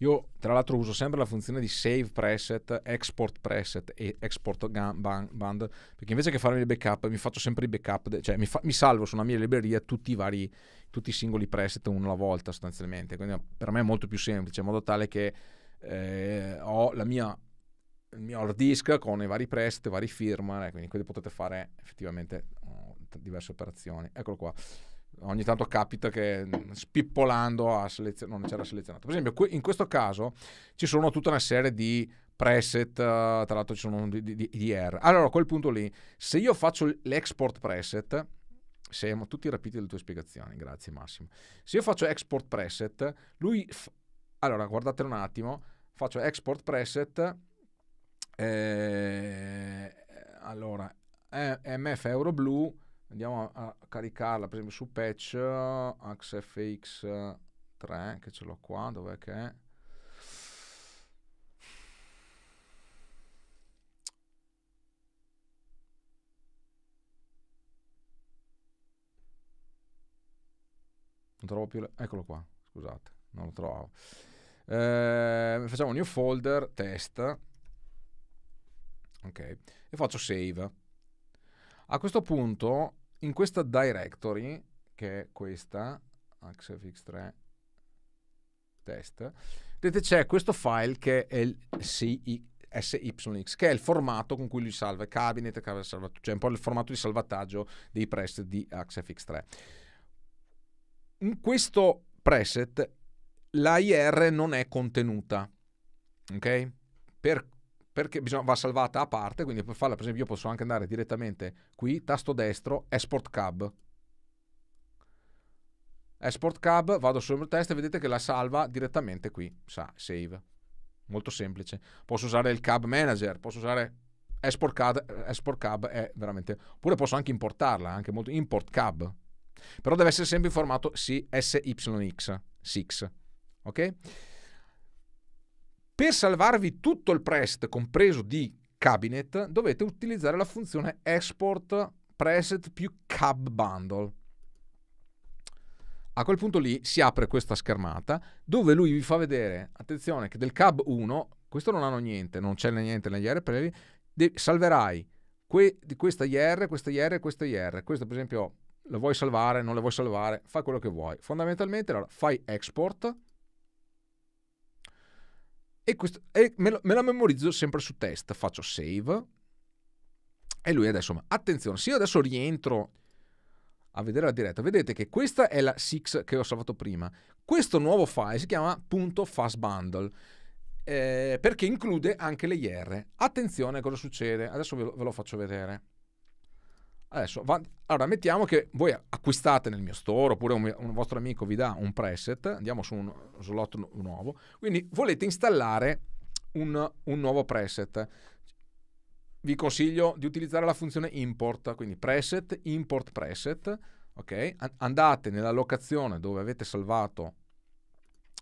Io tra l'altro uso sempre la funzione di save preset, export preset e export band, perché invece che farmi il backup mi faccio sempre i backup, cioè mi, fa, mi, salvo sulla mia libreria tutti i vari, tutti i singoli preset uno alla volta sostanzialmente, quindi per me è molto più semplice, in modo tale che eh, ho mia, il mio hard disk con i vari preset, i vari firmware, quindi, potete fare effettivamente oh, diverse operazioni. Eccolo qua ogni tanto capita che mm, spippolando ha selezionato, non c'era selezionato. Per esempio, in questo caso ci sono tutta una serie di preset, eh, tra l'altro ci sono di, di, di R. Allora, a quel punto lì, se io faccio l'export preset, siamo tutti rapiti dalle tue spiegazioni, grazie Massimo. Se io faccio export preset, lui... F- allora, guardate un attimo, faccio export preset, eh, allora, eh, MF Euro Blue andiamo a, a caricarla per esempio su patch uh, axfx 3 uh, che ce l'ho qua dov'è che è non trovo più le... eccolo qua scusate non lo trovavo eh, facciamo new folder test ok e faccio save a questo punto, in questa directory, che è questa, axfx3 test, vedete c'è questo file che è il SYX, che è il formato con cui lui salva cabinet, cioè un po' il formato di salvataggio dei preset di axfx3. In questo preset l'AIR non è contenuta, ok? Per perché bisogna, va salvata a parte, quindi per farla, per esempio, io posso anche andare direttamente qui, tasto destro, Export Cab. Export Cab, vado sul test e vedete che la salva direttamente qui, sa, save. Molto semplice. Posso usare il Cab Manager, posso usare Export Cab, Export Cab è veramente... Oppure posso anche importarla, anche molto... Import Cab. Però deve essere sempre in formato SYX, 6, ok? Per salvarvi tutto il prest, compreso di cabinet, dovete utilizzare la funzione export preset più cab bundle. A quel punto lì si apre questa schermata dove lui vi fa vedere, attenzione, che del cab 1, questo non hanno niente, non c'è niente negli aeroplani, salverai que, di questa IR, questa IR, e questa IR. Questa per esempio la vuoi salvare, non la vuoi salvare, fai quello che vuoi. Fondamentalmente allora, fai export, e, questo, e me, lo, me, la memorizzo sempre su test, faccio save. E lui adesso, ma attenzione, se io adesso rientro a vedere la diretta, vedete che questa è la 6 che ho salvato prima. Questo nuovo file si chiama .fastbundle. Eh, perché include anche le IR. Attenzione a cosa succede, adesso ve lo, ve lo faccio vedere. Adesso, allora, mettiamo che voi acquistate nel mio store oppure un, un vostro amico vi dà un preset, andiamo su un slot nuovo, quindi volete installare un, un nuovo preset. Vi consiglio di utilizzare la funzione import, quindi preset, import preset, ok? Andate nella locazione dove avete salvato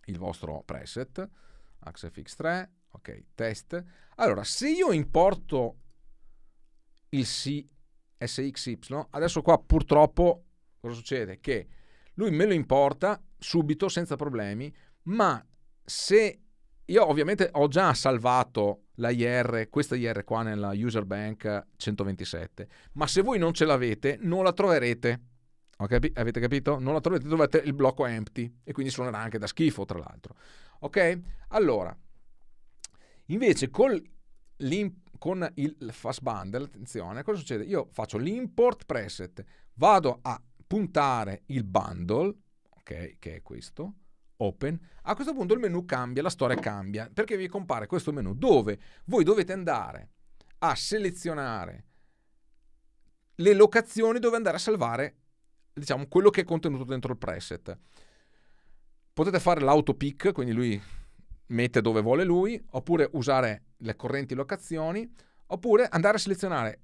il vostro preset, AxeFX3, ok, test. Allora, se io importo il, C, SXY, adesso qua purtroppo cosa succede? Che lui me lo importa subito senza problemi, ma se io ovviamente ho già salvato la IR, questa IR qua nella user bank 127, ma se voi non ce l'avete non la troverete. Capi- avete capito? Non la troverete, trovate il blocco empty e quindi suonerà anche da schifo, tra l'altro. Ok? Allora, invece con l'importo con il fast bundle, attenzione, cosa succede? Io faccio l'import preset, vado a puntare il bundle, ok, che è questo, open, a questo punto il menu cambia, la storia cambia, perché vi compare questo menu dove voi dovete andare a selezionare le locazioni dove andare a salvare, diciamo, quello che è contenuto dentro il preset. Potete fare l'autopick, quindi lui mette dove vuole lui, oppure usare le correnti locazioni, oppure andare a selezionare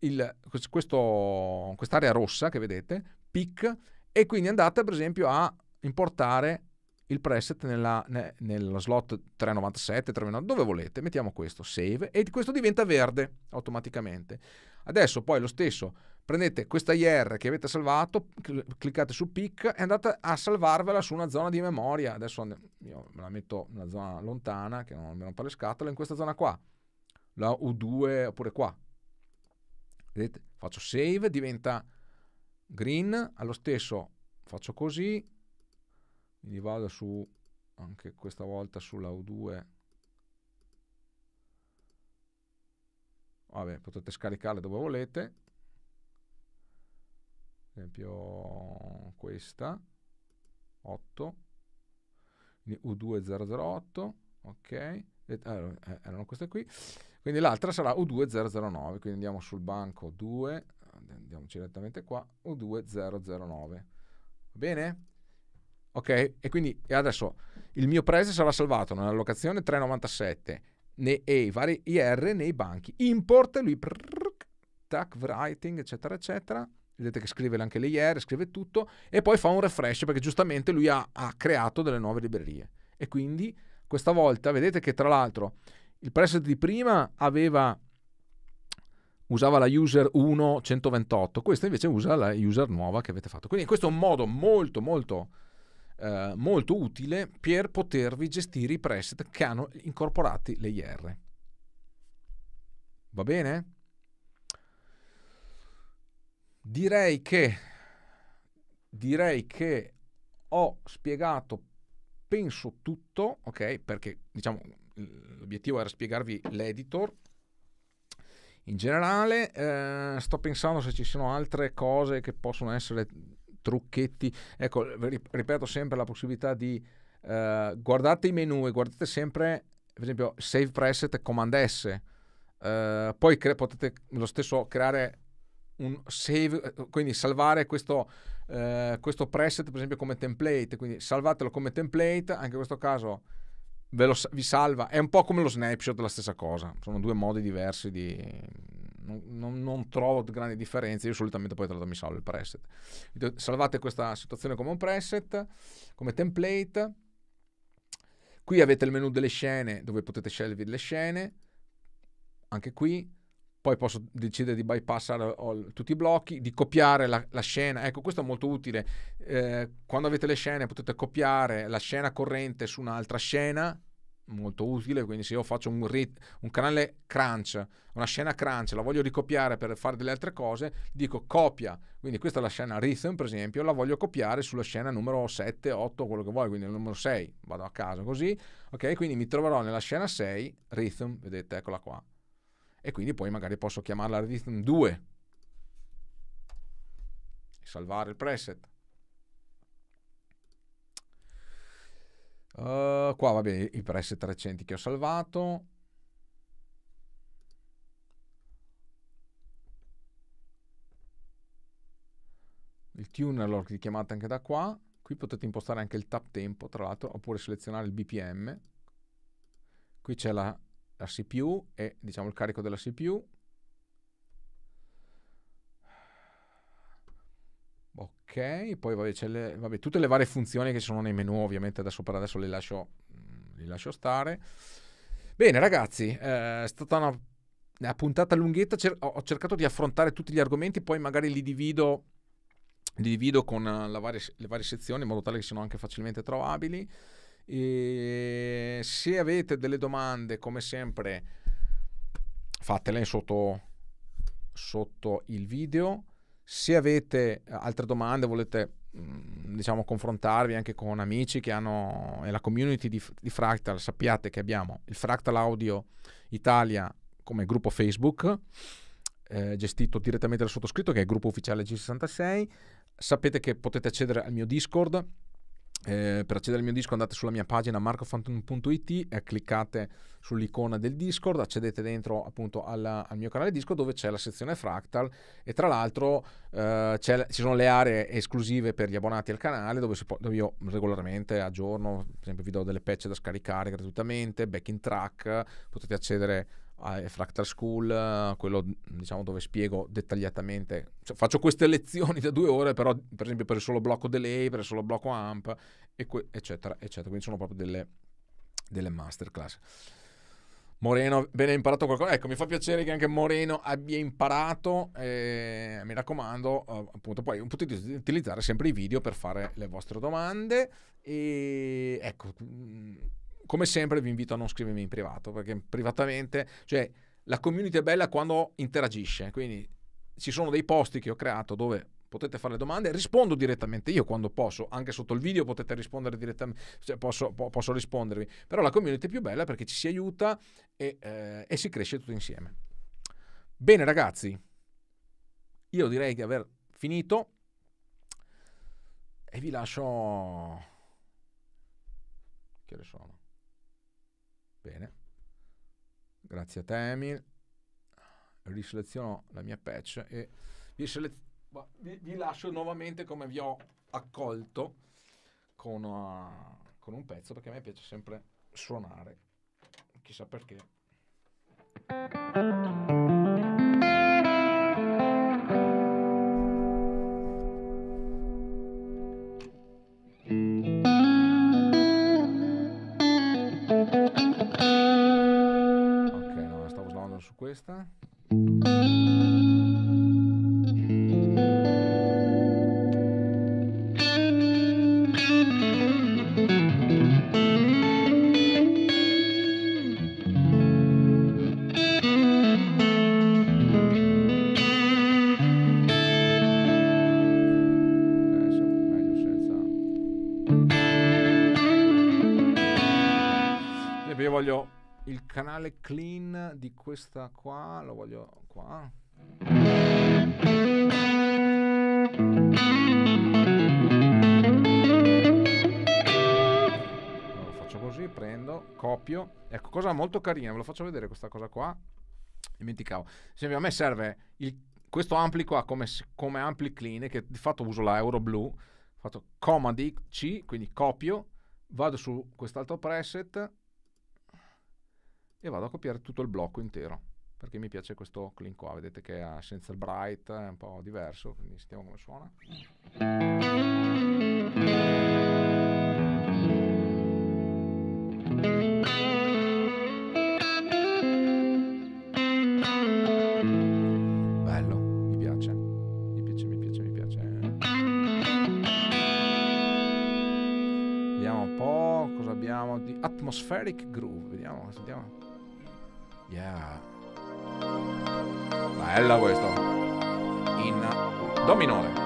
il, questo, quest'area rossa che vedete, pic, e quindi andate per esempio a importare il preset nella, ne, nello slot 397, 399, dove volete, mettiamo questo, save, e questo diventa verde automaticamente. Adesso poi lo stesso prendete questa IR che avete salvato, cliccate su PIC e andate a salvarvela su una zona di memoria. Adesso io me la metto in una zona lontana che non mi rompa le scatole, in questa zona qua, la U2 oppure qua. Vedete? Faccio save, diventa green, allo stesso faccio così, quindi vado su anche questa volta sulla U2 vabbè potete scaricarle dove volete esempio questa 8 quindi U2008 ok eh, erano queste qui quindi l'altra sarà U2009 quindi andiamo sul banco 2 andiamo direttamente qua U2009 va bene? ok e quindi adesso il mio prezzo sarà salvato nella locazione 397 nei, e i vari IR nei banchi import lui prrr, tac writing eccetera eccetera vedete che scrive anche le IR, scrive tutto, e poi fa un refresh perché giustamente lui ha, ha creato delle nuove librerie. E quindi questa volta vedete che tra l'altro il preset di prima aveva usava la user 1.128, questa invece usa la user nuova che avete fatto. Quindi questo è un modo molto molto eh, molto utile per potervi gestire i preset che hanno incorporati le IR. Va bene? Direi che, direi che ho spiegato, penso tutto, ok? Perché diciamo l'obiettivo era spiegarvi l'editor. In generale, eh, sto pensando se ci sono altre cose che possono essere trucchetti. Ecco, ripeto sempre la possibilità di eh, guardate i menu e guardate sempre, per esempio, save preset command S. Eh, poi cre- potete lo stesso creare un save, eh, quindi salvare questo, eh, questo preset per esempio come template, quindi salvatelo come template, anche in questo caso lo, vi salva, è un po' come lo snapshot, la stessa cosa, sono due modi diversi di... Non, non, non trovo grandi differenze, io solitamente poi tra mi salvo il preset. Salvate questa situazione come un preset, come template. Qui avete il menu delle scene dove potete scegliere le scene, anche qui poi posso decidere di bypassare tutti i blocchi, di copiare la, la scena. Ecco, questo è molto utile. Eh, quando avete le scene potete copiare la scena corrente su un'altra scena, molto utile, quindi se io faccio un, rit- un canale crunch, una scena crunch, la voglio ricopiare per fare delle altre cose, dico copia, quindi questa è la scena rhythm per esempio, la voglio copiare sulla scena numero 7, 8, quello che vuoi, quindi il numero 6, vado a caso così, ok? Quindi mi troverò nella scena 6, rhythm, vedete, eccola qua e quindi poi magari posso chiamarla Rhythm 2 e salvare il preset. Uh, qua vabbè i preset recenti che ho salvato. Il tuner l'ho richiamate anche da qua. Qui potete impostare anche il tap tempo, tra l'altro, oppure selezionare il BPM. Qui c'è la la CPU e diciamo il carico della CPU. Ok, poi vabbè, le, vabbè, tutte le varie funzioni che ci sono nei menu, ovviamente adesso per adesso le lascio, mm, le lascio stare. Bene ragazzi, eh, è stata una, una puntata lunghetta, cer ho cercato di affrontare tutti gli argomenti, poi magari li divido, li divido con eh, varie, le varie sezioni in modo tale che siano anche facilmente trovabili. E ehm, se avete delle domande, come sempre, fatele sotto, sotto il video. Se avete eh, altre domande, volete mm, diciamo confrontarvi anche con amici che hanno la community di, di Fractal, sappiate che abbiamo il Fractal Audio Italia come gruppo Facebook. Eh, gestito direttamente dal sottoscritto che è il gruppo ufficiale G66 sapete che potete accedere al mio Discord eh, per accedere al mio disco andate sulla mia pagina marcofantum.it eh, cliccate sull'icona del Discord, accedete dentro appunto alla, al mio canale Discord dove c'è la sezione Fractal e tra l'altro eh, ci sono le aree esclusive per gli abbonati al canale dove, può, dove io regolarmente aggiorno, per esempio vi do delle patch da scaricare gratuitamente, back in track, potete accedere a Fractal School, quello diciamo, dove spiego dettagliatamente, cioè, faccio queste lezioni da due ore, però per esempio per il solo blocco delay, per il solo blocco amp, eccetera, eccetera. Quindi sono proprio delle, delle masterclass. Moreno, bene, hai imparato qualcosa. Ecco, mi fa piacere che anche Moreno abbia imparato. Eh, mi raccomando, eh, appunto, poi potete utilizzare sempre i video per fare le vostre domande. E ecco come sempre vi invito a non scrivermi in privato, perché privatamente, cioè la community è bella quando interagisce, quindi ci sono dei posti che ho creato dove potete fare le domande, rispondo direttamente io quando posso, anche sotto il video potete rispondere direttamente, cioè posso, po- posso, rispondervi, però la community è più bella perché ci si aiuta e, eh, e si cresce tutti insieme. Bene ragazzi, io direi di aver finito e vi lascio... Che ore sono? Bene. Grazie a te, Emil. Riseleziono la mia patch e vi, selez- vi, vi lascio nuovamente come vi ho accolto con, una, uh, con un pezzo perché a me piace sempre suonare. Chissà perché. Христа. di questa qua, lo voglio qua. Lo faccio così, prendo, copio. Ecco, cosa molto carina, ve lo faccio vedere questa cosa qua. Dimenticavo. Esempio, a me serve il, questo ampli qua come, come ampli clean, che di fatto uso la Euro blu fatto comma di C, quindi copio, vado su quest'altro preset e vado a copiare tutto il blocco intero perché mi piace questo clean qua vedete che è senza il bright è un po' diverso quindi sentiamo come suona bello mi piace mi piace mi piace vediamo un po' cosa abbiamo di atmospheric groove vediamo sentiamo Yeah. Bella questa. In do minore.